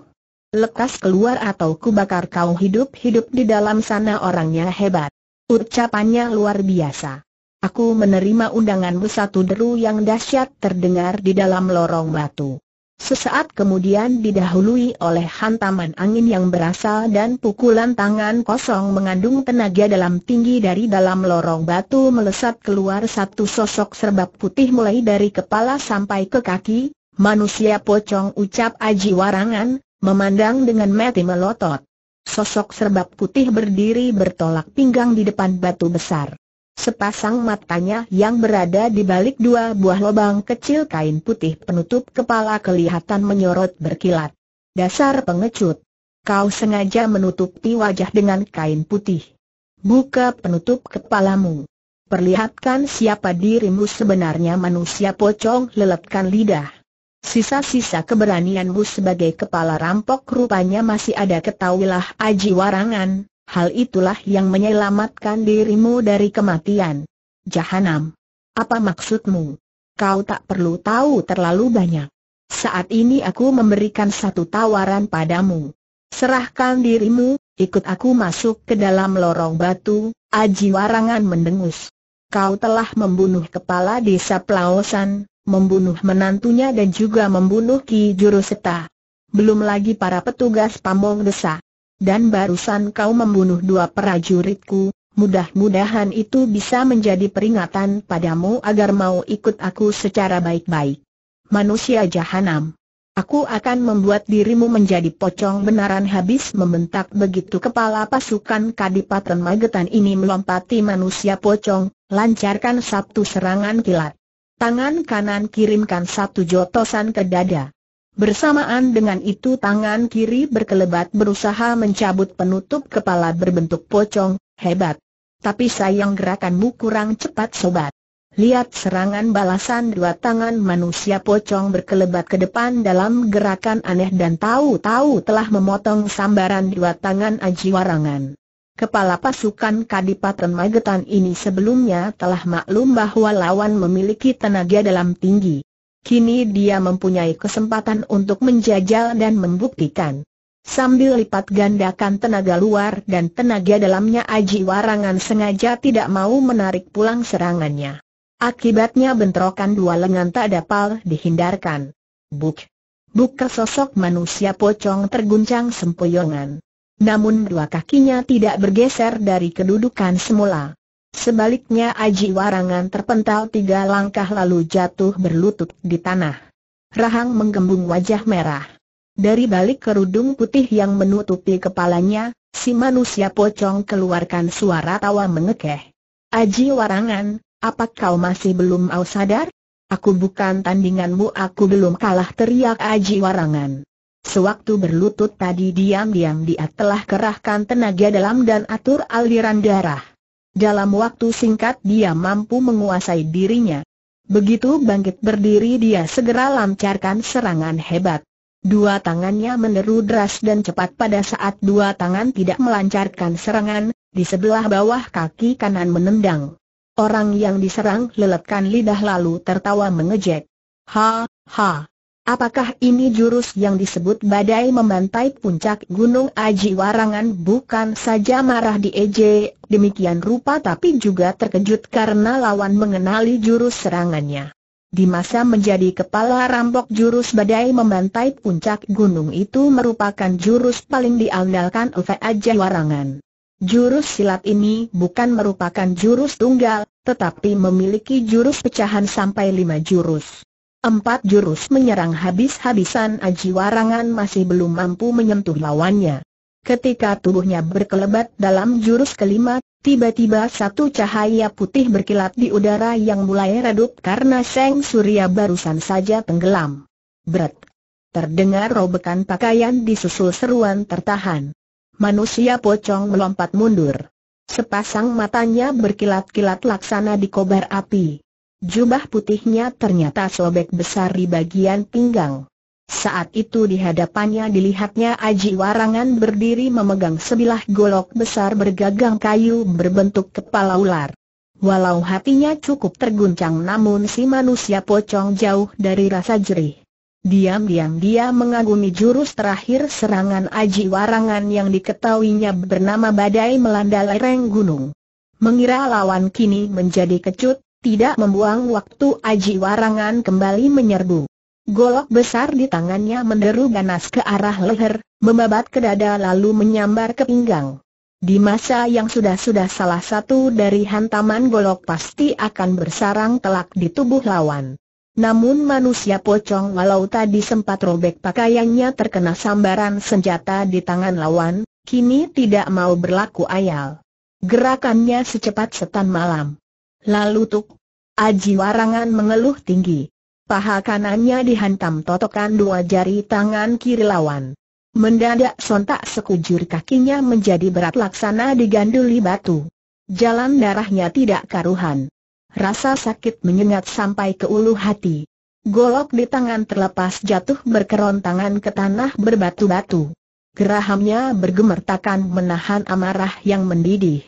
A: Lekas keluar atau kubakar kau hidup-hidup di dalam sana orangnya hebat. Ucapannya luar biasa. Aku menerima undanganmu satu deru yang dahsyat terdengar di dalam lorong batu. Sesaat kemudian didahului oleh hantaman angin yang berasal dan pukulan tangan kosong mengandung tenaga dalam tinggi dari dalam lorong batu melesat keluar satu sosok serbab putih mulai dari kepala sampai ke kaki, manusia pocong ucap Aji Warangan, memandang dengan mati melotot. Sosok serbab putih berdiri bertolak pinggang di depan batu besar. Sepasang matanya yang berada di balik dua buah lubang kecil kain putih penutup kepala kelihatan menyorot berkilat. Dasar pengecut. Kau sengaja menutupi wajah dengan kain putih. Buka penutup kepalamu. Perlihatkan siapa dirimu sebenarnya manusia pocong lelepkan lidah. Sisa-sisa keberanianmu sebagai kepala rampok rupanya masih ada ketahuilah Aji Warangan, Hal itulah yang menyelamatkan dirimu dari kematian. Jahanam. Apa maksudmu? Kau tak perlu tahu terlalu banyak. Saat ini aku memberikan satu tawaran padamu. Serahkan dirimu, ikut aku masuk ke dalam lorong batu, Aji Warangan mendengus. Kau telah membunuh kepala desa Plaosan, membunuh menantunya dan juga membunuh Ki Juruseta. Belum lagi para petugas pamong desa dan barusan kau membunuh dua prajuritku, mudah-mudahan itu bisa menjadi peringatan padamu agar mau ikut aku secara baik-baik. Manusia jahanam. Aku akan membuat dirimu menjadi pocong benaran habis membentak begitu kepala pasukan Kadipaten Magetan ini melompati manusia pocong, lancarkan satu serangan kilat. Tangan kanan kirimkan satu jotosan ke dada. Bersamaan dengan itu tangan kiri berkelebat berusaha mencabut penutup kepala berbentuk pocong, hebat. Tapi sayang gerakanmu kurang cepat sobat. Lihat serangan balasan dua tangan manusia pocong berkelebat ke depan dalam gerakan aneh dan tahu-tahu telah memotong sambaran dua tangan Aji Warangan. Kepala pasukan Kadipaten Magetan ini sebelumnya telah maklum bahwa lawan memiliki tenaga dalam tinggi. Kini dia mempunyai kesempatan untuk menjajal dan membuktikan. Sambil lipat gandakan tenaga luar dan tenaga dalamnya Aji Warangan sengaja tidak mau menarik pulang serangannya. Akibatnya bentrokan dua lengan tak dapat dihindarkan. Buk! Buk sosok manusia pocong terguncang sempoyongan. Namun dua kakinya tidak bergeser dari kedudukan semula. Sebaliknya Aji Warangan terpental tiga langkah lalu jatuh berlutut di tanah. Rahang menggembung wajah merah. Dari balik kerudung putih yang menutupi kepalanya, si manusia pocong keluarkan suara tawa mengekeh. Aji Warangan, apa kau masih belum au sadar? Aku bukan tandinganmu aku belum kalah teriak Aji Warangan. Sewaktu berlutut tadi diam-diam dia telah kerahkan tenaga dalam dan atur aliran darah. Dalam waktu singkat dia mampu menguasai dirinya. Begitu bangkit berdiri dia segera lancarkan serangan hebat. Dua tangannya meneru deras dan cepat pada saat dua tangan tidak melancarkan serangan, di sebelah bawah kaki kanan menendang. Orang yang diserang lelekkan lidah lalu tertawa mengejek. Ha, ha. Apakah ini jurus yang disebut badai membantai puncak Gunung Aji Warangan bukan saja marah di EJ, demikian rupa tapi juga terkejut karena lawan mengenali jurus serangannya. Di masa menjadi kepala rampok jurus badai membantai puncak gunung itu merupakan jurus paling diandalkan oleh Aji Warangan. Jurus silat ini bukan merupakan jurus tunggal, tetapi memiliki jurus pecahan sampai lima jurus. Empat jurus menyerang habis-habisan Aji Warangan masih belum mampu menyentuh lawannya. Ketika tubuhnya berkelebat dalam jurus kelima, tiba-tiba satu cahaya putih berkilat di udara yang mulai redup karena Seng Surya barusan saja tenggelam. Berat. Terdengar robekan pakaian disusul seruan tertahan. Manusia pocong melompat mundur. Sepasang matanya berkilat-kilat laksana di kobar api jubah putihnya ternyata sobek besar di bagian pinggang. Saat itu di hadapannya dilihatnya Aji Warangan berdiri memegang sebilah golok besar bergagang kayu berbentuk kepala ular. Walau hatinya cukup terguncang namun si manusia pocong jauh dari rasa jerih. Diam-diam dia mengagumi jurus terakhir serangan Aji Warangan yang diketahuinya bernama Badai Melanda Lereng Gunung. Mengira lawan kini menjadi kecut, tidak membuang waktu Aji Warangan kembali menyerbu. Golok besar di tangannya menderu ganas ke arah leher, membabat ke dada lalu menyambar ke pinggang. Di masa yang sudah-sudah salah satu dari hantaman golok pasti akan bersarang telak di tubuh lawan. Namun manusia pocong walau tadi sempat robek pakaiannya terkena sambaran senjata di tangan lawan, kini tidak mau berlaku ayal. Gerakannya secepat setan malam. Lalu tuk. Aji Warangan mengeluh tinggi. Paha kanannya dihantam totokan dua jari tangan kiri lawan. Mendadak sontak sekujur kakinya menjadi berat laksana diganduli batu. Jalan darahnya tidak karuhan. Rasa sakit menyengat sampai ke ulu hati. Golok di tangan terlepas jatuh berkerontangan ke tanah berbatu-batu. Gerahamnya bergemertakan menahan amarah yang mendidih.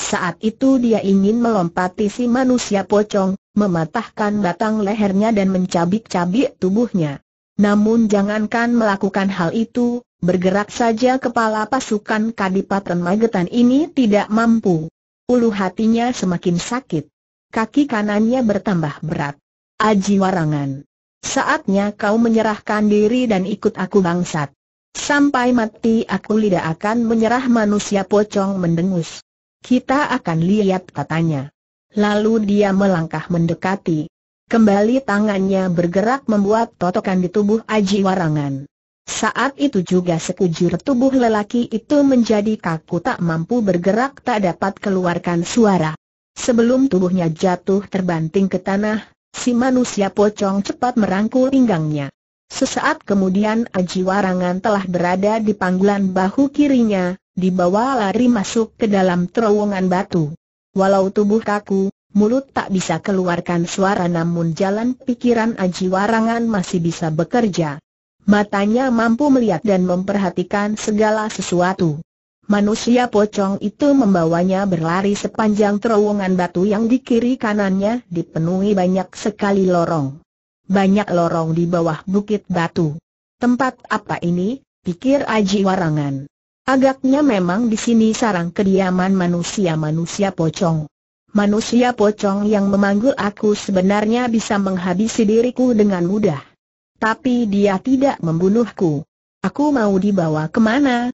A: Saat itu dia ingin melompati si manusia pocong, mematahkan batang lehernya dan mencabik-cabik tubuhnya. Namun jangankan melakukan hal itu, bergerak saja kepala pasukan Kadipaten Magetan ini tidak mampu. Ulu hatinya semakin sakit. Kaki kanannya bertambah berat. Aji Warangan. Saatnya kau menyerahkan diri dan ikut aku bangsat. Sampai mati aku tidak akan menyerah manusia pocong mendengus. Kita akan lihat katanya. Lalu dia melangkah mendekati. Kembali tangannya bergerak membuat totokan di tubuh Aji Warangan. Saat itu juga sekujur tubuh lelaki itu menjadi kaku tak mampu bergerak tak dapat keluarkan suara. Sebelum tubuhnya jatuh terbanting ke tanah, si manusia pocong cepat merangkul pinggangnya. Sesaat kemudian Aji Warangan telah berada di panggulan bahu kirinya, dibawa lari masuk ke dalam terowongan batu. Walau tubuh kaku, mulut tak bisa keluarkan suara namun jalan pikiran Aji Warangan masih bisa bekerja. Matanya mampu melihat dan memperhatikan segala sesuatu. Manusia pocong itu membawanya berlari sepanjang terowongan batu yang di kiri kanannya dipenuhi banyak sekali lorong. Banyak lorong di bawah bukit batu. Tempat apa ini? pikir Aji Warangan. Agaknya memang di sini sarang kediaman manusia-manusia pocong. Manusia pocong yang memanggil aku sebenarnya bisa menghabisi diriku dengan mudah. Tapi dia tidak membunuhku. Aku mau dibawa kemana?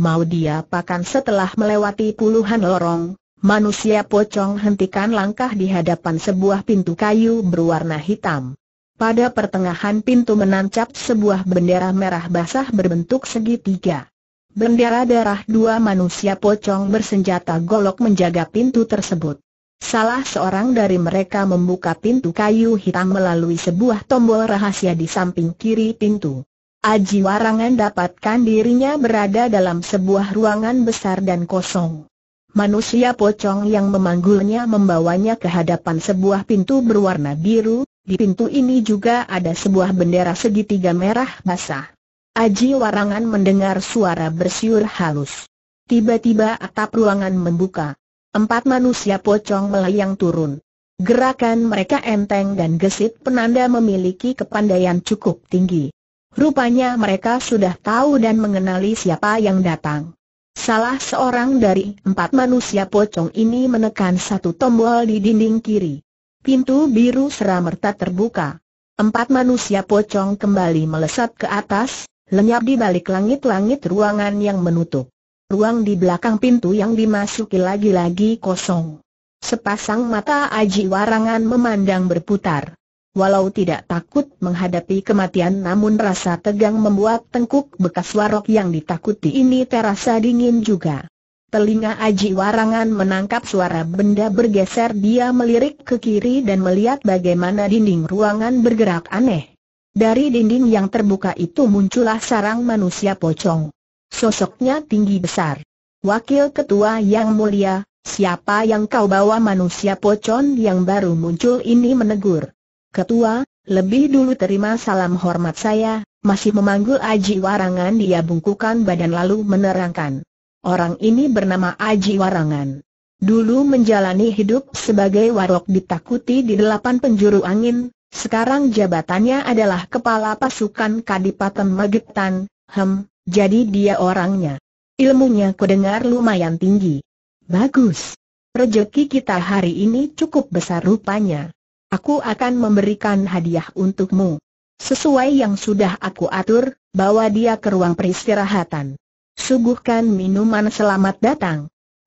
A: Mau dia? pakan setelah melewati puluhan lorong? Manusia pocong hentikan langkah di hadapan sebuah pintu kayu berwarna hitam. Pada pertengahan pintu menancap sebuah bendera merah basah berbentuk segitiga bendera darah dua manusia pocong bersenjata golok menjaga pintu tersebut. Salah seorang dari mereka membuka pintu kayu hitam melalui sebuah tombol rahasia di samping kiri pintu. Aji Warangan dapatkan dirinya berada dalam sebuah ruangan besar dan kosong. Manusia pocong yang memanggulnya membawanya ke hadapan sebuah pintu berwarna biru, di pintu ini juga ada sebuah bendera segitiga merah basah. Aji Warangan mendengar suara bersiul halus. Tiba-tiba atap ruangan membuka. Empat manusia pocong melayang turun. Gerakan mereka enteng dan gesit penanda memiliki kepandaian cukup tinggi. Rupanya mereka sudah tahu dan mengenali siapa yang datang. Salah seorang dari empat manusia pocong ini menekan satu tombol di dinding kiri. Pintu biru seramerta terbuka. Empat manusia pocong kembali melesat ke atas, lenyap di balik langit-langit ruangan yang menutup. Ruang di belakang pintu yang dimasuki lagi-lagi kosong. Sepasang mata Aji Warangan memandang berputar. Walau tidak takut menghadapi kematian namun rasa tegang membuat tengkuk bekas warok yang ditakuti ini terasa dingin juga. Telinga Aji Warangan menangkap suara benda bergeser dia melirik ke kiri dan melihat bagaimana dinding ruangan bergerak aneh. Dari dinding yang terbuka itu muncullah sarang manusia pocong. Sosoknya tinggi besar. Wakil Ketua Yang Mulia, siapa yang kau bawa manusia pocong yang baru muncul ini menegur. Ketua, lebih dulu terima salam hormat saya, masih memanggil Aji Warangan dia bungkukan badan lalu menerangkan. Orang ini bernama Aji Warangan. Dulu menjalani hidup sebagai warok ditakuti di delapan penjuru angin, sekarang jabatannya adalah kepala pasukan Kadipaten Magetan, hem, jadi dia orangnya. Ilmunya kudengar lumayan tinggi. Bagus. Rejeki kita hari ini cukup besar rupanya. Aku akan memberikan hadiah untukmu. Sesuai yang sudah aku atur, bawa dia ke ruang peristirahatan. Suguhkan minuman selamat datang.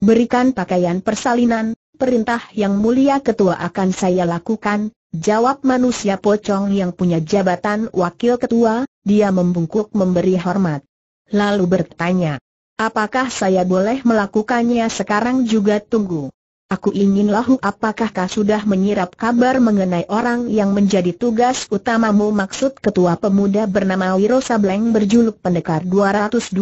A: Berikan pakaian persalinan, perintah yang mulia ketua akan saya lakukan, Jawab manusia pocong yang punya jabatan wakil ketua, dia membungkuk memberi hormat. Lalu bertanya, apakah saya boleh melakukannya sekarang juga tunggu? Aku ingin lahu apakah kau sudah menyirap kabar mengenai orang yang menjadi tugas utamamu maksud ketua pemuda bernama Wiro Sableng berjuluk pendekar 212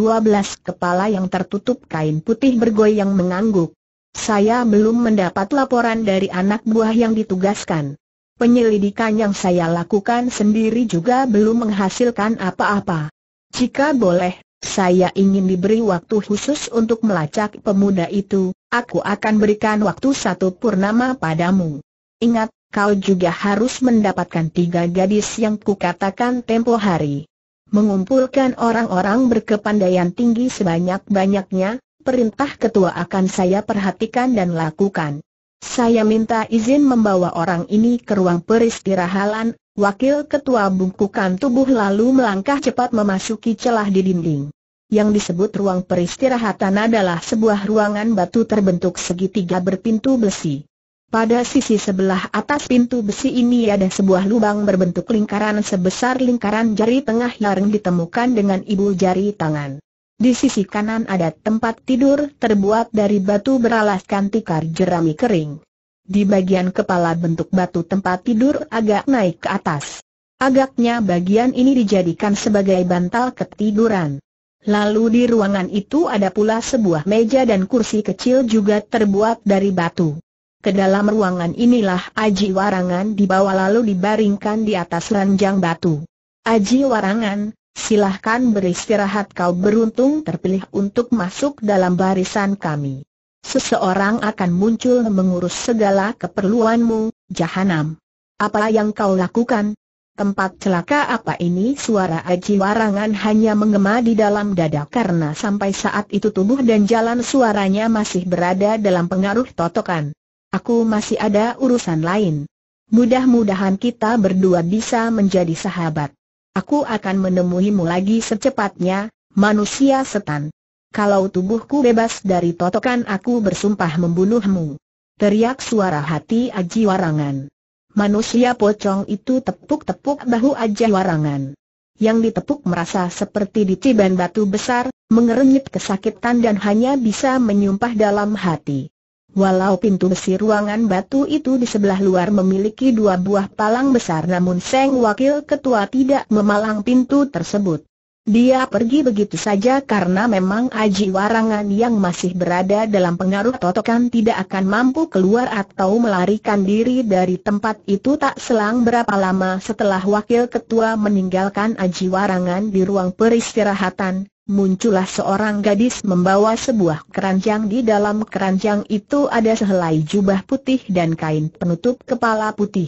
A: kepala yang tertutup kain putih bergoyang mengangguk. Saya belum mendapat laporan dari anak buah yang ditugaskan. Penyelidikan yang saya lakukan sendiri juga belum menghasilkan apa-apa. Jika boleh, saya ingin diberi waktu khusus untuk melacak pemuda itu, aku akan berikan waktu satu purnama padamu. Ingat, kau juga harus mendapatkan tiga gadis yang kukatakan tempo hari. Mengumpulkan orang-orang berkepandaian tinggi sebanyak-banyaknya, perintah ketua akan saya perhatikan dan lakukan. Saya minta izin membawa orang ini ke ruang peristirahatan. wakil ketua bungkukan tubuh lalu melangkah cepat memasuki celah di dinding. Yang disebut ruang peristirahatan adalah sebuah ruangan batu terbentuk segitiga berpintu besi. Pada sisi sebelah atas pintu besi ini ada sebuah lubang berbentuk lingkaran sebesar lingkaran jari tengah yang ditemukan dengan ibu jari tangan. Di sisi kanan ada tempat tidur terbuat dari batu beralaskan tikar jerami kering. Di bagian kepala bentuk batu tempat tidur agak naik ke atas. Agaknya bagian ini dijadikan sebagai bantal ketiduran. Lalu di ruangan itu ada pula sebuah meja dan kursi kecil juga terbuat dari batu. Kedalam ruangan inilah Aji Warangan dibawa lalu dibaringkan di atas ranjang batu. Aji Warangan, silahkan beristirahat kau beruntung terpilih untuk masuk dalam barisan kami. Seseorang akan muncul mengurus segala keperluanmu, Jahanam. Apa yang kau lakukan? Tempat celaka apa ini? Suara Aji Warangan hanya menggema di dalam dada karena sampai saat itu tubuh dan jalan suaranya masih berada dalam pengaruh totokan. Aku masih ada urusan lain. Mudah-mudahan kita berdua bisa menjadi sahabat. Aku akan menemuimu lagi secepatnya, manusia setan. Kalau tubuhku bebas dari totokan aku bersumpah membunuhmu. Teriak suara hati Aji Warangan. Manusia pocong itu tepuk-tepuk bahu Aji Warangan. Yang ditepuk merasa seperti diciban batu besar, mengerenyit kesakitan dan hanya bisa menyumpah dalam hati. Walau pintu besi ruangan batu itu di sebelah luar memiliki dua buah palang besar namun Seng Wakil Ketua tidak memalang pintu tersebut. Dia pergi begitu saja karena memang Aji Warangan yang masih berada dalam pengaruh totokan tidak akan mampu keluar atau melarikan diri dari tempat itu tak selang berapa lama setelah Wakil Ketua meninggalkan Aji Warangan di ruang peristirahatan, muncullah seorang gadis membawa sebuah keranjang di dalam keranjang itu ada sehelai jubah putih dan kain penutup kepala putih.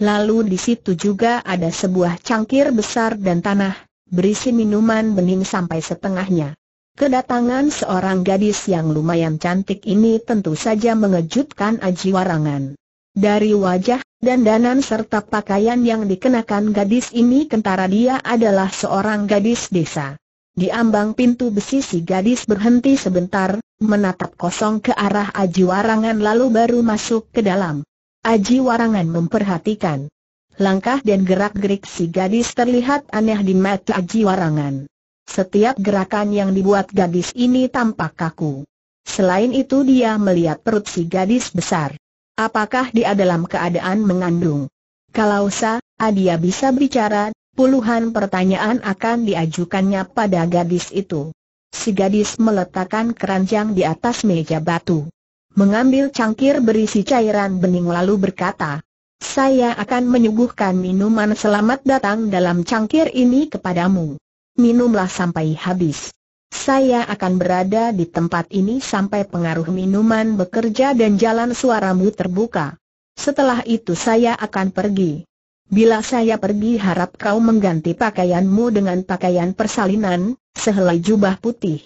A: Lalu di situ juga ada sebuah cangkir besar dan tanah, berisi minuman bening sampai setengahnya. Kedatangan seorang gadis yang lumayan cantik ini tentu saja mengejutkan Aji Warangan. Dari wajah, dandanan serta pakaian yang dikenakan gadis ini kentara dia adalah seorang gadis desa. Di ambang pintu besi si gadis berhenti sebentar, menatap kosong ke arah Aji Warangan lalu baru masuk ke dalam. Aji Warangan memperhatikan. Langkah dan gerak-gerik si gadis terlihat aneh di mata Aji Warangan. Setiap gerakan yang dibuat gadis ini tampak kaku. Selain itu dia melihat perut si gadis besar. Apakah dia dalam keadaan mengandung? Kalau sa, dia bisa bicara, Puluhan pertanyaan akan diajukannya pada gadis itu. Si gadis meletakkan keranjang di atas meja batu. Mengambil cangkir berisi cairan bening lalu berkata, saya akan menyuguhkan minuman selamat datang dalam cangkir ini kepadamu. Minumlah sampai habis. Saya akan berada di tempat ini sampai pengaruh minuman bekerja dan jalan suaramu terbuka. Setelah itu saya akan pergi. Bila saya pergi harap kau mengganti pakaianmu dengan pakaian persalinan, sehelai jubah putih.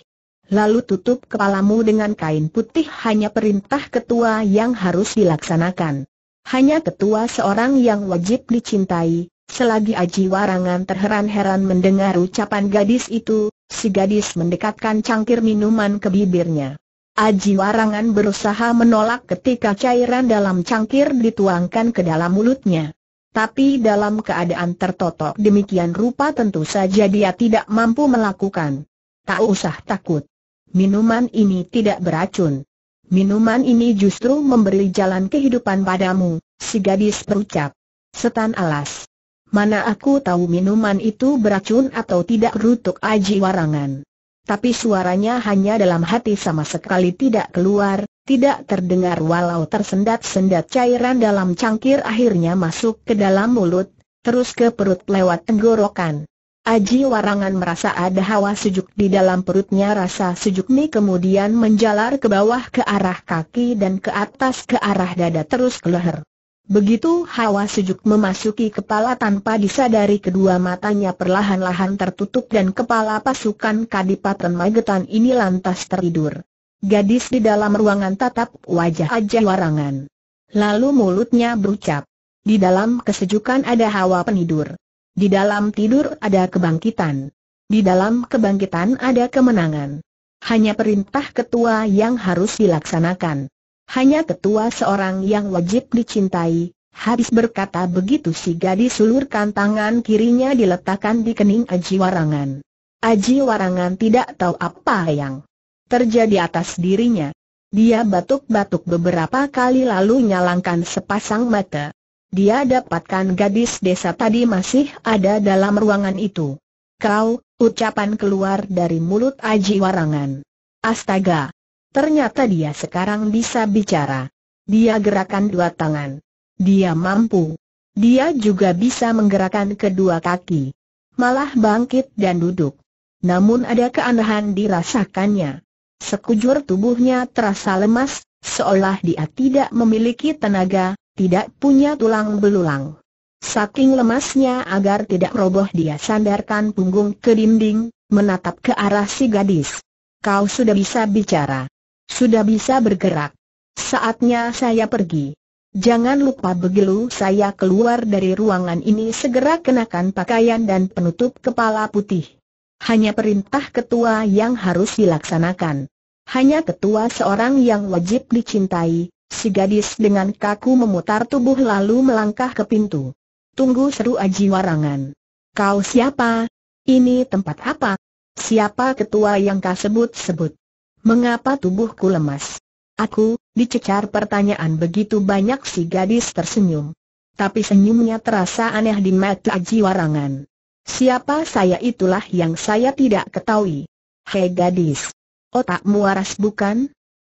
A: Lalu tutup kepalamu dengan kain putih hanya perintah ketua yang harus dilaksanakan. Hanya ketua seorang yang wajib dicintai, selagi Aji Warangan terheran-heran mendengar ucapan gadis itu, si gadis mendekatkan cangkir minuman ke bibirnya. Aji Warangan berusaha menolak ketika cairan dalam cangkir dituangkan ke dalam mulutnya tapi dalam keadaan tertotok demikian rupa tentu saja dia tidak mampu melakukan. Tak usah takut. Minuman ini tidak beracun. Minuman ini justru memberi jalan kehidupan padamu, si gadis berucap. Setan alas. Mana aku tahu minuman itu beracun atau tidak rutuk aji warangan. Tapi suaranya hanya dalam hati sama sekali tidak keluar, tidak terdengar walau tersendat-sendat cairan dalam cangkir akhirnya masuk ke dalam mulut, terus ke perut lewat tenggorokan. Aji Warangan merasa ada hawa sejuk di dalam perutnya rasa sejuk ini kemudian menjalar ke bawah ke arah kaki dan ke atas ke arah dada terus ke leher. Begitu hawa sejuk memasuki kepala tanpa disadari kedua matanya perlahan-lahan tertutup dan kepala pasukan Kadipaten Magetan ini lantas tertidur. Gadis di dalam ruangan tatap wajah aja warangan. Lalu mulutnya berucap. Di dalam kesejukan ada hawa penidur. Di dalam tidur ada kebangkitan. Di dalam kebangkitan ada kemenangan. Hanya perintah ketua yang harus dilaksanakan. Hanya ketua seorang yang wajib dicintai. Habis berkata begitu si gadis ulurkan tangan kirinya diletakkan di kening Aji Warangan. Aji Warangan tidak tahu apa yang terjadi atas dirinya. Dia batuk-batuk beberapa kali lalu nyalangkan sepasang mata. Dia dapatkan gadis desa tadi masih ada dalam ruangan itu. Kau, ucapan keluar dari mulut Aji Warangan. Astaga! Ternyata dia sekarang bisa bicara. Dia gerakan dua tangan. Dia mampu. Dia juga bisa menggerakkan kedua kaki. Malah bangkit dan duduk. Namun ada keanehan dirasakannya. Sekujur tubuhnya terasa lemas, seolah dia tidak memiliki tenaga, tidak punya tulang belulang. Saking lemasnya agar tidak roboh dia sandarkan punggung ke dinding, menatap ke arah si gadis. Kau sudah bisa bicara. Sudah bisa bergerak. Saatnya saya pergi. Jangan lupa begitu saya keluar dari ruangan ini segera kenakan pakaian dan penutup kepala putih. Hanya perintah ketua yang harus dilaksanakan. Hanya ketua seorang yang wajib dicintai, si gadis dengan kaku memutar tubuh lalu melangkah ke pintu. Tunggu seru Aji Warangan. Kau siapa? Ini tempat apa? Siapa ketua yang kau sebut-sebut? Mengapa tubuhku lemas? Aku, dicecar pertanyaan begitu banyak si gadis tersenyum. Tapi senyumnya terasa aneh di mata Aji Warangan. Siapa saya itulah yang saya tidak ketahui. Hei gadis. Otakmu waras bukan?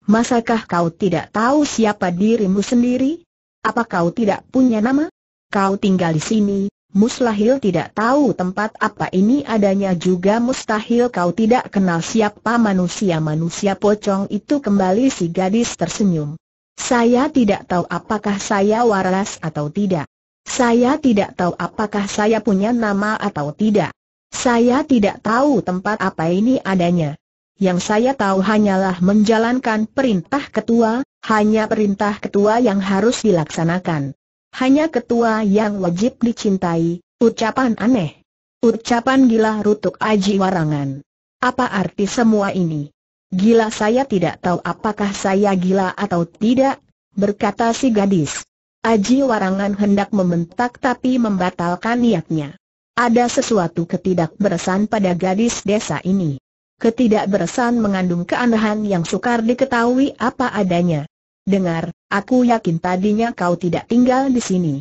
A: Masakah kau tidak tahu siapa dirimu sendiri? Apa kau tidak punya nama? Kau tinggal di sini, Mustahil tidak tahu tempat apa ini adanya juga mustahil kau tidak kenal siapa manusia-manusia pocong itu kembali si gadis tersenyum. Saya tidak tahu apakah saya waras atau tidak. Saya tidak tahu apakah saya punya nama atau tidak. Saya tidak tahu tempat apa ini adanya. Yang saya tahu hanyalah menjalankan perintah ketua, hanya perintah ketua yang harus dilaksanakan. Hanya ketua yang wajib dicintai, ucapan aneh. Ucapan gila rutuk aji warangan. Apa arti semua ini? Gila saya tidak tahu apakah saya gila atau tidak, berkata si gadis. Aji Warangan hendak membentak tapi membatalkan niatnya. Ada sesuatu ketidakberesan pada gadis desa ini. Ketidakberesan mengandung keanehan yang sukar diketahui apa adanya. Dengar, aku yakin tadinya kau tidak tinggal di sini.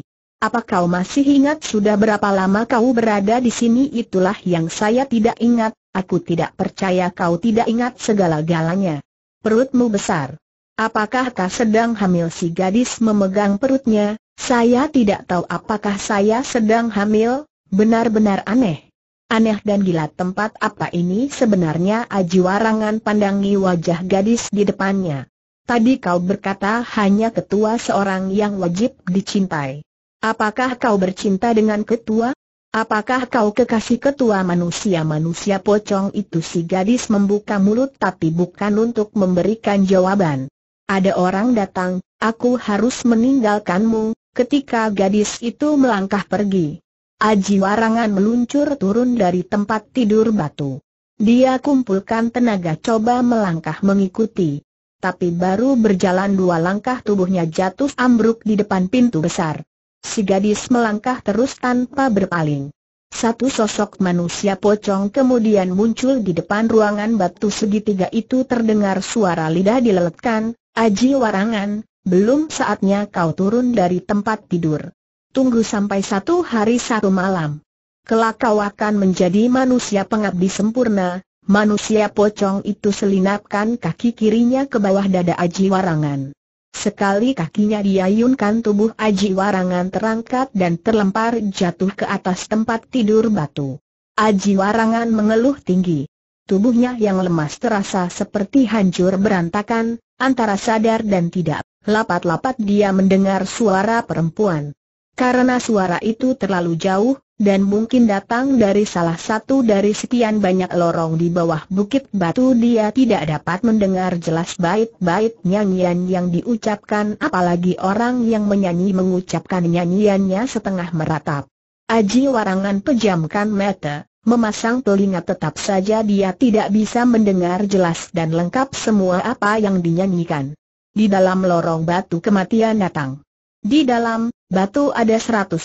A: Apa kau masih ingat sudah berapa lama kau berada di sini? Itulah yang saya tidak ingat, aku tidak percaya kau tidak ingat segala-galanya. Perutmu besar. Apakah kau sedang hamil si gadis memegang perutnya, saya tidak tahu apakah saya sedang hamil, benar-benar aneh. Aneh dan gila tempat apa ini sebenarnya Aji Warangan pandangi wajah gadis di depannya. Tadi kau berkata hanya ketua seorang yang wajib dicintai. Apakah kau bercinta dengan ketua? Apakah kau kekasih ketua manusia-manusia pocong itu si gadis membuka mulut tapi bukan untuk memberikan jawaban. Ada orang datang, aku harus meninggalkanmu, ketika gadis itu melangkah pergi. Aji Warangan meluncur turun dari tempat tidur batu. Dia kumpulkan tenaga coba melangkah mengikuti. Tapi baru berjalan dua langkah tubuhnya jatuh ambruk di depan pintu besar. Si gadis melangkah terus tanpa berpaling. Satu sosok manusia pocong kemudian muncul di depan ruangan batu segitiga itu terdengar suara lidah dileletkan, Aji Warangan, belum saatnya kau turun dari tempat tidur. Tunggu sampai satu hari satu malam. Kelak kau akan menjadi manusia pengabdi sempurna, manusia pocong itu selinapkan kaki kirinya ke bawah dada Aji Warangan. Sekali kakinya diayunkan tubuh Aji Warangan terangkat dan terlempar jatuh ke atas tempat tidur batu. Aji Warangan mengeluh tinggi. Tubuhnya yang lemas terasa seperti hancur berantakan, Antara sadar dan tidak, lapat-lapat dia mendengar suara perempuan. Karena suara itu terlalu jauh, dan mungkin datang dari salah satu dari sekian banyak lorong di bawah bukit batu dia tidak dapat mendengar jelas bait-bait nyanyian yang diucapkan apalagi orang yang menyanyi mengucapkan nyanyiannya setengah meratap. Aji Warangan pejamkan mata, memasang telinga tetap saja dia tidak bisa mendengar jelas dan lengkap semua apa yang dinyanyikan. Di dalam lorong batu kematian datang. Di dalam, batu ada 113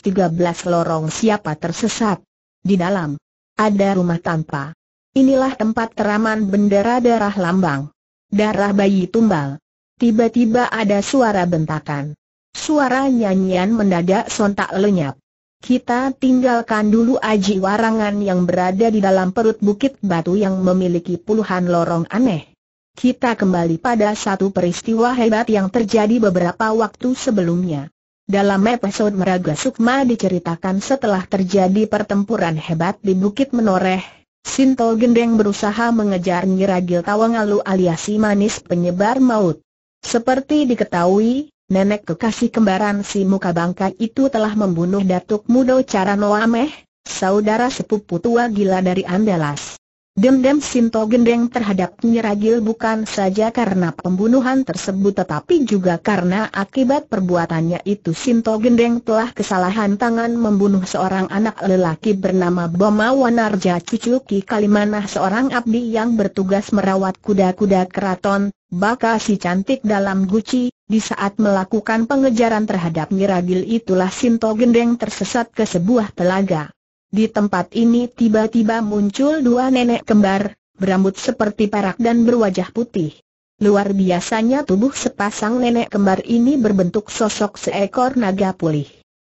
A: lorong siapa tersesat. Di dalam, ada rumah tanpa. Inilah tempat teraman bendera darah lambang. Darah bayi tumbal. Tiba-tiba ada suara bentakan. Suara nyanyian mendadak sontak lenyap. Kita tinggalkan dulu aji warangan yang berada di dalam perut bukit batu yang memiliki puluhan lorong aneh. Kita kembali pada satu peristiwa hebat yang terjadi beberapa waktu sebelumnya. Dalam episode Meraga Sukma diceritakan setelah terjadi pertempuran hebat di Bukit Menoreh, Sinto Gendeng berusaha mengejar Nyiragil Tawangalu alias manis penyebar maut. Seperti diketahui, nenek kekasih kembaran si muka bangka itu telah membunuh Datuk Mudo cara noameh, saudara sepupu tua gila dari Andalas. Dendam Sinto Gendeng terhadap Nyeragil bukan saja karena pembunuhan tersebut tetapi juga karena akibat perbuatannya itu Sinto Gendeng telah kesalahan tangan membunuh seorang anak lelaki bernama Boma Wanarja cucu Ki Kalimanah seorang abdi yang bertugas merawat kuda-kuda keraton, baka si cantik dalam guci, di saat melakukan pengejaran terhadap Miragil itulah Sinto Gendeng tersesat ke sebuah telaga. Di tempat ini tiba-tiba muncul dua nenek kembar, berambut seperti perak dan berwajah putih. Luar biasanya tubuh sepasang nenek kembar ini berbentuk sosok seekor naga pulih.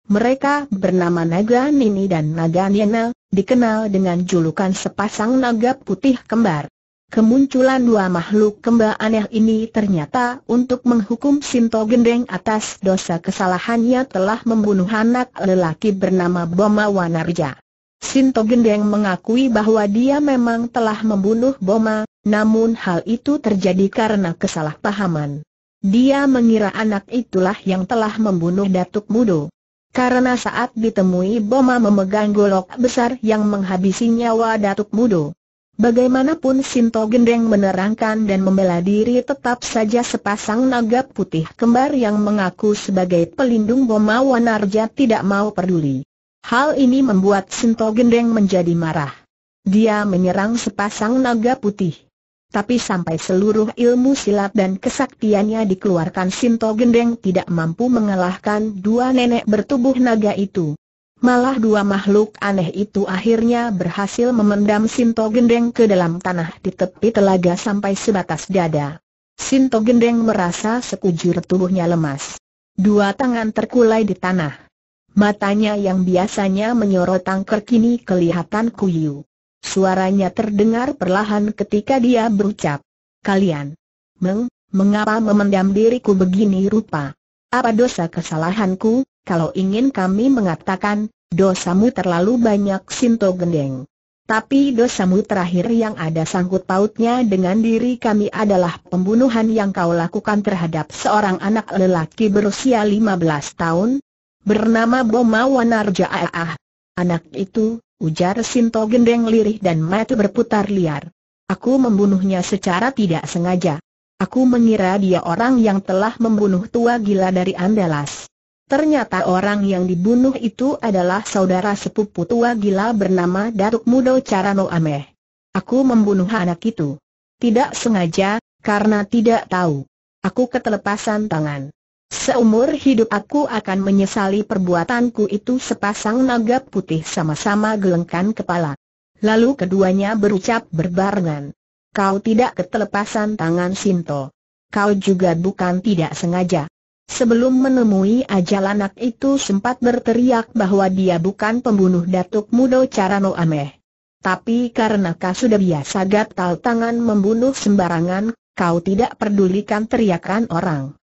A: Mereka bernama Naga Nini dan Naga Niena, dikenal dengan julukan sepasang naga putih kembar. Kemunculan dua makhluk kemba aneh ini ternyata untuk menghukum Sinto Gendeng atas dosa kesalahannya telah membunuh anak lelaki bernama Boma Wanarja. Sinto Gendeng mengakui bahwa dia memang telah membunuh Boma, namun hal itu terjadi karena kesalahpahaman. Dia mengira anak itulah yang telah membunuh Datuk Mudo. Karena saat ditemui Boma memegang golok besar yang menghabisi nyawa Datuk Mudo. Bagaimanapun Sinto Gendeng menerangkan dan membela diri tetap saja sepasang naga putih kembar yang mengaku sebagai pelindung Boma Wanarja tidak mau peduli. Hal ini membuat Sinto Gendeng menjadi marah. Dia menyerang sepasang naga putih. Tapi sampai seluruh ilmu silat dan kesaktiannya dikeluarkan Sinto Gendeng tidak mampu mengalahkan dua nenek bertubuh naga itu. Malah dua makhluk aneh itu akhirnya berhasil memendam Sinto Gendeng ke dalam tanah di tepi telaga sampai sebatas dada. Sinto Gendeng merasa sekujur tubuhnya lemas. Dua tangan terkulai di tanah. Matanya yang biasanya menyorot angker kini kelihatan kuyu. Suaranya terdengar perlahan ketika dia berucap. Kalian, meng, mengapa memendam diriku begini rupa? Apa dosa kesalahanku, kalau ingin kami mengatakan, dosamu terlalu banyak Sinto Gendeng. Tapi dosamu terakhir yang ada sangkut pautnya dengan diri kami adalah pembunuhan yang kau lakukan terhadap seorang anak lelaki berusia 15 tahun, bernama Boma Wanarja Aah. Anak itu, ujar Sinto Gendeng lirih dan mata berputar liar. Aku membunuhnya secara tidak sengaja. Aku mengira dia orang yang telah membunuh tua gila dari Andalas. Ternyata orang yang dibunuh itu adalah saudara sepupu tua gila bernama Datuk Mudo Carano Ameh. Aku membunuh anak itu. Tidak sengaja, karena tidak tahu. Aku ketelepasan tangan. Seumur hidup aku akan menyesali perbuatanku itu sepasang naga putih sama-sama gelengkan kepala. Lalu keduanya berucap berbarengan. Kau tidak ketelepasan tangan Sinto. Kau juga bukan tidak sengaja. Sebelum menemui ajal anak itu sempat berteriak bahwa dia bukan pembunuh Datuk Mudo Carano Ameh. Tapi karena kau sudah biasa gatal tangan membunuh sembarangan, kau tidak pedulikan teriakan orang.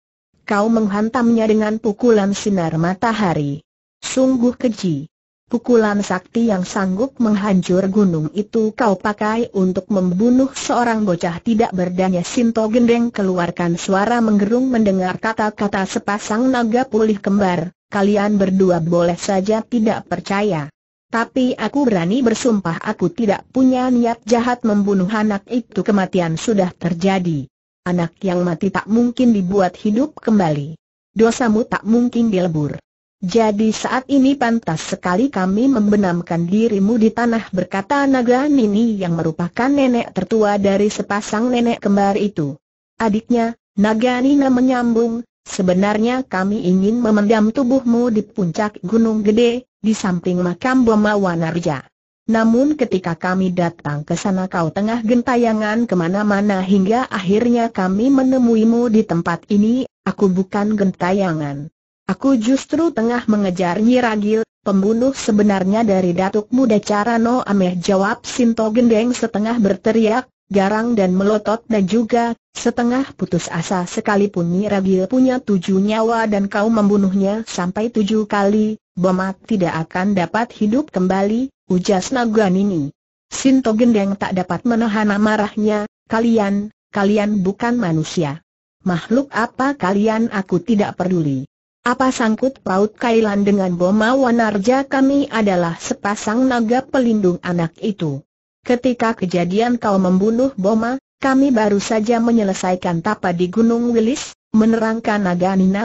A: Kau menghantamnya dengan pukulan sinar matahari. Sungguh keji. Pukulan sakti yang sanggup menghancur gunung itu kau pakai untuk membunuh seorang bocah tidak berdaya Sinto Gendeng keluarkan suara menggerung mendengar kata-kata sepasang naga pulih kembar, kalian berdua boleh saja tidak percaya. Tapi aku berani bersumpah aku tidak punya niat jahat membunuh anak itu kematian sudah terjadi. Anak yang mati tak mungkin dibuat hidup kembali. Dosamu tak mungkin dilebur. Jadi saat ini pantas sekali kami membenamkan dirimu di tanah berkata naga Nini yang merupakan nenek tertua dari sepasang nenek kembar itu. Adiknya, naga Nina menyambung, sebenarnya kami ingin memendam tubuhmu di puncak Gunung Gede, di samping makam Boma Wanarja. Namun ketika kami datang ke sana kau tengah gentayangan kemana-mana hingga akhirnya kami menemuimu di tempat ini, aku bukan gentayangan. Aku justru tengah mengejar Ragil, pembunuh sebenarnya dari datuk muda Carano Ameh jawab Sinto Gendeng setengah berteriak, garang dan melotot dan juga, setengah putus asa sekalipun Ragil punya tujuh nyawa dan kau membunuhnya sampai tujuh kali, Bomat tidak akan dapat hidup kembali, ujas ini. Sinto Gendeng tak dapat menahan amarahnya, kalian, kalian bukan manusia. Makhluk apa kalian aku tidak peduli. Apa sangkut paut Kailan dengan Boma Wanarja kami adalah sepasang naga pelindung anak itu. Ketika kejadian kau membunuh Boma, kami baru saja menyelesaikan tapa di Gunung Wilis, menerangkan Naga Nina.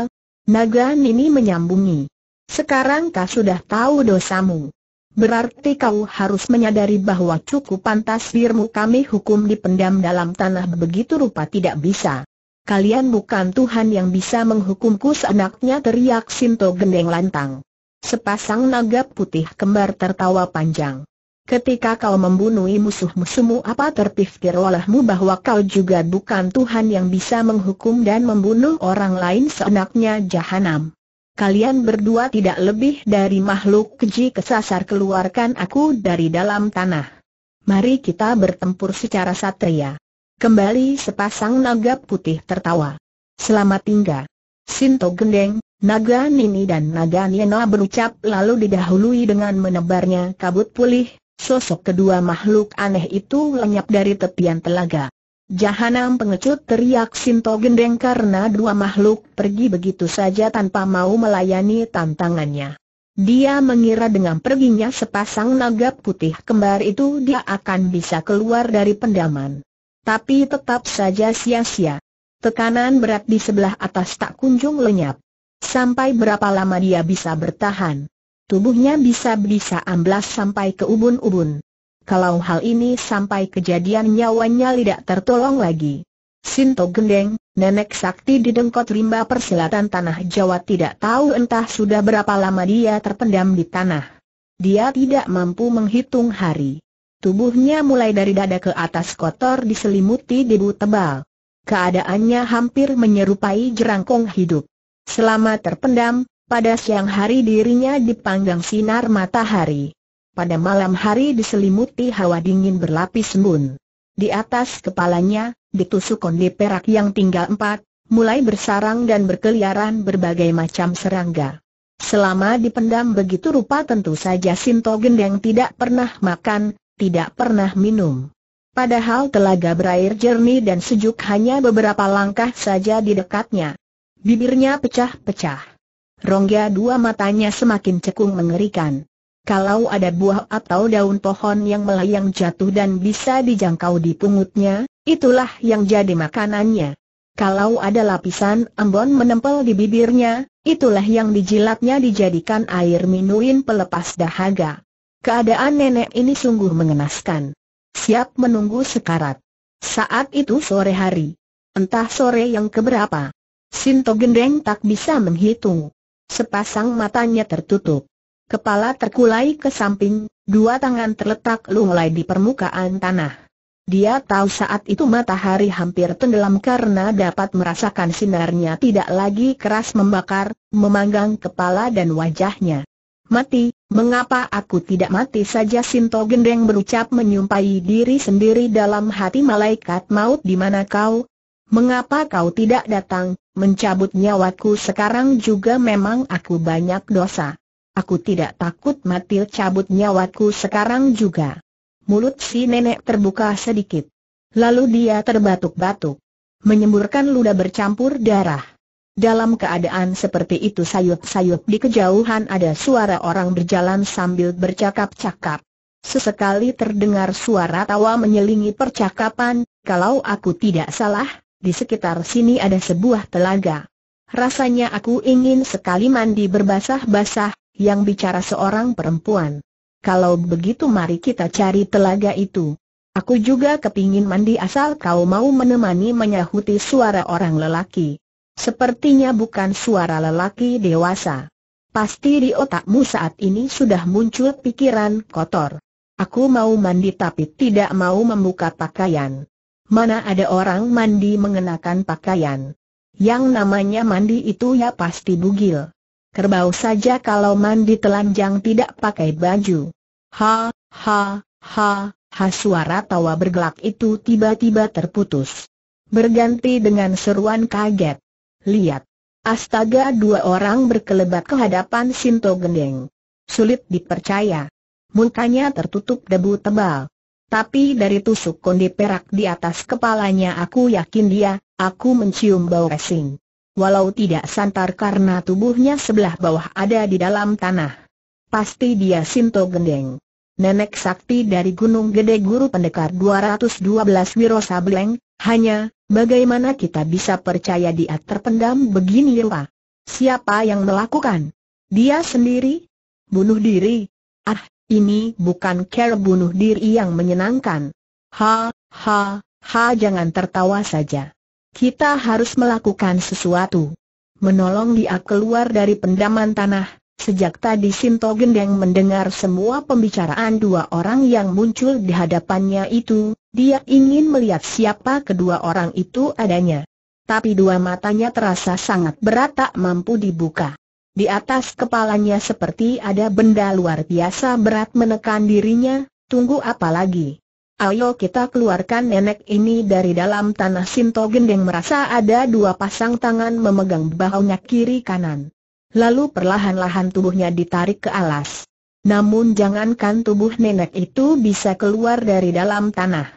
A: Naga Nini menyambungi. Sekarang kau sudah tahu dosamu. Berarti kau harus menyadari bahwa cukup pantas dirimu kami hukum dipendam dalam tanah begitu rupa tidak bisa kalian bukan Tuhan yang bisa menghukumku seenaknya teriak Sinto Gendeng lantang. Sepasang naga putih kembar tertawa panjang. Ketika kau membunuh musuh-musuhmu apa terpikir olehmu bahwa kau juga bukan Tuhan yang bisa menghukum dan membunuh orang lain seenaknya jahanam. Kalian berdua tidak lebih dari makhluk keji kesasar keluarkan aku dari dalam tanah. Mari kita bertempur secara satria. Kembali sepasang naga putih tertawa. Selamat tinggal. Sinto Gendeng, Naga Nini dan Naga Niena berucap lalu didahului dengan menebarnya kabut pulih, sosok kedua makhluk aneh itu lenyap dari tepian telaga. Jahanam pengecut teriak Sinto Gendeng karena dua makhluk pergi begitu saja tanpa mau melayani tantangannya. Dia mengira dengan perginya sepasang naga putih kembar itu dia akan bisa keluar dari pendaman tapi tetap saja sia-sia. Tekanan berat di sebelah atas tak kunjung lenyap. Sampai berapa lama dia bisa bertahan? Tubuhnya bisa-bisa amblas sampai ke ubun-ubun. Kalau hal ini sampai kejadian nyawanya tidak tertolong lagi. Sinto Gendeng, nenek sakti di dengkot rimba persilatan tanah Jawa tidak tahu entah sudah berapa lama dia terpendam di tanah. Dia tidak mampu menghitung hari. Tubuhnya mulai dari dada ke atas kotor diselimuti debu tebal. Keadaannya hampir menyerupai jerangkong hidup. Selama terpendam, pada siang hari dirinya dipanggang sinar matahari. Pada malam hari diselimuti hawa dingin berlapis embun. Di atas kepalanya, ditusuk konde perak yang tinggal empat, mulai bersarang dan berkeliaran berbagai macam serangga. Selama dipendam begitu rupa tentu saja Sinto Gendeng tidak pernah makan, tidak pernah minum. Padahal telaga berair jernih dan sejuk hanya beberapa langkah saja di dekatnya. Bibirnya pecah-pecah. Rongga dua matanya semakin cekung mengerikan. Kalau ada buah atau daun pohon yang melayang jatuh dan bisa dijangkau di pungutnya, itulah yang jadi makanannya. Kalau ada lapisan ambon menempel di bibirnya, itulah yang dijilatnya dijadikan air minuin pelepas dahaga. Keadaan nenek ini sungguh mengenaskan. Siap menunggu sekarat. Saat itu sore hari. Entah sore yang keberapa. Sinto Gendeng tak bisa menghitung. Sepasang matanya tertutup. Kepala terkulai ke samping, dua tangan terletak lunglai di permukaan tanah. Dia tahu saat itu matahari hampir tenggelam karena dapat merasakan sinarnya tidak lagi keras membakar, memanggang kepala dan wajahnya. Mati, Mengapa aku tidak mati saja Sinto Gendeng berucap menyumpai diri sendiri dalam hati malaikat maut di mana kau? Mengapa kau tidak datang, mencabut nyawaku sekarang juga memang aku banyak dosa. Aku tidak takut mati cabut nyawaku sekarang juga. Mulut si nenek terbuka sedikit. Lalu dia terbatuk-batuk. Menyemburkan luda bercampur darah. Dalam keadaan seperti itu sayup-sayup di kejauhan ada suara orang berjalan sambil bercakap-cakap. Sesekali terdengar suara tawa menyelingi percakapan, kalau aku tidak salah, di sekitar sini ada sebuah telaga. Rasanya aku ingin sekali mandi berbasah-basah, yang bicara seorang perempuan. Kalau begitu mari kita cari telaga itu. Aku juga kepingin mandi asal kau mau menemani menyahuti suara orang lelaki. Sepertinya bukan suara lelaki dewasa. Pasti di otakmu saat ini sudah muncul pikiran kotor. Aku mau mandi tapi tidak mau membuka pakaian. Mana ada orang mandi mengenakan pakaian. Yang namanya mandi itu ya pasti bugil. Kerbau saja kalau mandi telanjang tidak pakai baju. Ha, ha, ha, ha suara tawa bergelak itu tiba-tiba terputus. Berganti dengan seruan kaget. Lihat. Astaga dua orang berkelebat ke hadapan Sinto Gendeng. Sulit dipercaya. Mukanya tertutup debu tebal. Tapi dari tusuk konde perak di atas kepalanya aku yakin dia, aku mencium bau esing. Walau tidak santar karena tubuhnya sebelah bawah ada di dalam tanah. Pasti dia Sinto Gendeng. Nenek sakti dari Gunung Gede Guru Pendekar 212 Wiro Sableng, hanya, bagaimana kita bisa percaya dia terpendam begini Pak? Siapa yang melakukan? Dia sendiri? Bunuh diri? Ah, ini bukan care bunuh diri yang menyenangkan. Ha, ha, ha jangan tertawa saja. Kita harus melakukan sesuatu. Menolong dia keluar dari pendaman tanah, Sejak tadi Sinto Gendeng mendengar semua pembicaraan dua orang yang muncul di hadapannya itu, dia ingin melihat siapa kedua orang itu adanya. Tapi dua matanya terasa sangat berat tak mampu dibuka. Di atas kepalanya seperti ada benda luar biasa berat menekan dirinya, tunggu apa lagi? Ayo kita keluarkan nenek ini dari dalam tanah Sinto Gendeng merasa ada dua pasang tangan memegang bahunya kiri kanan lalu perlahan-lahan tubuhnya ditarik ke alas. Namun jangankan tubuh nenek itu bisa keluar dari dalam tanah.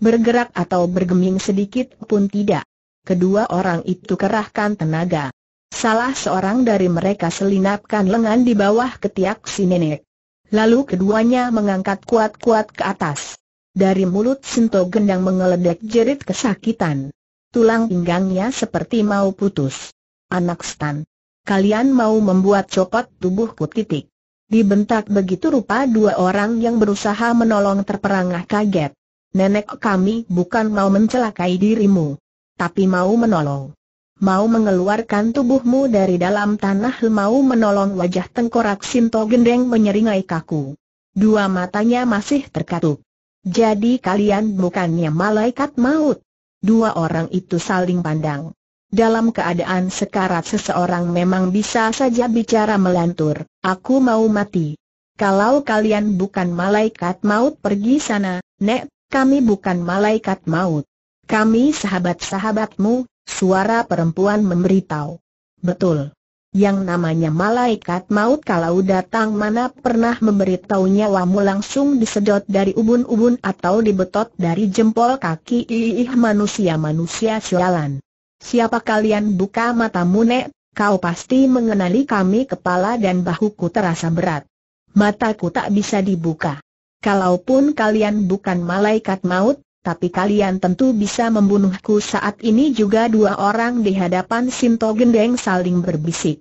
A: Bergerak atau bergeming sedikit pun tidak. Kedua orang itu kerahkan tenaga. Salah seorang dari mereka selinapkan lengan di bawah ketiak si nenek. Lalu keduanya mengangkat kuat-kuat ke atas. Dari mulut Sinto Gendang mengeledek jerit kesakitan. Tulang pinggangnya seperti mau putus. Anak Stan kalian mau membuat copot tubuhku titik. Dibentak begitu rupa dua orang yang berusaha menolong terperangah kaget. Nenek kami bukan mau mencelakai dirimu, tapi mau menolong. Mau mengeluarkan tubuhmu dari dalam tanah mau menolong wajah tengkorak Sinto Gendeng menyeringai kaku. Dua matanya masih terkatup. Jadi kalian bukannya malaikat maut. Dua orang itu saling pandang. Dalam keadaan sekarat seseorang memang bisa saja bicara melantur, aku mau mati. Kalau kalian bukan malaikat maut pergi sana, Nek, kami bukan malaikat maut. Kami sahabat-sahabatmu, suara perempuan memberitahu. Betul. Yang namanya malaikat maut kalau datang mana pernah memberitahu nyawamu langsung disedot dari ubun-ubun atau dibetot dari jempol kaki iih manusia-manusia sialan. Siapa kalian buka matamu nek, kau pasti mengenali kami kepala dan bahuku terasa berat. Mataku tak bisa dibuka. Kalaupun kalian bukan malaikat maut, tapi kalian tentu bisa membunuhku saat ini juga dua orang di hadapan Sinto Gendeng saling berbisik.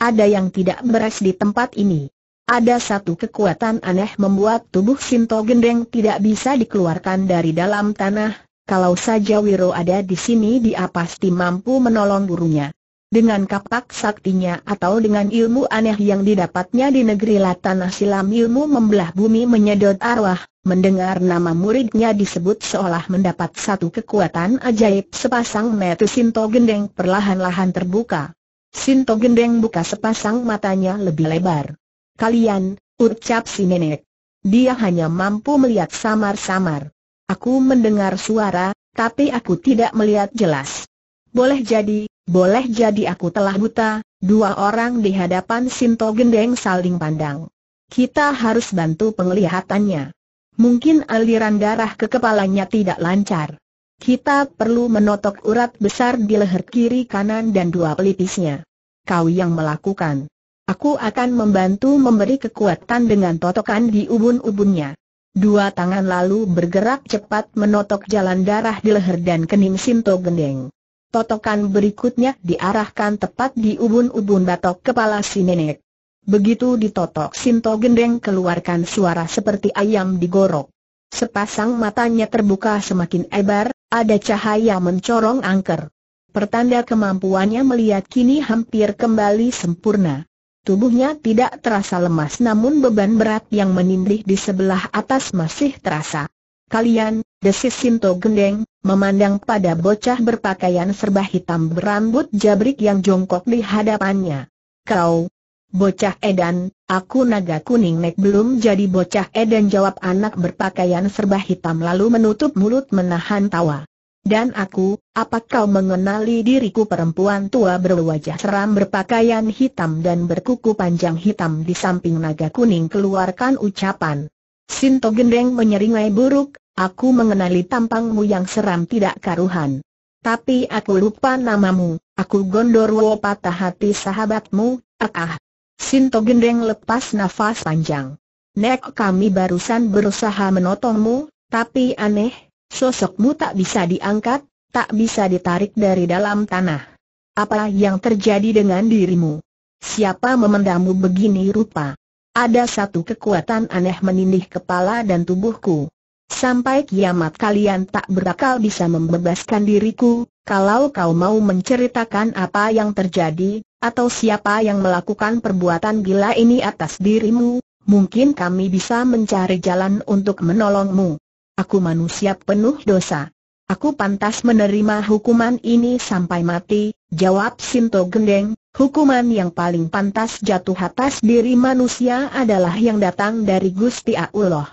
A: Ada yang tidak beres di tempat ini. Ada satu kekuatan aneh membuat tubuh Sinto Gendeng tidak bisa dikeluarkan dari dalam tanah, kalau saja Wiro ada di sini dia pasti mampu menolong gurunya. Dengan kapak saktinya atau dengan ilmu aneh yang didapatnya di negeri Latanah silam ilmu membelah bumi menyedot arwah, mendengar nama muridnya disebut seolah mendapat satu kekuatan ajaib sepasang mata Sinto Gendeng perlahan-lahan terbuka. Sinto Gendeng buka sepasang matanya lebih lebar. Kalian, ucap si nenek. Dia hanya mampu melihat samar-samar. Aku mendengar suara, tapi aku tidak melihat jelas. Boleh jadi, boleh jadi aku telah buta, dua orang di hadapan Sinto Gendeng saling pandang. Kita harus bantu penglihatannya. Mungkin aliran darah ke kepalanya tidak lancar. Kita perlu menotok urat besar di leher kiri kanan dan dua pelipisnya. Kau yang melakukan. Aku akan membantu memberi kekuatan dengan totokan di ubun-ubunnya. Dua tangan lalu bergerak cepat menotok jalan darah di leher dan kening Sinto Gendeng. Totokan berikutnya diarahkan tepat di ubun-ubun batok kepala si nenek. Begitu ditotok Sinto Gendeng keluarkan suara seperti ayam digorok. Sepasang matanya terbuka semakin lebar, ada cahaya mencorong angker. Pertanda kemampuannya melihat kini hampir kembali sempurna. Tubuhnya tidak terasa lemas namun beban berat yang menindih di sebelah atas masih terasa. Kalian, desis Sinto Gendeng, memandang pada bocah berpakaian serba hitam berambut jabrik yang jongkok di hadapannya. Kau, bocah edan, aku naga kuning nek belum jadi bocah edan jawab anak berpakaian serba hitam lalu menutup mulut menahan tawa. Dan aku, apakah kau mengenali diriku perempuan tua berwajah seram berpakaian hitam dan berkuku panjang hitam di samping naga kuning keluarkan ucapan. Sinto Gendeng menyeringai buruk, aku mengenali tampangmu yang seram tidak karuhan. Tapi aku lupa namamu, aku Gondorwo patah hati sahabatmu, ah, ah. Sinto Gendeng lepas nafas panjang. Nek kami barusan berusaha menotongmu, tapi aneh, Sosokmu tak bisa diangkat, tak bisa ditarik dari dalam tanah. Apa yang terjadi dengan dirimu? Siapa memendammu begini rupa? Ada satu kekuatan aneh menindih kepala dan tubuhku. Sampai kiamat kalian tak berakal bisa membebaskan diriku, kalau kau mau menceritakan apa yang terjadi, atau siapa yang melakukan perbuatan gila ini atas dirimu, mungkin kami bisa mencari jalan untuk menolongmu. Aku manusia penuh dosa. Aku pantas menerima hukuman ini sampai mati, jawab Sinto Gendeng, hukuman yang paling pantas jatuh atas diri manusia adalah yang datang dari Gusti Allah.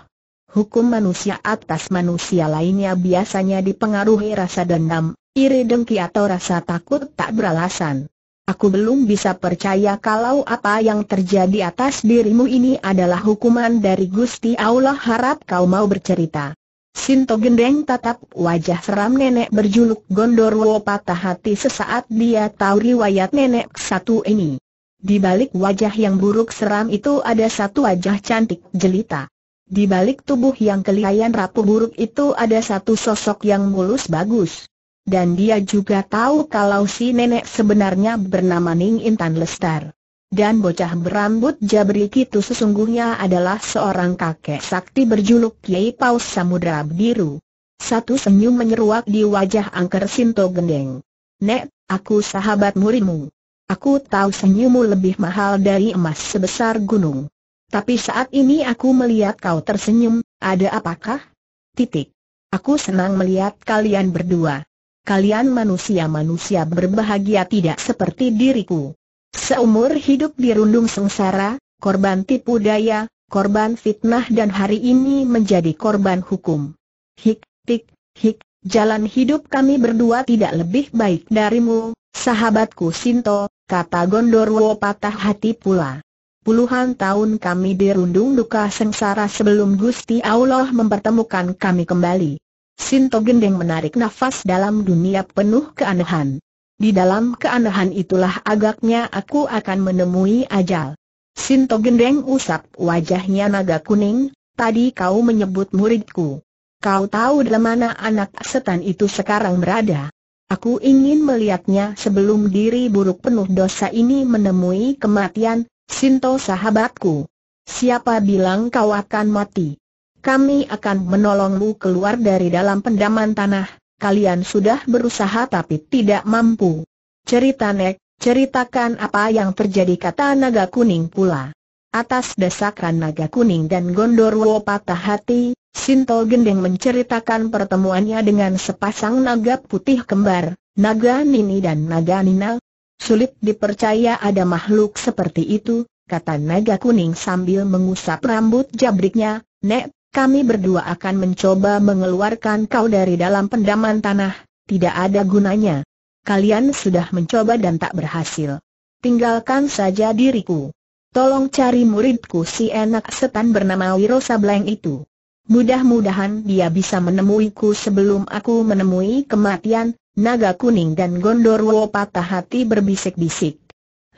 A: Hukum manusia atas manusia lainnya biasanya dipengaruhi rasa dendam, iri dengki atau rasa takut tak beralasan. Aku belum bisa percaya kalau apa yang terjadi atas dirimu ini adalah hukuman dari Gusti Allah harap kau mau bercerita. Sinto Gendeng tatap wajah seram nenek berjuluk Gondorwo patah hati sesaat dia tahu riwayat nenek satu ini. Di balik wajah yang buruk seram itu ada satu wajah cantik jelita. Di balik tubuh yang kelihayan rapuh buruk itu ada satu sosok yang mulus bagus. Dan dia juga tahu kalau si nenek sebenarnya bernama Ning Intan Lestar dan bocah berambut jabrik itu sesungguhnya adalah seorang kakek sakti berjuluk Kiai Paus Samudra Biru. Satu senyum menyeruak di wajah angker Sinto Gendeng. Nek, aku sahabat muridmu. Aku tahu senyummu lebih mahal dari emas sebesar gunung. Tapi saat ini aku melihat kau tersenyum, ada apakah? Titik. Aku senang melihat kalian berdua. Kalian manusia-manusia berbahagia tidak seperti diriku. Seumur hidup dirundung sengsara, korban tipu daya, korban fitnah dan hari ini menjadi korban hukum. Hik, tik, hik, jalan hidup kami berdua tidak lebih baik darimu, sahabatku Sinto, kata Gondorwo patah hati pula. Puluhan tahun kami dirundung duka sengsara sebelum Gusti Allah mempertemukan kami kembali. Sinto Gendeng menarik nafas dalam dunia penuh keanehan. Di dalam keanehan itulah agaknya aku akan menemui ajal. Sinto Gendeng usap wajahnya naga kuning, tadi kau menyebut muridku. Kau tahu di mana anak setan itu sekarang berada. Aku ingin melihatnya sebelum diri buruk penuh dosa ini menemui kematian, Sinto sahabatku. Siapa bilang kau akan mati? Kami akan menolongmu keluar dari dalam pendaman tanah, kalian sudah berusaha tapi tidak mampu. Cerita Nek, ceritakan apa yang terjadi kata naga kuning pula. Atas desakan naga kuning dan Gondorwo patah hati, Sinto Gendeng menceritakan pertemuannya dengan sepasang naga putih kembar, naga Nini dan naga Nina. Sulit dipercaya ada makhluk seperti itu, kata naga kuning sambil mengusap rambut jabriknya, Nek, kami berdua akan mencoba mengeluarkan kau dari dalam pendaman tanah, tidak ada gunanya. Kalian sudah mencoba dan tak berhasil. Tinggalkan saja diriku. Tolong cari muridku si enak setan bernama Wiro Sableng itu. Mudah-mudahan dia bisa menemuiku sebelum aku menemui kematian, naga kuning dan gondorwo patah hati berbisik-bisik.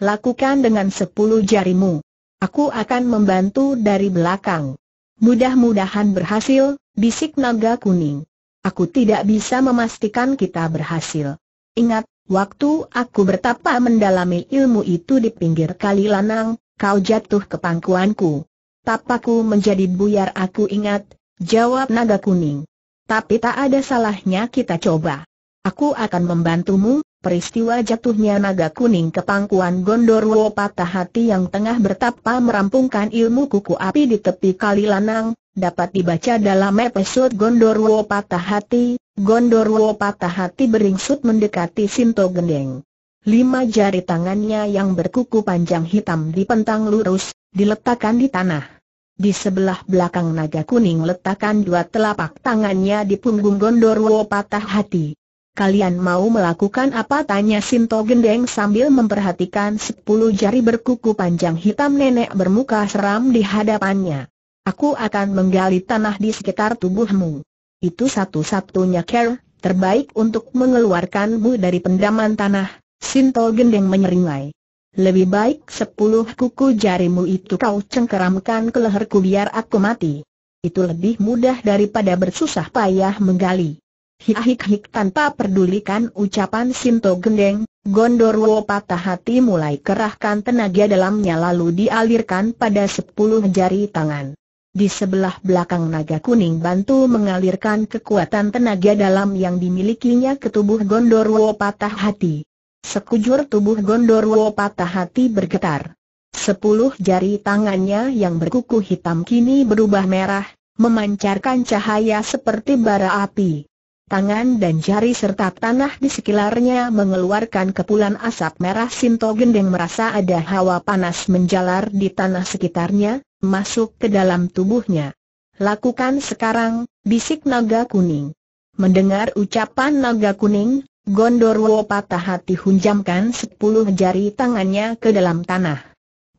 A: Lakukan dengan sepuluh jarimu. Aku akan membantu dari belakang. Mudah-mudahan berhasil, bisik naga kuning. Aku tidak bisa memastikan kita berhasil. Ingat, waktu aku bertapa mendalami ilmu itu di pinggir kali lanang, kau jatuh ke pangkuanku. Tapaku menjadi buyar aku ingat, jawab naga kuning. Tapi tak ada salahnya kita coba. Aku akan membantumu, Peristiwa jatuhnya naga kuning ke pangkuan Gondorwo patah hati yang tengah bertapa merampungkan ilmu kuku api di tepi kali lanang, dapat dibaca dalam episode Gondorwo patah hati, Gondorwo patah hati beringsut mendekati Sinto Gendeng. Lima jari tangannya yang berkuku panjang hitam dipentang lurus, diletakkan di tanah. Di sebelah belakang naga kuning letakkan dua telapak tangannya di punggung Gondorwo patah hati. Kalian mau melakukan apa? Tanya Sinto Gendeng sambil memperhatikan sepuluh jari berkuku panjang hitam nenek bermuka seram di hadapannya. Aku akan menggali tanah di sekitar tubuhmu. Itu satu-satunya care terbaik untuk mengeluarkanmu dari pendaman tanah. Sinto Gendeng menyeringai. Lebih baik sepuluh kuku jarimu itu kau cengkeramkan ke leherku biar aku mati. Itu lebih mudah daripada bersusah payah menggali. Hik-hik-hik tanpa pedulikan ucapan Sinto Gendeng, Gondorwo patah hati mulai kerahkan tenaga dalamnya lalu dialirkan pada sepuluh jari tangan. Di sebelah belakang naga kuning bantu mengalirkan kekuatan tenaga dalam yang dimilikinya ke tubuh Gondorwo patah hati. Sekujur tubuh Gondorwo patah hati bergetar. Sepuluh jari tangannya yang berkuku hitam kini berubah merah, memancarkan cahaya seperti bara api tangan dan jari serta tanah di sekilarnya mengeluarkan kepulan asap merah Sinto Gendeng merasa ada hawa panas menjalar di tanah sekitarnya, masuk ke dalam tubuhnya. Lakukan sekarang, bisik naga kuning. Mendengar ucapan naga kuning, Gondorwo patah hati hunjamkan sepuluh jari tangannya ke dalam tanah.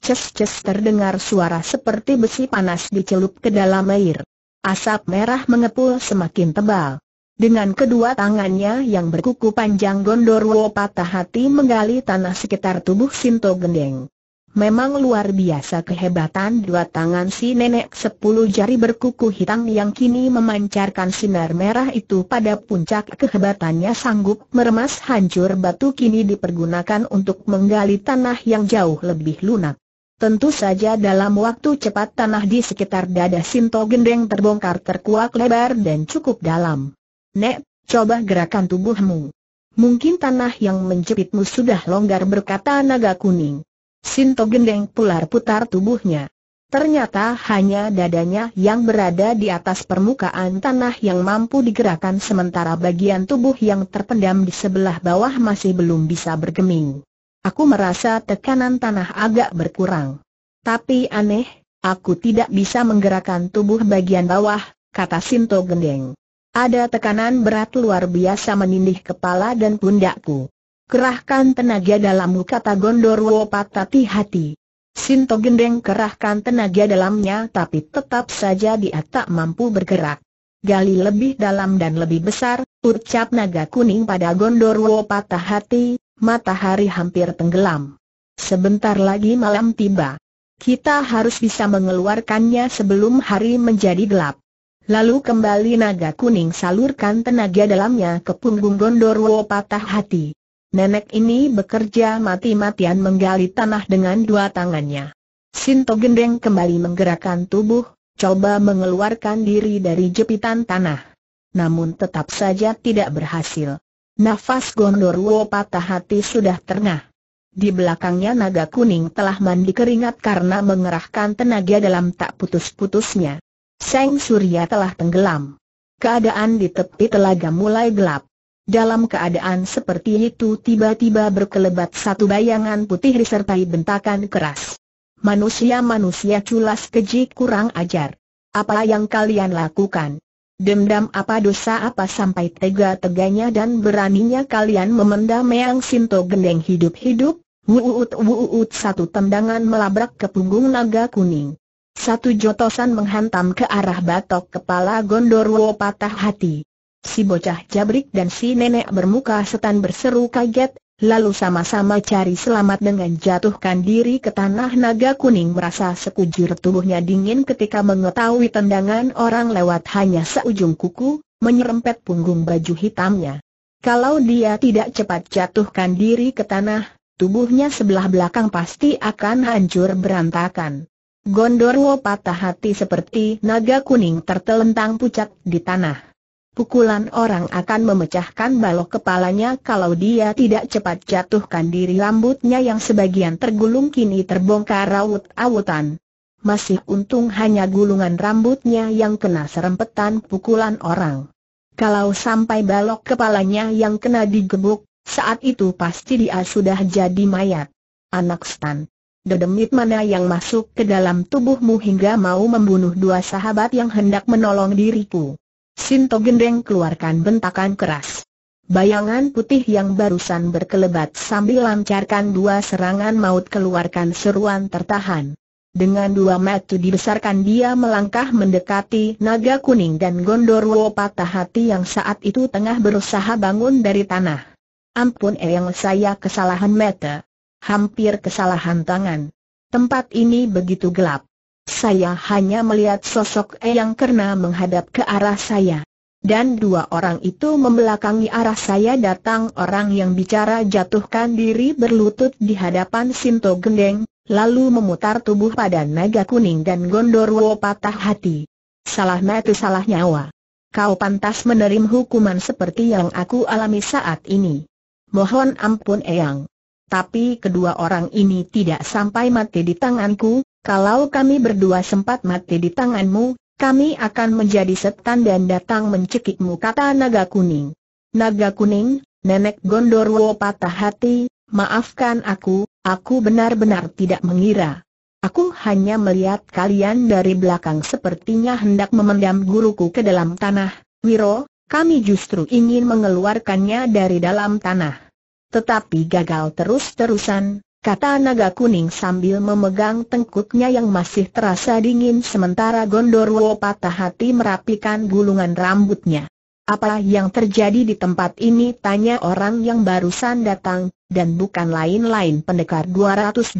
A: Ces-ces terdengar suara seperti besi panas dicelup ke dalam air. Asap merah mengepul semakin tebal. Dengan kedua tangannya yang berkuku panjang Gondorwo patah hati menggali tanah sekitar tubuh Sinto Gendeng. Memang luar biasa kehebatan dua tangan si nenek sepuluh jari berkuku hitam yang kini memancarkan sinar merah itu pada puncak kehebatannya sanggup meremas hancur batu kini dipergunakan untuk menggali tanah yang jauh lebih lunak. Tentu saja dalam waktu cepat tanah di sekitar dada Sinto Gendeng terbongkar terkuak lebar dan cukup dalam. Nek, coba gerakan tubuhmu. Mungkin tanah yang menjepitmu sudah longgar berkata naga kuning. Sinto gendeng pular putar tubuhnya. Ternyata hanya dadanya yang berada di atas permukaan tanah yang mampu digerakkan sementara bagian tubuh yang terpendam di sebelah bawah masih belum bisa bergeming. Aku merasa tekanan tanah agak berkurang. Tapi aneh, aku tidak bisa menggerakkan tubuh bagian bawah, kata Sinto Gendeng. Ada tekanan berat luar biasa menindih kepala dan pundakku. Kerahkan tenaga dalammu kata Gondorwo Patati hati. Sinto Gendeng kerahkan tenaga dalamnya tapi tetap saja dia tak mampu bergerak. Gali lebih dalam dan lebih besar, ucap naga kuning pada Gondorwo patah hati, matahari hampir tenggelam. Sebentar lagi malam tiba. Kita harus bisa mengeluarkannya sebelum hari menjadi gelap. Lalu kembali naga kuning salurkan tenaga dalamnya ke punggung Gondorwo patah hati. Nenek ini bekerja mati-matian menggali tanah dengan dua tangannya. Sinto Gendeng kembali menggerakkan tubuh, coba mengeluarkan diri dari jepitan tanah. Namun tetap saja tidak berhasil. Nafas Gondorwo patah hati sudah terengah. Di belakangnya naga kuning telah mandi keringat karena mengerahkan tenaga dalam tak putus-putusnya. Sang Surya telah tenggelam. Keadaan di tepi telaga mulai gelap. Dalam keadaan seperti itu tiba-tiba berkelebat satu bayangan putih disertai bentakan keras. Manusia-manusia culas keji kurang ajar. Apa yang kalian lakukan? Dendam apa dosa apa sampai tega-teganya dan beraninya kalian memendam Yang Sinto gendeng hidup-hidup? Wuut wuut satu tendangan melabrak ke punggung naga kuning. Satu jotosan menghantam ke arah batok kepala Gondorwo patah hati. Si bocah jabrik dan si nenek bermuka setan berseru kaget, lalu sama-sama cari selamat dengan jatuhkan diri ke tanah naga kuning merasa sekujur tubuhnya dingin ketika mengetahui tendangan orang lewat hanya seujung kuku, menyerempet punggung baju hitamnya. Kalau dia tidak cepat jatuhkan diri ke tanah, tubuhnya sebelah belakang pasti akan hancur berantakan. Gondorwo patah hati seperti naga kuning tertelentang pucat di tanah. Pukulan orang akan memecahkan balok kepalanya kalau dia tidak cepat jatuhkan diri rambutnya yang sebagian tergulung kini terbongkar raut-awutan. Masih untung hanya gulungan rambutnya yang kena serempetan pukulan orang. Kalau sampai balok kepalanya yang kena digebuk, saat itu pasti dia sudah jadi mayat. Anak Stan dedemit mana yang masuk ke dalam tubuhmu hingga mau membunuh dua sahabat yang hendak menolong diriku. Sinto Gendeng keluarkan bentakan keras. Bayangan putih yang barusan berkelebat sambil lancarkan dua serangan maut keluarkan seruan tertahan. Dengan dua mata dibesarkan dia melangkah mendekati naga kuning dan gondorwo patah hati yang saat itu tengah berusaha bangun dari tanah. Ampun eyang saya kesalahan mata hampir kesalahan tangan. Tempat ini begitu gelap. Saya hanya melihat sosok Eyang karena menghadap ke arah saya. Dan dua orang itu membelakangi arah saya datang orang yang bicara jatuhkan diri berlutut di hadapan Sinto Gendeng, lalu memutar tubuh pada naga kuning dan Gondorwo patah hati. Salah mati salah nyawa. Kau pantas menerima hukuman seperti yang aku alami saat ini. Mohon ampun Eyang tapi kedua orang ini tidak sampai mati di tanganku, kalau kami berdua sempat mati di tanganmu, kami akan menjadi setan dan datang mencekikmu kata naga kuning. Naga kuning, nenek Gondorwo patah hati, maafkan aku, aku benar-benar tidak mengira. Aku hanya melihat kalian dari belakang sepertinya hendak memendam guruku ke dalam tanah. Wiro, kami justru ingin mengeluarkannya dari dalam tanah tetapi gagal terus-terusan, kata naga kuning sambil memegang tengkuknya yang masih terasa dingin sementara Gondorwo patah hati merapikan gulungan rambutnya. Apa yang terjadi di tempat ini tanya orang yang barusan datang, dan bukan lain-lain pendekar 212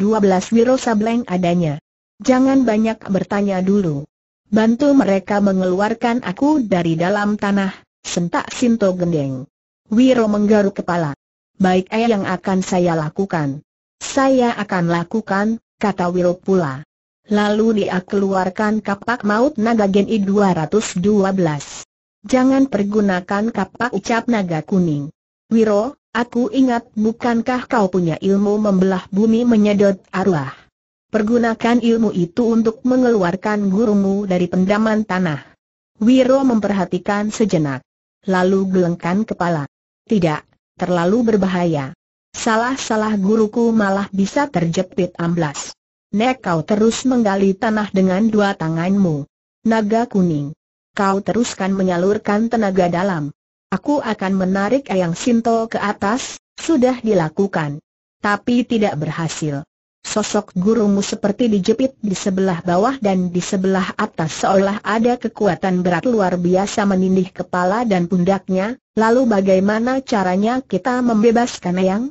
A: Wiro Sableng adanya. Jangan banyak bertanya dulu. Bantu mereka mengeluarkan aku dari dalam tanah, sentak Sinto Gendeng. Wiro menggaruk kepala baik eh yang akan saya lakukan. Saya akan lakukan, kata Wiro pula. Lalu dia keluarkan kapak maut naga gen I-212. Jangan pergunakan kapak ucap naga kuning. Wiro, aku ingat bukankah kau punya ilmu membelah bumi menyedot arwah? Pergunakan ilmu itu untuk mengeluarkan gurumu dari pendaman tanah. Wiro memperhatikan sejenak. Lalu gelengkan kepala. Tidak, terlalu berbahaya. Salah-salah guruku malah bisa terjepit amblas. Nek kau terus menggali tanah dengan dua tanganmu. Naga kuning. Kau teruskan menyalurkan tenaga dalam. Aku akan menarik ayang Sinto ke atas, sudah dilakukan. Tapi tidak berhasil sosok gurumu seperti dijepit di sebelah bawah dan di sebelah atas seolah ada kekuatan berat luar biasa menindih kepala dan pundaknya, lalu bagaimana caranya kita membebaskan yang?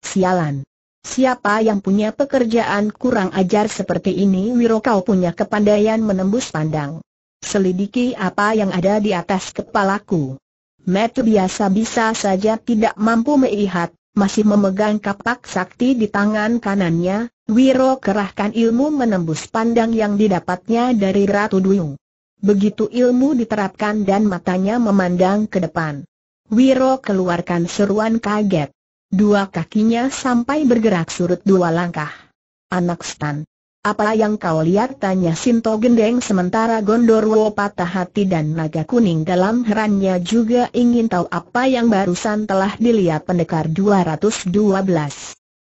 A: Sialan! Siapa yang punya pekerjaan kurang ajar seperti ini Wiro kau punya kepandaian menembus pandang. Selidiki apa yang ada di atas kepalaku. Metu biasa bisa saja tidak mampu melihat, masih memegang kapak sakti di tangan kanannya, Wiro kerahkan ilmu menembus pandang yang didapatnya dari Ratu Duyung. Begitu ilmu diterapkan dan matanya memandang ke depan. Wiro keluarkan seruan kaget. Dua kakinya sampai bergerak surut dua langkah. Anak stan. Apa yang kau lihat? Tanya Sinto Gendeng sementara Gondorwo patah hati dan naga kuning dalam herannya juga ingin tahu apa yang barusan telah dilihat pendekar 212.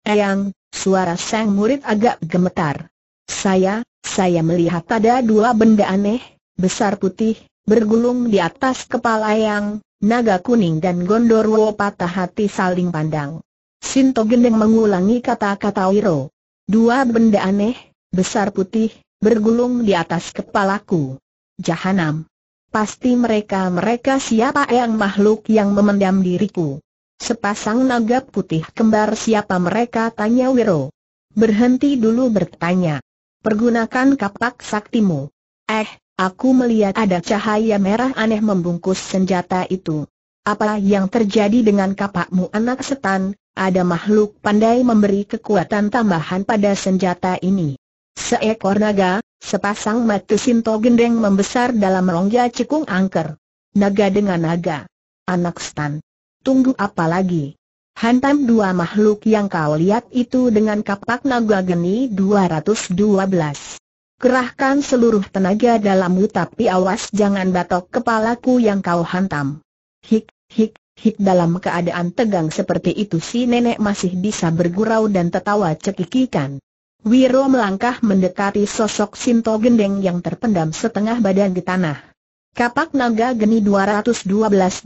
A: Eyang, Suara sang murid agak gemetar. Saya, saya melihat ada dua benda aneh, besar putih, bergulung di atas kepala yang, naga kuning dan gondorwo patah hati saling pandang. Sinto Gendeng mengulangi kata-kata Wiro. Dua benda aneh, besar putih, bergulung di atas kepalaku. Jahanam. Pasti mereka-mereka siapa yang makhluk yang memendam diriku. Sepasang naga putih kembar siapa mereka tanya Wiro. Berhenti dulu bertanya. Pergunakan kapak saktimu. Eh, aku melihat ada cahaya merah aneh membungkus senjata itu. Apa yang terjadi dengan kapakmu anak setan, ada makhluk pandai memberi kekuatan tambahan pada senjata ini. Seekor naga, sepasang mata sinto gendeng membesar dalam rongga cekung angker. Naga dengan naga. Anak setan tunggu apa lagi? Hantam dua makhluk yang kau lihat itu dengan kapak naga geni 212. Kerahkan seluruh tenaga dalammu tapi awas jangan batok kepalaku yang kau hantam. Hik, hik, hik dalam keadaan tegang seperti itu si nenek masih bisa bergurau dan tertawa cekikikan. Wiro melangkah mendekati sosok Sinto Gendeng yang terpendam setengah badan di tanah. Kapak naga geni 212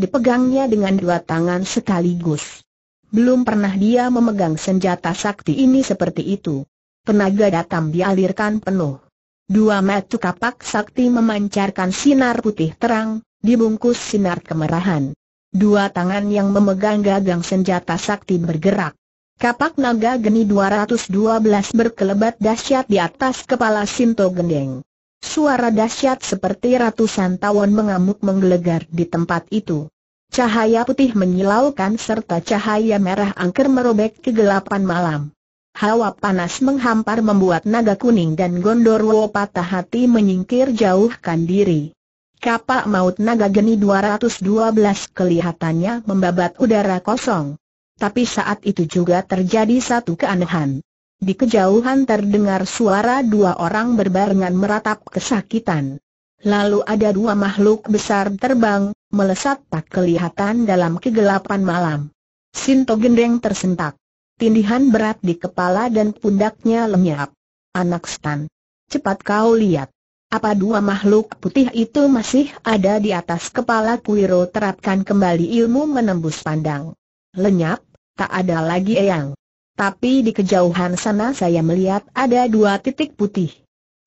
A: dipegangnya dengan dua tangan sekaligus. Belum pernah dia memegang senjata sakti ini seperti itu. Tenaga datang dialirkan penuh. Dua metu kapak sakti memancarkan sinar putih terang, dibungkus sinar kemerahan. Dua tangan yang memegang gagang senjata sakti bergerak. Kapak naga geni 212 berkelebat dahsyat di atas kepala Sinto Gendeng. Suara dahsyat seperti ratusan tawon mengamuk menggelegar di tempat itu. Cahaya putih menyilaukan serta cahaya merah angker merobek kegelapan malam. Hawa panas menghampar membuat naga kuning dan gondorwo patah hati menyingkir jauhkan diri. Kapak maut naga geni 212 kelihatannya membabat udara kosong. Tapi saat itu juga terjadi satu keanehan. Di kejauhan terdengar suara dua orang berbarengan meratap kesakitan. Lalu ada dua makhluk besar terbang, melesat tak kelihatan dalam kegelapan malam. Sinto Gendeng tersentak. Tindihan berat di kepala dan pundaknya lenyap. Anak Stan. Cepat kau lihat. Apa dua makhluk putih itu masih ada di atas kepala Kuiro terapkan kembali ilmu menembus pandang. Lenyap, tak ada lagi eyang. Tapi di kejauhan sana saya melihat ada dua titik putih.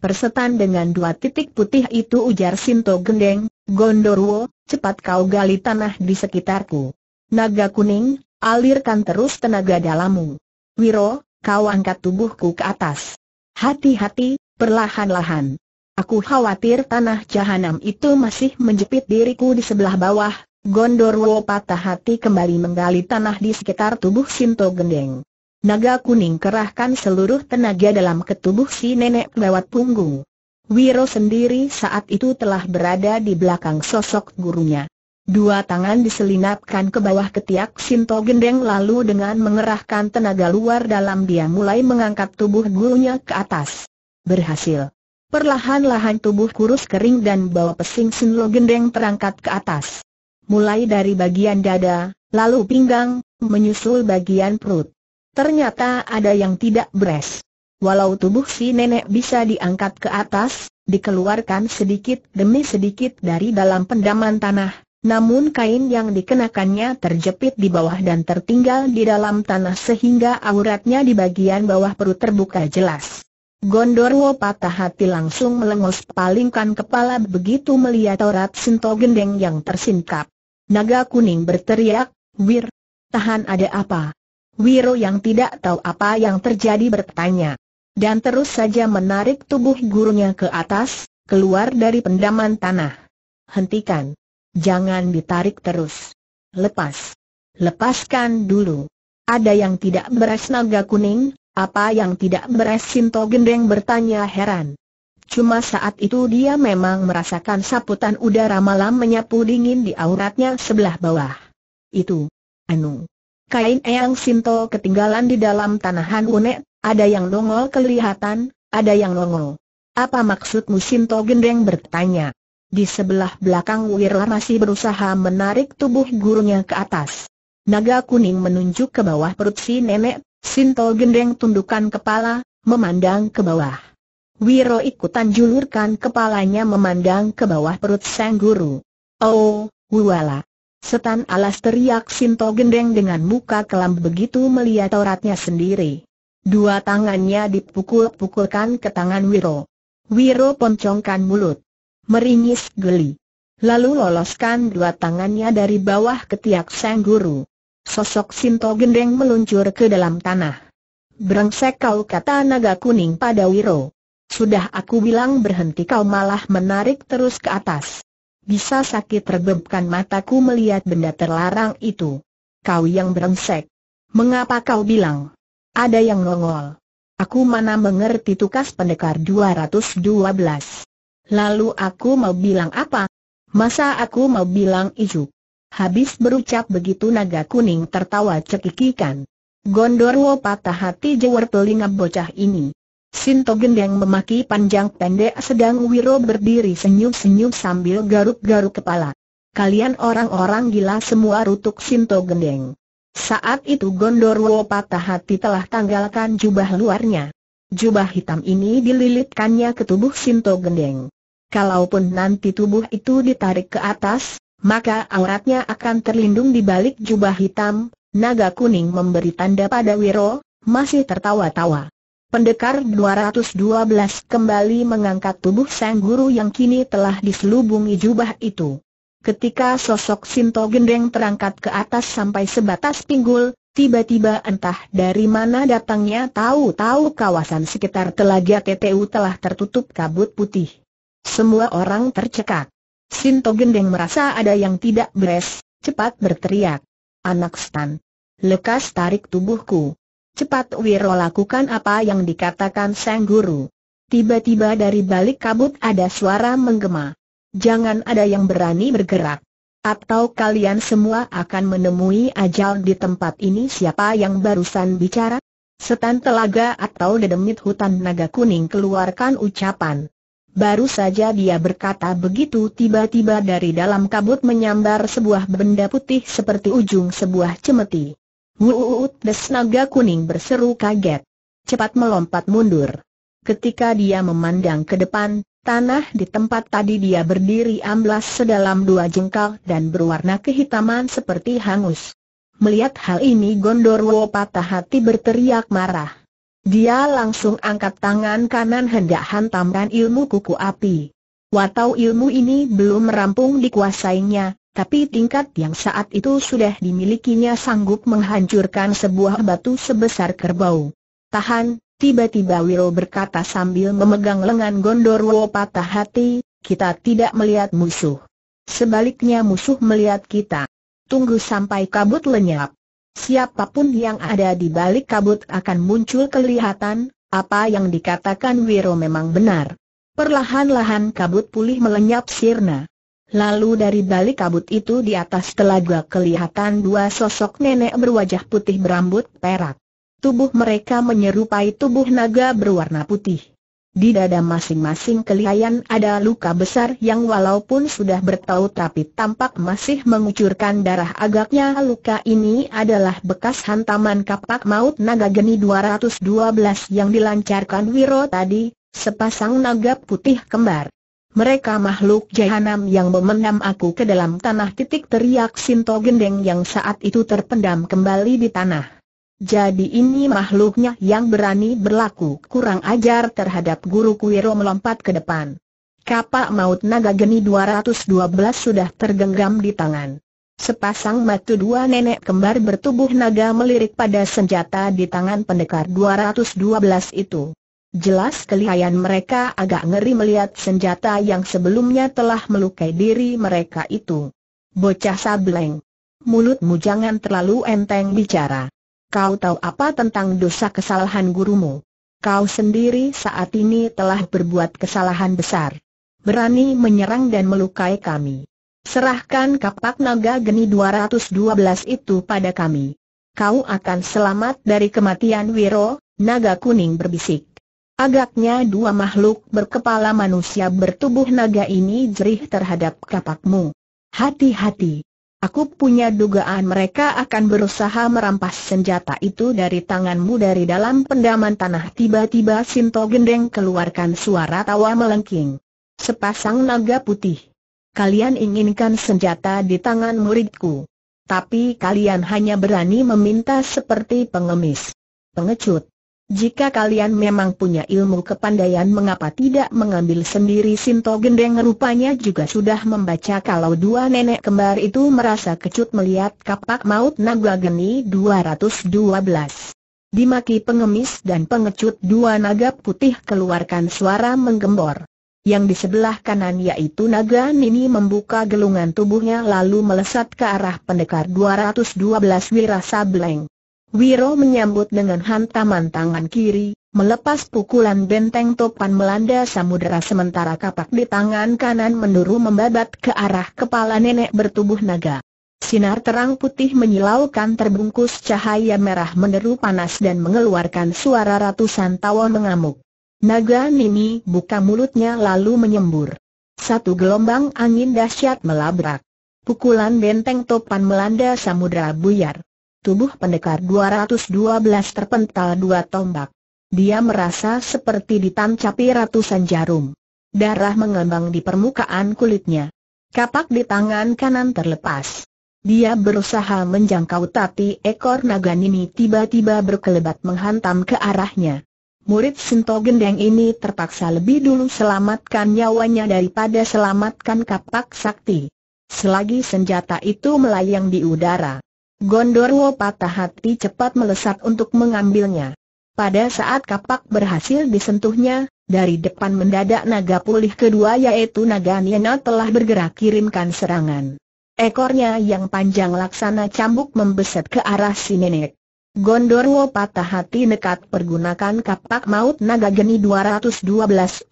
A: Persetan dengan dua titik putih itu ujar Sinto Gendeng, Gondorwo, cepat kau gali tanah di sekitarku. Naga kuning, alirkan terus tenaga dalammu. Wiro, kau angkat tubuhku ke atas. Hati-hati, perlahan-lahan. Aku khawatir tanah jahanam itu masih menjepit diriku di sebelah bawah. Gondorwo patah hati kembali menggali tanah di sekitar tubuh Sinto Gendeng. Naga kuning kerahkan seluruh tenaga dalam ketubuh si nenek lewat punggung. Wiro sendiri saat itu telah berada di belakang sosok gurunya. Dua tangan diselinapkan ke bawah ketiak Sinto Gendeng lalu dengan mengerahkan tenaga luar dalam dia mulai mengangkat tubuh gurunya ke atas. Berhasil. Perlahan-lahan tubuh kurus kering dan bawa pesing Sinlo Gendeng terangkat ke atas. Mulai dari bagian dada, lalu pinggang, menyusul bagian perut. Ternyata ada yang tidak beres. Walau tubuh si nenek bisa diangkat ke atas, dikeluarkan sedikit demi sedikit dari dalam pendaman tanah, namun kain yang dikenakannya terjepit di bawah dan tertinggal di dalam tanah sehingga auratnya di bagian bawah perut terbuka jelas. Gondorwo patah hati langsung melengos palingkan kepala begitu melihat aurat Sinto Gendeng yang tersingkap. Naga kuning berteriak, Wir, tahan ada apa? Wiro yang tidak tahu apa yang terjadi bertanya. Dan terus saja menarik tubuh gurunya ke atas, keluar dari pendaman tanah. Hentikan. Jangan ditarik terus. Lepas. Lepaskan dulu. Ada yang tidak beres naga kuning, apa yang tidak beres Sinto Gendeng bertanya heran. Cuma saat itu dia memang merasakan saputan udara malam menyapu dingin di auratnya sebelah bawah. Itu, Anu, Kain Eyang Sinto ketinggalan di dalam tanahan unek, ada yang nongol kelihatan, ada yang nongol. Apa maksudmu Sinto Gendeng bertanya. Di sebelah belakang Wirla masih berusaha menarik tubuh gurunya ke atas. Naga kuning menunjuk ke bawah perut si nenek, Sinto Gendeng tundukkan kepala, memandang ke bawah. Wiro ikutan julurkan kepalanya memandang ke bawah perut sang guru. Oh, Wuala. Setan alas teriak Sinto Gendeng dengan muka kelam begitu melihat auratnya sendiri. Dua tangannya dipukul-pukulkan ke tangan Wiro. Wiro poncongkan mulut. Meringis geli. Lalu loloskan dua tangannya dari bawah ketiak sang guru. Sosok Sinto Gendeng meluncur ke dalam tanah. Brengsek kau kata naga kuning pada Wiro. Sudah aku bilang berhenti kau malah menarik terus ke atas. Bisa sakit rebebkan mataku melihat benda terlarang itu. Kau yang berengsek. Mengapa kau bilang? Ada yang nongol. Aku mana mengerti tukas pendekar 212. Lalu aku mau bilang apa? Masa aku mau bilang ijuk? Habis berucap begitu naga kuning tertawa cekikikan. Gondorwo patah hati jewer telinga bocah ini. Sinto Gendeng memaki panjang pendek sedang Wiro berdiri senyum-senyum sambil garuk-garuk kepala. Kalian orang-orang gila semua rutuk Sinto Gendeng. Saat itu Gondorwo patah hati telah tanggalkan jubah luarnya. Jubah hitam ini dililitkannya ke tubuh Sinto Gendeng. Kalaupun nanti tubuh itu ditarik ke atas, maka auratnya akan terlindung di balik jubah hitam, naga kuning memberi tanda pada Wiro, masih tertawa-tawa. Pendekar 212 kembali mengangkat tubuh sang guru yang kini telah diselubungi jubah itu. Ketika sosok Sinto Gendeng terangkat ke atas sampai sebatas pinggul, tiba-tiba entah dari mana datangnya tahu-tahu kawasan sekitar telaga TTU telah tertutup kabut putih. Semua orang tercekat. Sinto Gendeng merasa ada yang tidak beres, cepat berteriak. Anak Stan. Lekas tarik tubuhku. Cepat Wiro lakukan apa yang dikatakan Sang Guru. Tiba-tiba dari balik kabut ada suara menggema. Jangan ada yang berani bergerak. Atau kalian semua akan menemui ajal di tempat ini siapa yang barusan bicara? Setan telaga atau dedemit hutan naga kuning keluarkan ucapan. Baru saja dia berkata begitu tiba-tiba dari dalam kabut menyambar sebuah benda putih seperti ujung sebuah cemeti. Wuut desnaga kuning berseru kaget. Cepat melompat mundur. Ketika dia memandang ke depan, tanah di tempat tadi dia berdiri amblas sedalam dua jengkal dan berwarna kehitaman seperti hangus. Melihat hal ini Gondorwo patah hati berteriak marah. Dia langsung angkat tangan kanan hendak hantamkan ilmu kuku api. Watau ilmu ini belum merampung dikuasainya, tapi tingkat yang saat itu sudah dimilikinya sanggup menghancurkan sebuah batu sebesar kerbau. Tahan, tiba-tiba Wiro berkata sambil memegang lengan Gondorwo patah hati, kita tidak melihat musuh. Sebaliknya musuh melihat kita. Tunggu sampai kabut lenyap. Siapapun yang ada di balik kabut akan muncul kelihatan, apa yang dikatakan Wiro memang benar. Perlahan-lahan kabut pulih melenyap sirna. Lalu dari balik kabut itu di atas telaga kelihatan dua sosok nenek berwajah putih berambut perak. Tubuh mereka menyerupai tubuh naga berwarna putih. Di dada masing-masing kelihatan ada luka besar yang walaupun sudah bertaut tapi tampak masih mengucurkan darah agaknya luka ini adalah bekas hantaman kapak maut naga geni 212 yang dilancarkan Wiro tadi, sepasang naga putih kembar mereka makhluk jahanam yang memendam aku ke dalam tanah titik teriak Sinto Gendeng yang saat itu terpendam kembali di tanah. Jadi ini makhluknya yang berani berlaku kurang ajar terhadap guru Kuiro melompat ke depan. Kapak maut naga geni 212 sudah tergenggam di tangan. Sepasang mata dua nenek kembar bertubuh naga melirik pada senjata di tangan pendekar 212 itu. Jelas kelihayan mereka agak ngeri melihat senjata yang sebelumnya telah melukai diri mereka itu. Bocah sableng. Mulutmu jangan terlalu enteng bicara. Kau tahu apa tentang dosa kesalahan gurumu? Kau sendiri saat ini telah berbuat kesalahan besar. Berani menyerang dan melukai kami. Serahkan kapak naga geni 212 itu pada kami. Kau akan selamat dari kematian Wiro, naga kuning berbisik. Agaknya dua makhluk berkepala manusia bertubuh naga ini jerih terhadap kapakmu. Hati-hati. Aku punya dugaan mereka akan berusaha merampas senjata itu dari tanganmu dari dalam pendaman tanah. Tiba-tiba Sinto Gendeng keluarkan suara tawa melengking. Sepasang naga putih. Kalian inginkan senjata di tangan muridku. Tapi kalian hanya berani meminta seperti pengemis. Pengecut. Jika kalian memang punya ilmu kepandaian mengapa tidak mengambil sendiri Sinto Gendeng rupanya juga sudah membaca kalau dua nenek kembar itu merasa kecut melihat kapak maut naga geni 212. Dimaki pengemis dan pengecut dua naga putih keluarkan suara menggembor. Yang di sebelah kanan yaitu naga Nini membuka gelungan tubuhnya lalu melesat ke arah pendekar 212 Wirasa Bleng. Wiro menyambut dengan hantaman tangan kiri, melepas pukulan benteng topan melanda samudera sementara kapak di tangan kanan menuru membabat ke arah kepala nenek bertubuh naga. Sinar terang putih menyilaukan terbungkus cahaya merah meneru panas dan mengeluarkan suara ratusan tawa mengamuk. Naga Nini buka mulutnya lalu menyembur. Satu gelombang angin dahsyat melabrak. Pukulan benteng topan melanda samudera buyar tubuh pendekar 212 terpental dua tombak. Dia merasa seperti ditancapi ratusan jarum. Darah mengembang di permukaan kulitnya. Kapak di tangan kanan terlepas. Dia berusaha menjangkau tapi ekor naga ini tiba-tiba berkelebat menghantam ke arahnya. Murid Sinto Gendeng ini terpaksa lebih dulu selamatkan nyawanya daripada selamatkan kapak sakti. Selagi senjata itu melayang di udara, Gondorwo patah hati cepat melesat untuk mengambilnya. Pada saat kapak berhasil disentuhnya, dari depan mendadak naga pulih kedua yaitu naga Niena telah bergerak kirimkan serangan. Ekornya yang panjang laksana cambuk membeset ke arah si nenek. Gondorwo patah hati nekat pergunakan kapak maut naga geni 212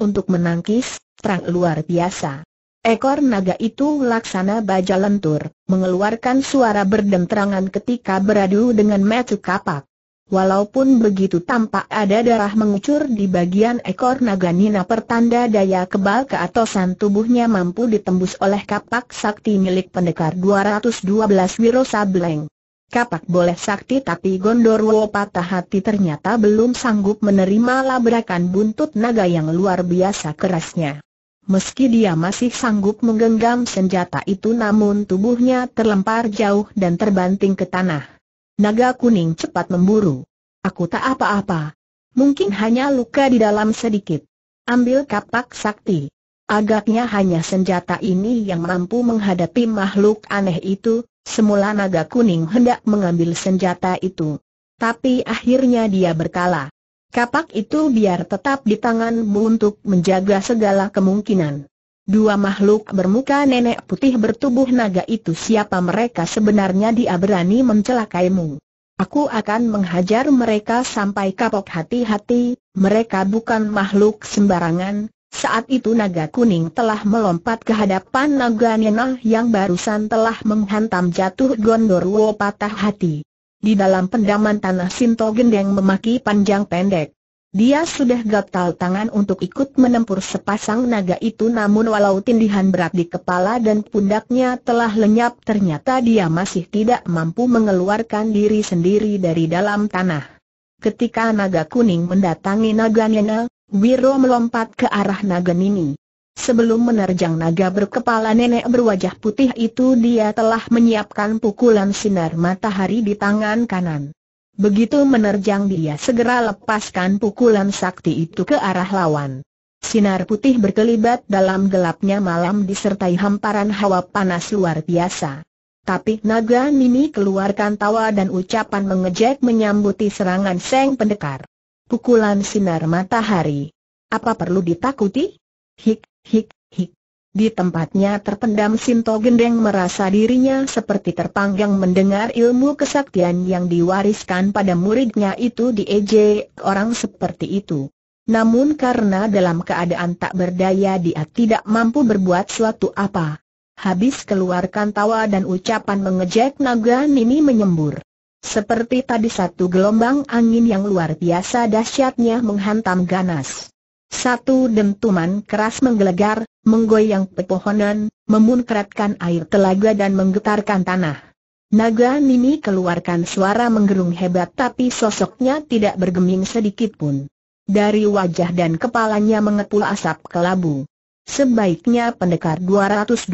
A: untuk menangkis, terang luar biasa. Ekor naga itu laksana baja lentur, mengeluarkan suara berdenterangan ketika beradu dengan metu kapak. Walaupun begitu tampak ada darah mengucur di bagian ekor naga Nina pertanda daya kebal keatosan tubuhnya mampu ditembus oleh kapak sakti milik pendekar 212 Wiro Sableng. Kapak boleh sakti tapi Gondorwo patah hati ternyata belum sanggup menerima labrakan buntut naga yang luar biasa kerasnya. Meski dia masih sanggup menggenggam senjata itu namun tubuhnya terlempar jauh dan terbanting ke tanah. Naga kuning cepat memburu. Aku tak apa-apa. Mungkin hanya luka di dalam sedikit. Ambil kapak sakti. Agaknya hanya senjata ini yang mampu menghadapi makhluk aneh itu, semula naga kuning hendak mengambil senjata itu. Tapi akhirnya dia berkala. Kapak itu biar tetap di tanganmu untuk menjaga segala kemungkinan. Dua makhluk bermuka nenek putih bertubuh naga itu siapa mereka sebenarnya dia berani mencelakaimu. Aku akan menghajar mereka sampai kapok hati-hati, mereka bukan makhluk sembarangan. Saat itu naga kuning telah melompat ke hadapan naga nenah yang barusan telah menghantam jatuh Gondorwo patah hati. Di dalam pendaman tanah Sinto Gendeng memaki panjang pendek. Dia sudah gatal tangan untuk ikut menempur sepasang naga itu namun walau tindihan berat di kepala dan pundaknya telah lenyap ternyata dia masih tidak mampu mengeluarkan diri sendiri dari dalam tanah. Ketika naga kuning mendatangi naga Nena, Wiro melompat ke arah naga Nini. Sebelum menerjang naga berkepala nenek berwajah putih itu dia telah menyiapkan pukulan sinar matahari di tangan kanan. Begitu menerjang dia segera lepaskan pukulan sakti itu ke arah lawan. Sinar putih berkelibat dalam gelapnya malam disertai hamparan hawa panas luar biasa. Tapi naga mini keluarkan tawa dan ucapan mengejek menyambuti serangan Seng Pendekar. Pukulan sinar matahari. Apa perlu ditakuti? Hik, Hik, hik. Di tempatnya terpendam Sinto Gendeng merasa dirinya seperti terpanggang mendengar ilmu kesaktian yang diwariskan pada muridnya itu di diejek orang seperti itu. Namun karena dalam keadaan tak berdaya dia tidak mampu berbuat suatu apa. Habis keluarkan tawa dan ucapan mengejek naga Nini menyembur. Seperti tadi satu gelombang angin yang luar biasa dahsyatnya menghantam ganas. Satu dentuman keras menggelegar, menggoyang pepohonan, memuncratkan air telaga dan menggetarkan tanah. Naga Nini keluarkan suara menggerung hebat tapi sosoknya tidak bergeming sedikit pun. Dari wajah dan kepalanya mengepul asap kelabu. Sebaiknya pendekar 212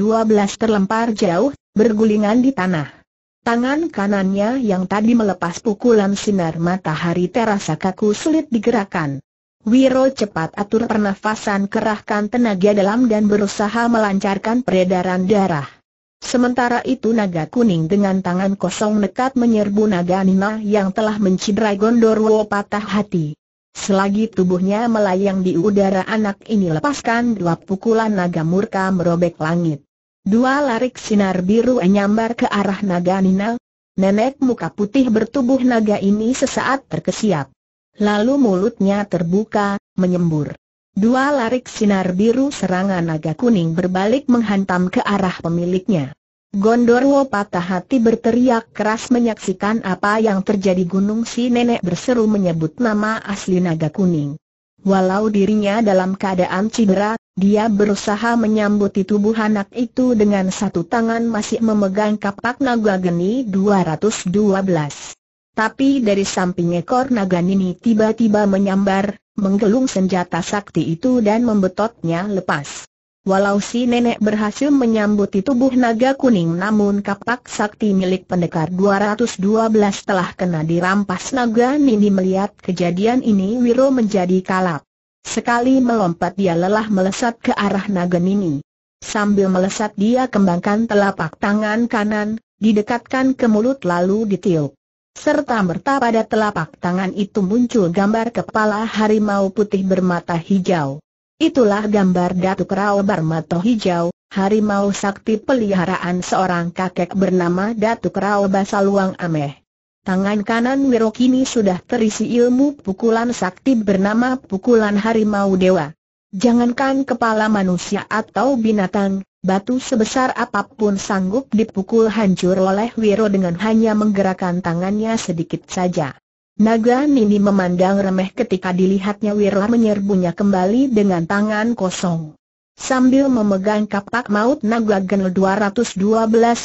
A: terlempar jauh, bergulingan di tanah. Tangan kanannya yang tadi melepas pukulan sinar matahari terasa kaku sulit digerakkan. Wiro cepat atur pernafasan kerahkan tenaga dalam dan berusaha melancarkan peredaran darah. Sementara itu naga kuning dengan tangan kosong nekat menyerbu naga Nina yang telah menciderai Gondorwo patah hati. Selagi tubuhnya melayang di udara anak ini lepaskan dua pukulan naga murka merobek langit. Dua larik sinar biru menyambar ke arah naga Nina. Nenek muka putih bertubuh naga ini sesaat terkesiap. Lalu mulutnya terbuka, menyembur. Dua larik sinar biru serangan naga kuning berbalik menghantam ke arah pemiliknya. Gondorwo patah hati berteriak keras menyaksikan apa yang terjadi gunung si nenek berseru menyebut nama asli naga kuning. Walau dirinya dalam keadaan cedera, dia berusaha menyambuti tubuh anak itu dengan satu tangan masih memegang kapak naga geni 212. Tapi dari samping ekor naga Nini tiba-tiba menyambar, menggelung senjata sakti itu dan membetotnya lepas. Walau si nenek berhasil menyambuti tubuh naga kuning namun kapak sakti milik pendekar 212 telah kena dirampas naga Nini melihat kejadian ini Wiro menjadi kalap. Sekali melompat dia lelah melesat ke arah naga Nini. Sambil melesat dia kembangkan telapak tangan kanan, didekatkan ke mulut lalu ditiup serta merta pada telapak tangan itu muncul gambar kepala harimau putih bermata hijau. Itulah gambar Datuk Rao barmato hijau, harimau sakti peliharaan seorang kakek bernama Datuk Rao Basaluang Ameh. Tangan kanan Wiro kini sudah terisi ilmu pukulan sakti bernama pukulan harimau dewa. Jangankan kepala manusia atau binatang, batu sebesar apapun sanggup dipukul hancur oleh Wiro dengan hanya menggerakkan tangannya sedikit saja. Naga Nini memandang remeh ketika dilihatnya Wiro menyerbunya kembali dengan tangan kosong. Sambil memegang kapak maut Naga Genel 212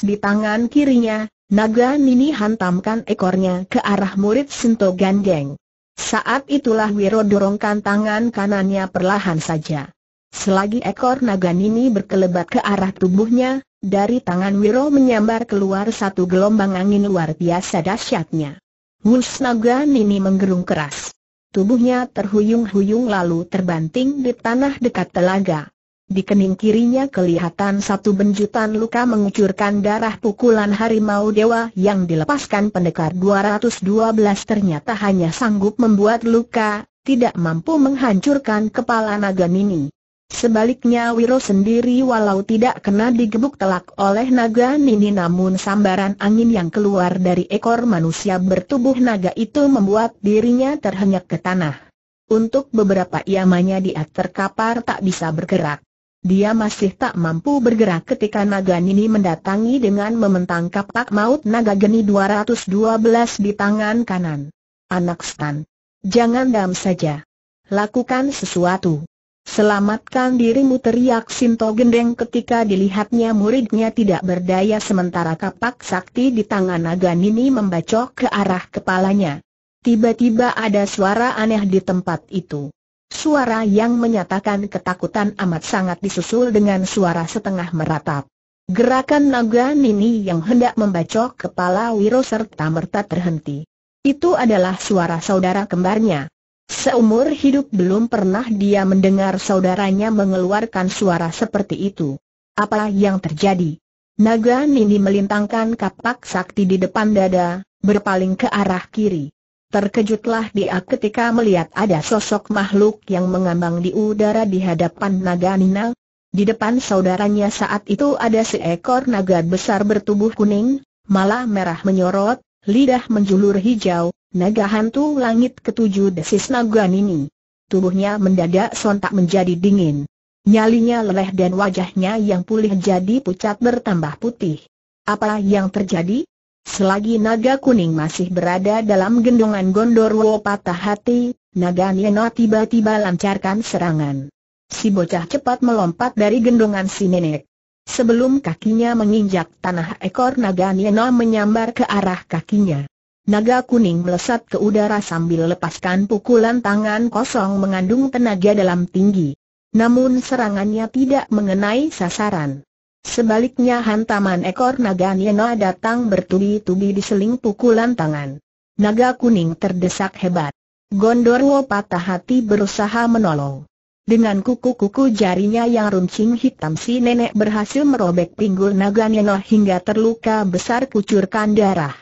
A: di tangan kirinya, Naga Nini hantamkan ekornya ke arah murid Sinto Gandeng. Saat itulah Wiro dorongkan tangan kanannya perlahan saja. Selagi ekor naga ini berkelebat ke arah tubuhnya, dari tangan Wiro menyambar keluar satu gelombang angin luar biasa dahsyatnya. Wuls naga ini menggerung keras. Tubuhnya terhuyung-huyung lalu terbanting di tanah dekat telaga. Di kening kirinya kelihatan satu benjutan luka mengucurkan darah pukulan harimau dewa yang dilepaskan pendekar 212 ternyata hanya sanggup membuat luka, tidak mampu menghancurkan kepala naga Nini. Sebaliknya Wiro sendiri walau tidak kena digebuk telak oleh naga Nini namun sambaran angin yang keluar dari ekor manusia bertubuh naga itu membuat dirinya terhenyak ke tanah. Untuk beberapa iamanya dia terkapar tak bisa bergerak. Dia masih tak mampu bergerak ketika naga ini mendatangi dengan mementang kapak maut naga geni 212 di tangan kanan. Anak Stan. Jangan dam saja. Lakukan sesuatu. Selamatkan dirimu teriak Sinto Gendeng ketika dilihatnya muridnya tidak berdaya sementara kapak sakti di tangan naga ini membacok ke arah kepalanya. Tiba-tiba ada suara aneh di tempat itu. Suara yang menyatakan ketakutan amat sangat disusul dengan suara setengah meratap. Gerakan naga Nini yang hendak membacok kepala Wiro serta merta terhenti. Itu adalah suara saudara kembarnya. Seumur hidup belum pernah dia mendengar saudaranya mengeluarkan suara seperti itu. Apa yang terjadi? Naga Nini melintangkan kapak sakti di depan dada, berpaling ke arah kiri. Terkejutlah dia ketika melihat ada sosok makhluk yang mengambang di udara di hadapan naga Nina. Di depan saudaranya saat itu ada seekor naga besar bertubuh kuning, malah merah menyorot, lidah menjulur hijau, naga hantu langit ketujuh desis naga Nini. Tubuhnya mendadak sontak menjadi dingin. Nyalinya leleh dan wajahnya yang pulih jadi pucat bertambah putih. Apa yang terjadi? Selagi naga kuning masih berada dalam gendongan Gondorwo patah hati, naga Nieno tiba-tiba lancarkan serangan. Si bocah cepat melompat dari gendongan si nenek. Sebelum kakinya menginjak tanah ekor naga Nieno menyambar ke arah kakinya. Naga kuning melesat ke udara sambil lepaskan pukulan tangan kosong mengandung tenaga dalam tinggi. Namun serangannya tidak mengenai sasaran. Sebaliknya hantaman ekor naga Niena datang bertubi-tubi diseling pukulan tangan. Naga kuning terdesak hebat. Gondorwo patah hati berusaha menolong. Dengan kuku-kuku jarinya yang runcing hitam si nenek berhasil merobek pinggul naga Niena hingga terluka besar kucurkan darah.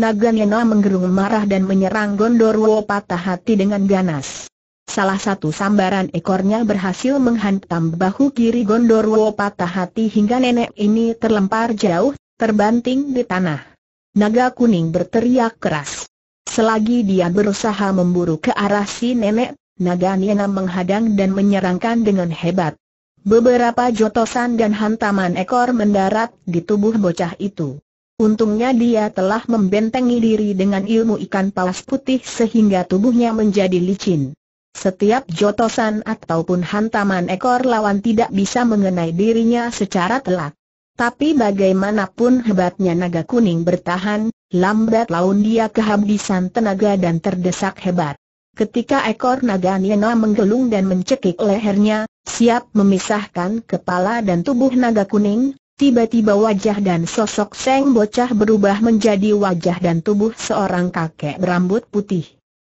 A: Naga Niena menggerung marah dan menyerang Gondorwo patah hati dengan ganas. Salah satu sambaran ekornya berhasil menghantam bahu kiri Gondorwo patah hati hingga nenek ini terlempar jauh, terbanting di tanah. Naga kuning berteriak keras. Selagi dia berusaha memburu ke arah si nenek, naga Niena menghadang dan menyerangkan dengan hebat. Beberapa jotosan dan hantaman ekor mendarat di tubuh bocah itu. Untungnya dia telah membentengi diri dengan ilmu ikan paus putih sehingga tubuhnya menjadi licin. Setiap jotosan ataupun hantaman ekor lawan tidak bisa mengenai dirinya secara telak. Tapi bagaimanapun hebatnya naga kuning bertahan, lambat laun dia kehabisan tenaga dan terdesak hebat. Ketika ekor naga Niena menggelung dan mencekik lehernya, siap memisahkan kepala dan tubuh naga kuning, tiba-tiba wajah dan sosok seng bocah berubah menjadi wajah dan tubuh seorang kakek berambut putih.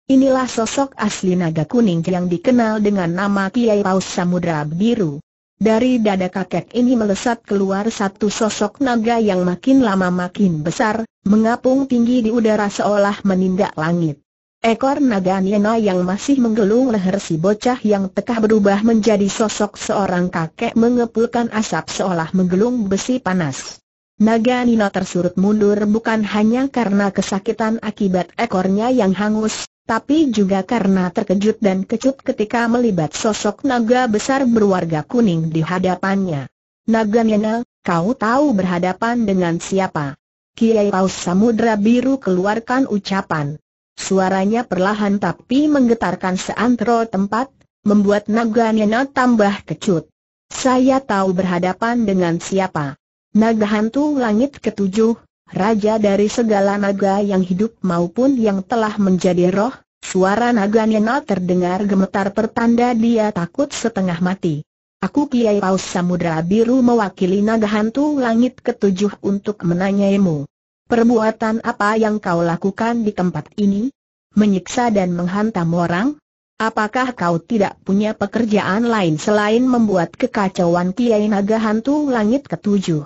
A: Inilah sosok asli naga kuning yang dikenal dengan nama Kiai Paus Samudra Biru. Dari dada kakek ini melesat keluar satu sosok naga yang makin lama makin besar, mengapung tinggi di udara seolah menindak langit. Ekor naga Nino yang masih menggelung leher si bocah yang tekah berubah menjadi sosok seorang kakek mengepulkan asap seolah menggelung besi panas. Naga Nino tersurut mundur bukan hanya karena kesakitan akibat ekornya yang hangus, tapi juga karena terkejut dan kecut ketika melibat sosok naga besar berwarga kuning di hadapannya. Naga Nena, kau tahu berhadapan dengan siapa? Kiai Paus Samudra Biru keluarkan ucapan. Suaranya perlahan tapi menggetarkan seantero tempat, membuat Naga Nena tambah kecut. Saya tahu berhadapan dengan siapa. Naga hantu langit ketujuh, raja dari segala naga yang hidup maupun yang telah menjadi roh, suara naga Nena terdengar gemetar pertanda dia takut setengah mati. Aku Kiai Paus Samudra Biru mewakili naga hantu langit ketujuh untuk menanyaimu. Perbuatan apa yang kau lakukan di tempat ini? Menyiksa dan menghantam orang? Apakah kau tidak punya pekerjaan lain selain membuat kekacauan Kiai Naga Hantu Langit Ketujuh?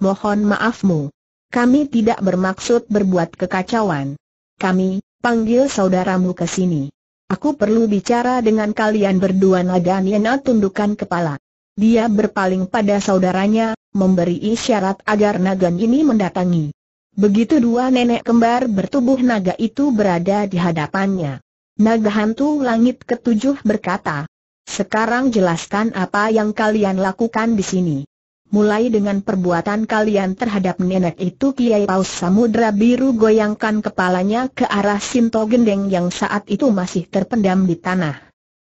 A: Mohon maafmu. Kami tidak bermaksud berbuat kekacauan. Kami, panggil saudaramu ke sini. Aku perlu bicara dengan kalian berdua naga Niena tundukkan kepala. Dia berpaling pada saudaranya, memberi isyarat agar naga ini mendatangi. Begitu dua nenek kembar bertubuh naga itu berada di hadapannya. Naga hantu langit ketujuh berkata, sekarang jelaskan apa yang kalian lakukan di sini. Mulai dengan perbuatan kalian terhadap nenek itu Kiai Paus Samudra Biru goyangkan kepalanya ke arah Sinto Gendeng yang saat itu masih terpendam di tanah.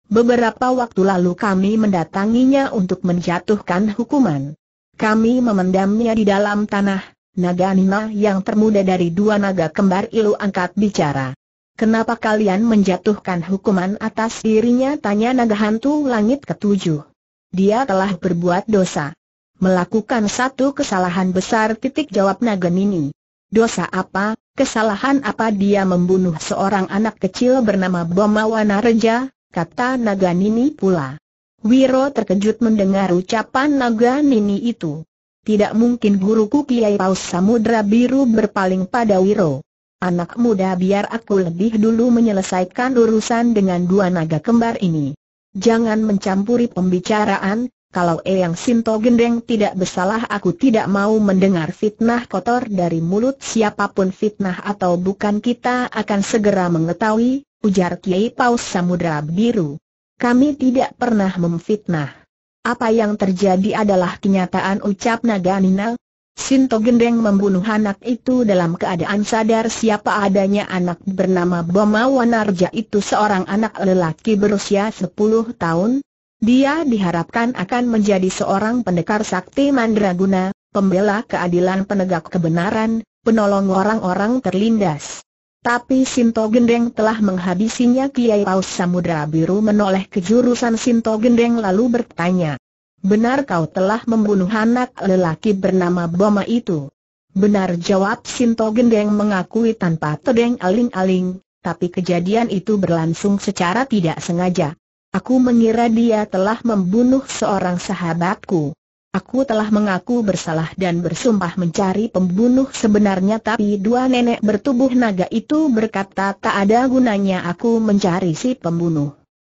A: Beberapa waktu lalu kami mendatanginya untuk menjatuhkan hukuman. Kami memendamnya di dalam tanah, naga Nima yang termuda dari dua naga kembar ilu angkat bicara. Kenapa kalian menjatuhkan hukuman atas dirinya tanya naga hantu langit ketujuh. Dia telah berbuat dosa melakukan satu kesalahan besar titik jawab naga nini. Dosa apa, kesalahan apa dia membunuh seorang anak kecil bernama Bomawana Reja, kata naga nini pula. Wiro terkejut mendengar ucapan naga nini itu. Tidak mungkin guruku Kiai Paus Samudra Biru berpaling pada Wiro. Anak muda biar aku lebih dulu menyelesaikan urusan dengan dua naga kembar ini. Jangan mencampuri pembicaraan, kalau Eyang Sinto Gendeng tidak bersalah aku tidak mau mendengar fitnah kotor dari mulut siapapun fitnah atau bukan kita akan segera mengetahui, ujar Kiai Paus Samudra Biru. Kami tidak pernah memfitnah. Apa yang terjadi adalah kenyataan ucap Naga Nina. Sinto Gendeng membunuh anak itu dalam keadaan sadar siapa adanya anak bernama Boma Wanarja itu seorang anak lelaki berusia 10 tahun, dia diharapkan akan menjadi seorang pendekar sakti mandraguna, pembela keadilan penegak kebenaran, penolong orang-orang terlindas. Tapi Sinto Gendeng telah menghabisinya Kiai Paus Samudra Biru menoleh ke jurusan Sinto Gendeng lalu bertanya. Benar kau telah membunuh anak lelaki bernama Boma itu? Benar jawab Sinto Gendeng mengakui tanpa tedeng aling-aling, tapi kejadian itu berlangsung secara tidak sengaja. Aku mengira dia telah membunuh seorang sahabatku. Aku telah mengaku bersalah dan bersumpah mencari pembunuh sebenarnya tapi dua nenek bertubuh naga itu berkata tak ada gunanya aku mencari si pembunuh.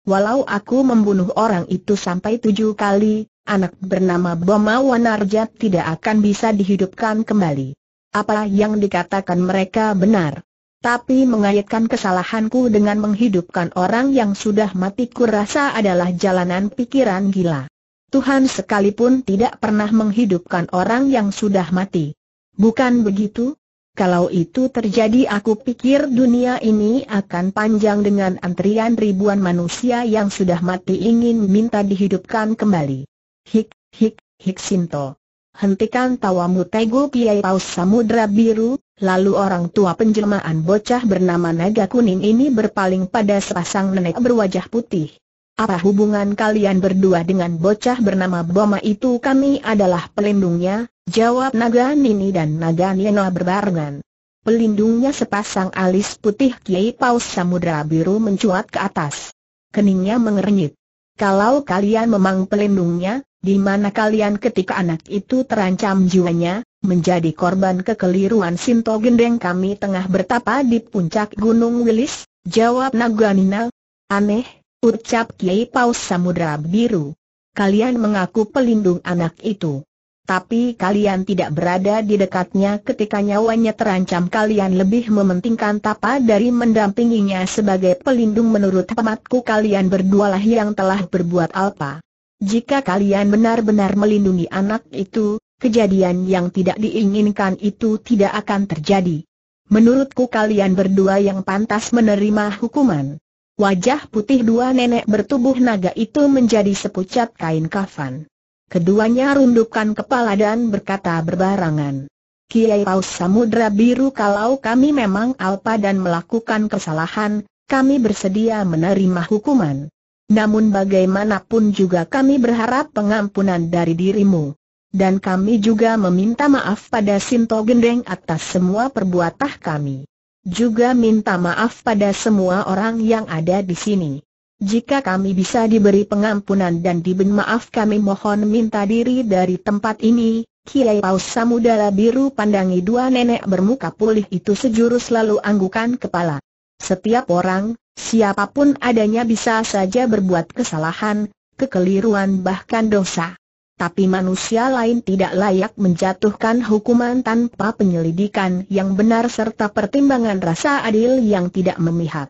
A: Walau aku membunuh orang itu sampai tujuh kali, anak bernama Boma Wanarjat tidak akan bisa dihidupkan kembali. Apa yang dikatakan mereka benar tapi mengaitkan kesalahanku dengan menghidupkan orang yang sudah mati kurasa adalah jalanan pikiran gila. Tuhan sekalipun tidak pernah menghidupkan orang yang sudah mati. Bukan begitu? Kalau itu terjadi aku pikir dunia ini akan panjang dengan antrian ribuan manusia yang sudah mati ingin minta dihidupkan kembali. Hik, hik, hik Sinto hentikan tawamu Tegu Kiai Paus Samudra Biru, lalu orang tua penjelmaan bocah bernama Naga Kuning ini berpaling pada sepasang nenek berwajah putih. Apa hubungan kalian berdua dengan bocah bernama Boma itu kami adalah pelindungnya, jawab Naga Nini dan Naga Nino berbarengan. Pelindungnya sepasang alis putih Kiai Paus Samudra Biru mencuat ke atas. Keningnya mengernyit. Kalau kalian memang pelindungnya, di mana kalian ketika anak itu terancam jiwanya, menjadi korban kekeliruan Sinto Gendeng kami tengah bertapa di puncak Gunung Wilis, jawab Naganina. Aneh, ucap Kiai Paus Samudra Biru. Kalian mengaku pelindung anak itu. Tapi kalian tidak berada di dekatnya ketika nyawanya terancam kalian lebih mementingkan tapa dari mendampinginya sebagai pelindung menurut pematku kalian berdualah yang telah berbuat alpa. Jika kalian benar-benar melindungi anak itu, kejadian yang tidak diinginkan itu tidak akan terjadi. Menurutku kalian berdua yang pantas menerima hukuman. Wajah putih dua nenek bertubuh naga itu menjadi sepucat kain kafan. Keduanya rundukkan kepala dan berkata berbarangan. Kiai Paus Samudra Biru kalau kami memang alpa dan melakukan kesalahan, kami bersedia menerima hukuman. Namun bagaimanapun juga kami berharap pengampunan dari dirimu. Dan kami juga meminta maaf pada Sinto Gendeng atas semua perbuatan kami. Juga minta maaf pada semua orang yang ada di sini. Jika kami bisa diberi pengampunan dan diberi maaf kami mohon minta diri dari tempat ini, Kiai Paus Samudala Biru pandangi dua nenek bermuka pulih itu sejurus lalu anggukan kepala. Setiap orang, siapapun adanya bisa saja berbuat kesalahan, kekeliruan bahkan dosa. Tapi manusia lain tidak layak menjatuhkan hukuman tanpa penyelidikan yang benar serta pertimbangan rasa adil yang tidak memihak.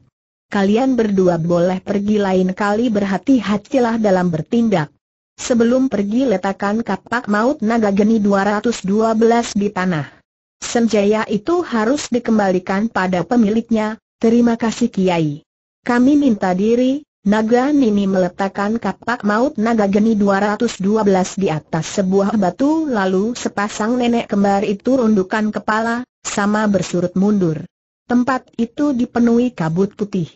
A: Kalian berdua boleh pergi lain kali berhati-hatilah dalam bertindak. Sebelum pergi letakkan kapak maut naga geni 212 di tanah. Senjaya itu harus dikembalikan pada pemiliknya, Terima kasih Kiai. Kami minta diri, naga Nini meletakkan kapak maut naga geni 212 di atas sebuah batu lalu sepasang nenek kembar itu rundukan kepala, sama bersurut mundur. Tempat itu dipenuhi kabut putih.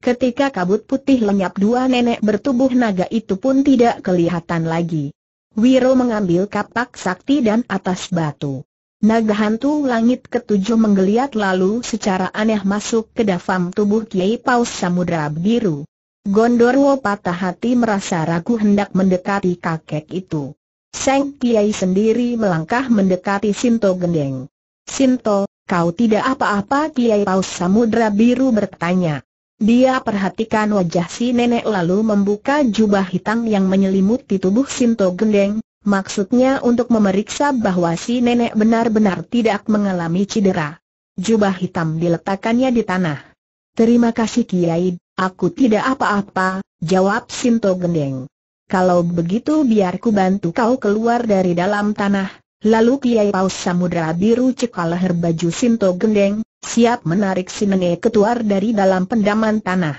A: Ketika kabut putih lenyap dua nenek bertubuh naga itu pun tidak kelihatan lagi. Wiro mengambil kapak sakti dan atas batu. Naga hantu langit ketujuh menggeliat lalu secara aneh masuk ke dalam tubuh Kiai Paus Samudra Biru. Gondorwo patah hati merasa ragu hendak mendekati kakek itu. Seng Kiai sendiri melangkah mendekati Sinto Gendeng. Sinto, kau tidak apa-apa Kiai Paus Samudra Biru bertanya. Dia perhatikan wajah si nenek lalu membuka jubah hitam yang menyelimuti tubuh Sinto Gendeng, Maksudnya untuk memeriksa bahwa si nenek benar-benar tidak mengalami cedera. Jubah hitam diletakkannya di tanah. Terima kasih Kiai, aku tidak apa-apa, jawab Sinto Gendeng. Kalau begitu biar ku bantu kau keluar dari dalam tanah. Lalu Kiai Paus Samudra Biru cekal leher baju Sinto Gendeng, siap menarik si nenek keluar dari dalam pendaman tanah.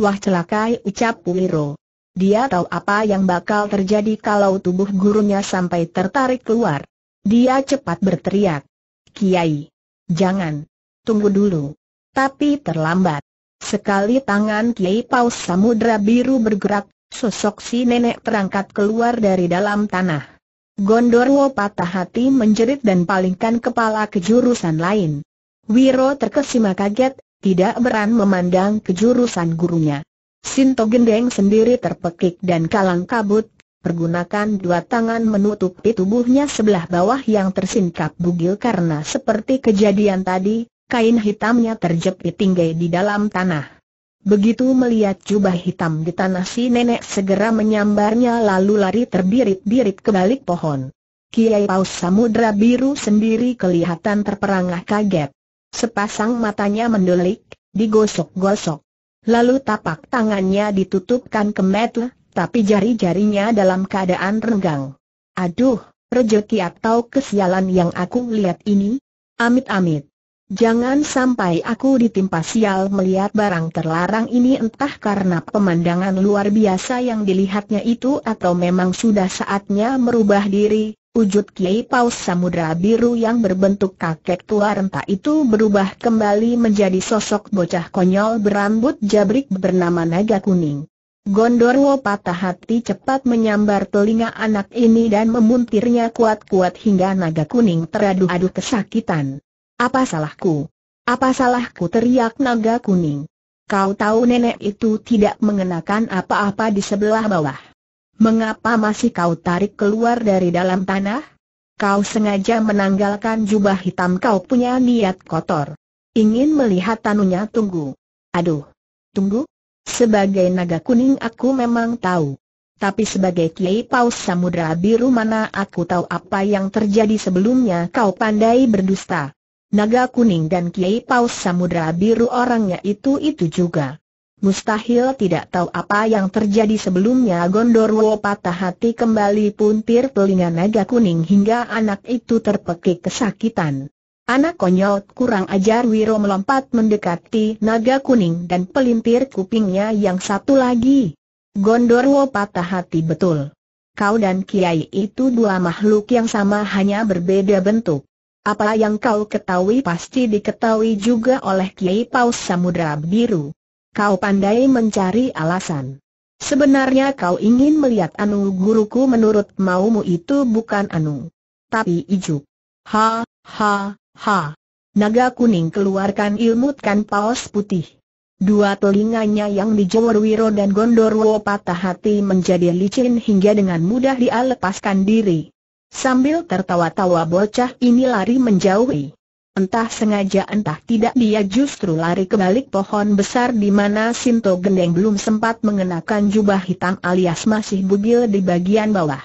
A: Wah celakai ucap Wiro. Dia tahu apa yang bakal terjadi kalau tubuh gurunya sampai tertarik keluar. Dia cepat berteriak. Kiai, jangan. Tunggu dulu. Tapi terlambat. Sekali tangan Kiai Paus Samudra Biru bergerak, sosok si nenek terangkat keluar dari dalam tanah. Gondorwo patah hati menjerit dan palingkan kepala ke jurusan lain. Wiro terkesima kaget, tidak beran memandang ke jurusan gurunya. Sinto Gendeng sendiri terpekik dan kalang kabut, pergunakan dua tangan menutupi tubuhnya sebelah bawah yang tersingkap bugil karena seperti kejadian tadi, kain hitamnya terjepit tinggi di dalam tanah. Begitu melihat jubah hitam di tanah si nenek segera menyambarnya lalu lari terbirit-birit ke balik pohon. Kiai Paus Samudra Biru sendiri kelihatan terperangah kaget. Sepasang matanya mendelik, digosok-gosok. Lalu tapak tangannya ditutupkan ke metel, tapi jari-jarinya dalam keadaan renggang. Aduh, rejeki atau kesialan yang aku lihat ini? Amit-amit. Jangan sampai aku ditimpa sial melihat barang terlarang ini entah karena pemandangan luar biasa yang dilihatnya itu atau memang sudah saatnya merubah diri, Wujud Kiai Paus Samudra Biru yang berbentuk kakek tua renta itu berubah kembali menjadi sosok bocah konyol berambut jabrik bernama Naga Kuning. Gondorwo patah hati cepat menyambar telinga anak ini dan memuntirnya kuat-kuat hingga Naga Kuning teraduh-aduh kesakitan. Apa salahku? Apa salahku teriak Naga Kuning. Kau tahu nenek itu tidak mengenakan apa-apa di sebelah bawah. Mengapa masih kau tarik keluar dari dalam tanah? Kau sengaja menanggalkan jubah hitam kau punya niat kotor. Ingin melihat tanunya tunggu. Aduh. Tunggu? Sebagai naga kuning aku memang tahu. Tapi sebagai Kiai Paus samudera Biru mana aku tahu apa yang terjadi sebelumnya kau pandai berdusta. Naga kuning dan Kiai Paus samudera Biru orangnya itu-itu juga. Mustahil tidak tahu apa yang terjadi sebelumnya Gondorwo patah hati kembali puntir telinga naga kuning hingga anak itu terpekik kesakitan. Anak konyol kurang ajar Wiro melompat mendekati naga kuning dan pelintir kupingnya yang satu lagi. Gondorwo patah hati betul. Kau dan Kiai itu dua makhluk yang sama hanya berbeda bentuk. Apa yang kau ketahui pasti diketahui juga oleh Kiai Paus Samudra Biru kau pandai mencari alasan. Sebenarnya kau ingin melihat Anu guruku menurut maumu itu bukan Anu. Tapi Ijuk. Ha, ha, ha. Naga kuning keluarkan ilmu kan paus putih. Dua telinganya yang dijawar Wiro dan Gondorwo patah hati menjadi licin hingga dengan mudah dia lepaskan diri. Sambil tertawa-tawa bocah ini lari menjauhi. Entah sengaja entah tidak dia justru lari ke balik pohon besar di mana Sinto Gendeng belum sempat mengenakan jubah hitam alias masih bugil di bagian bawah.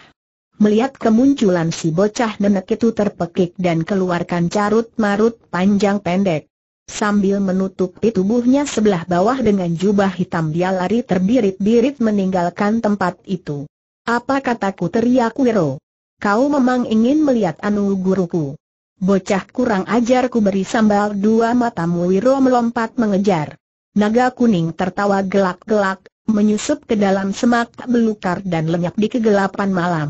A: Melihat kemunculan si bocah nenek itu terpekik dan keluarkan carut marut panjang pendek. Sambil menutupi tubuhnya sebelah bawah dengan jubah hitam dia lari terbirit-birit meninggalkan tempat itu. Apa kataku teriak Wiro? Kau memang ingin melihat anu guruku? Bocah kurang ajar ku beri sambal dua matamu Wiro melompat mengejar. Naga kuning tertawa gelak-gelak, menyusup ke dalam semak belukar dan lenyap di kegelapan malam.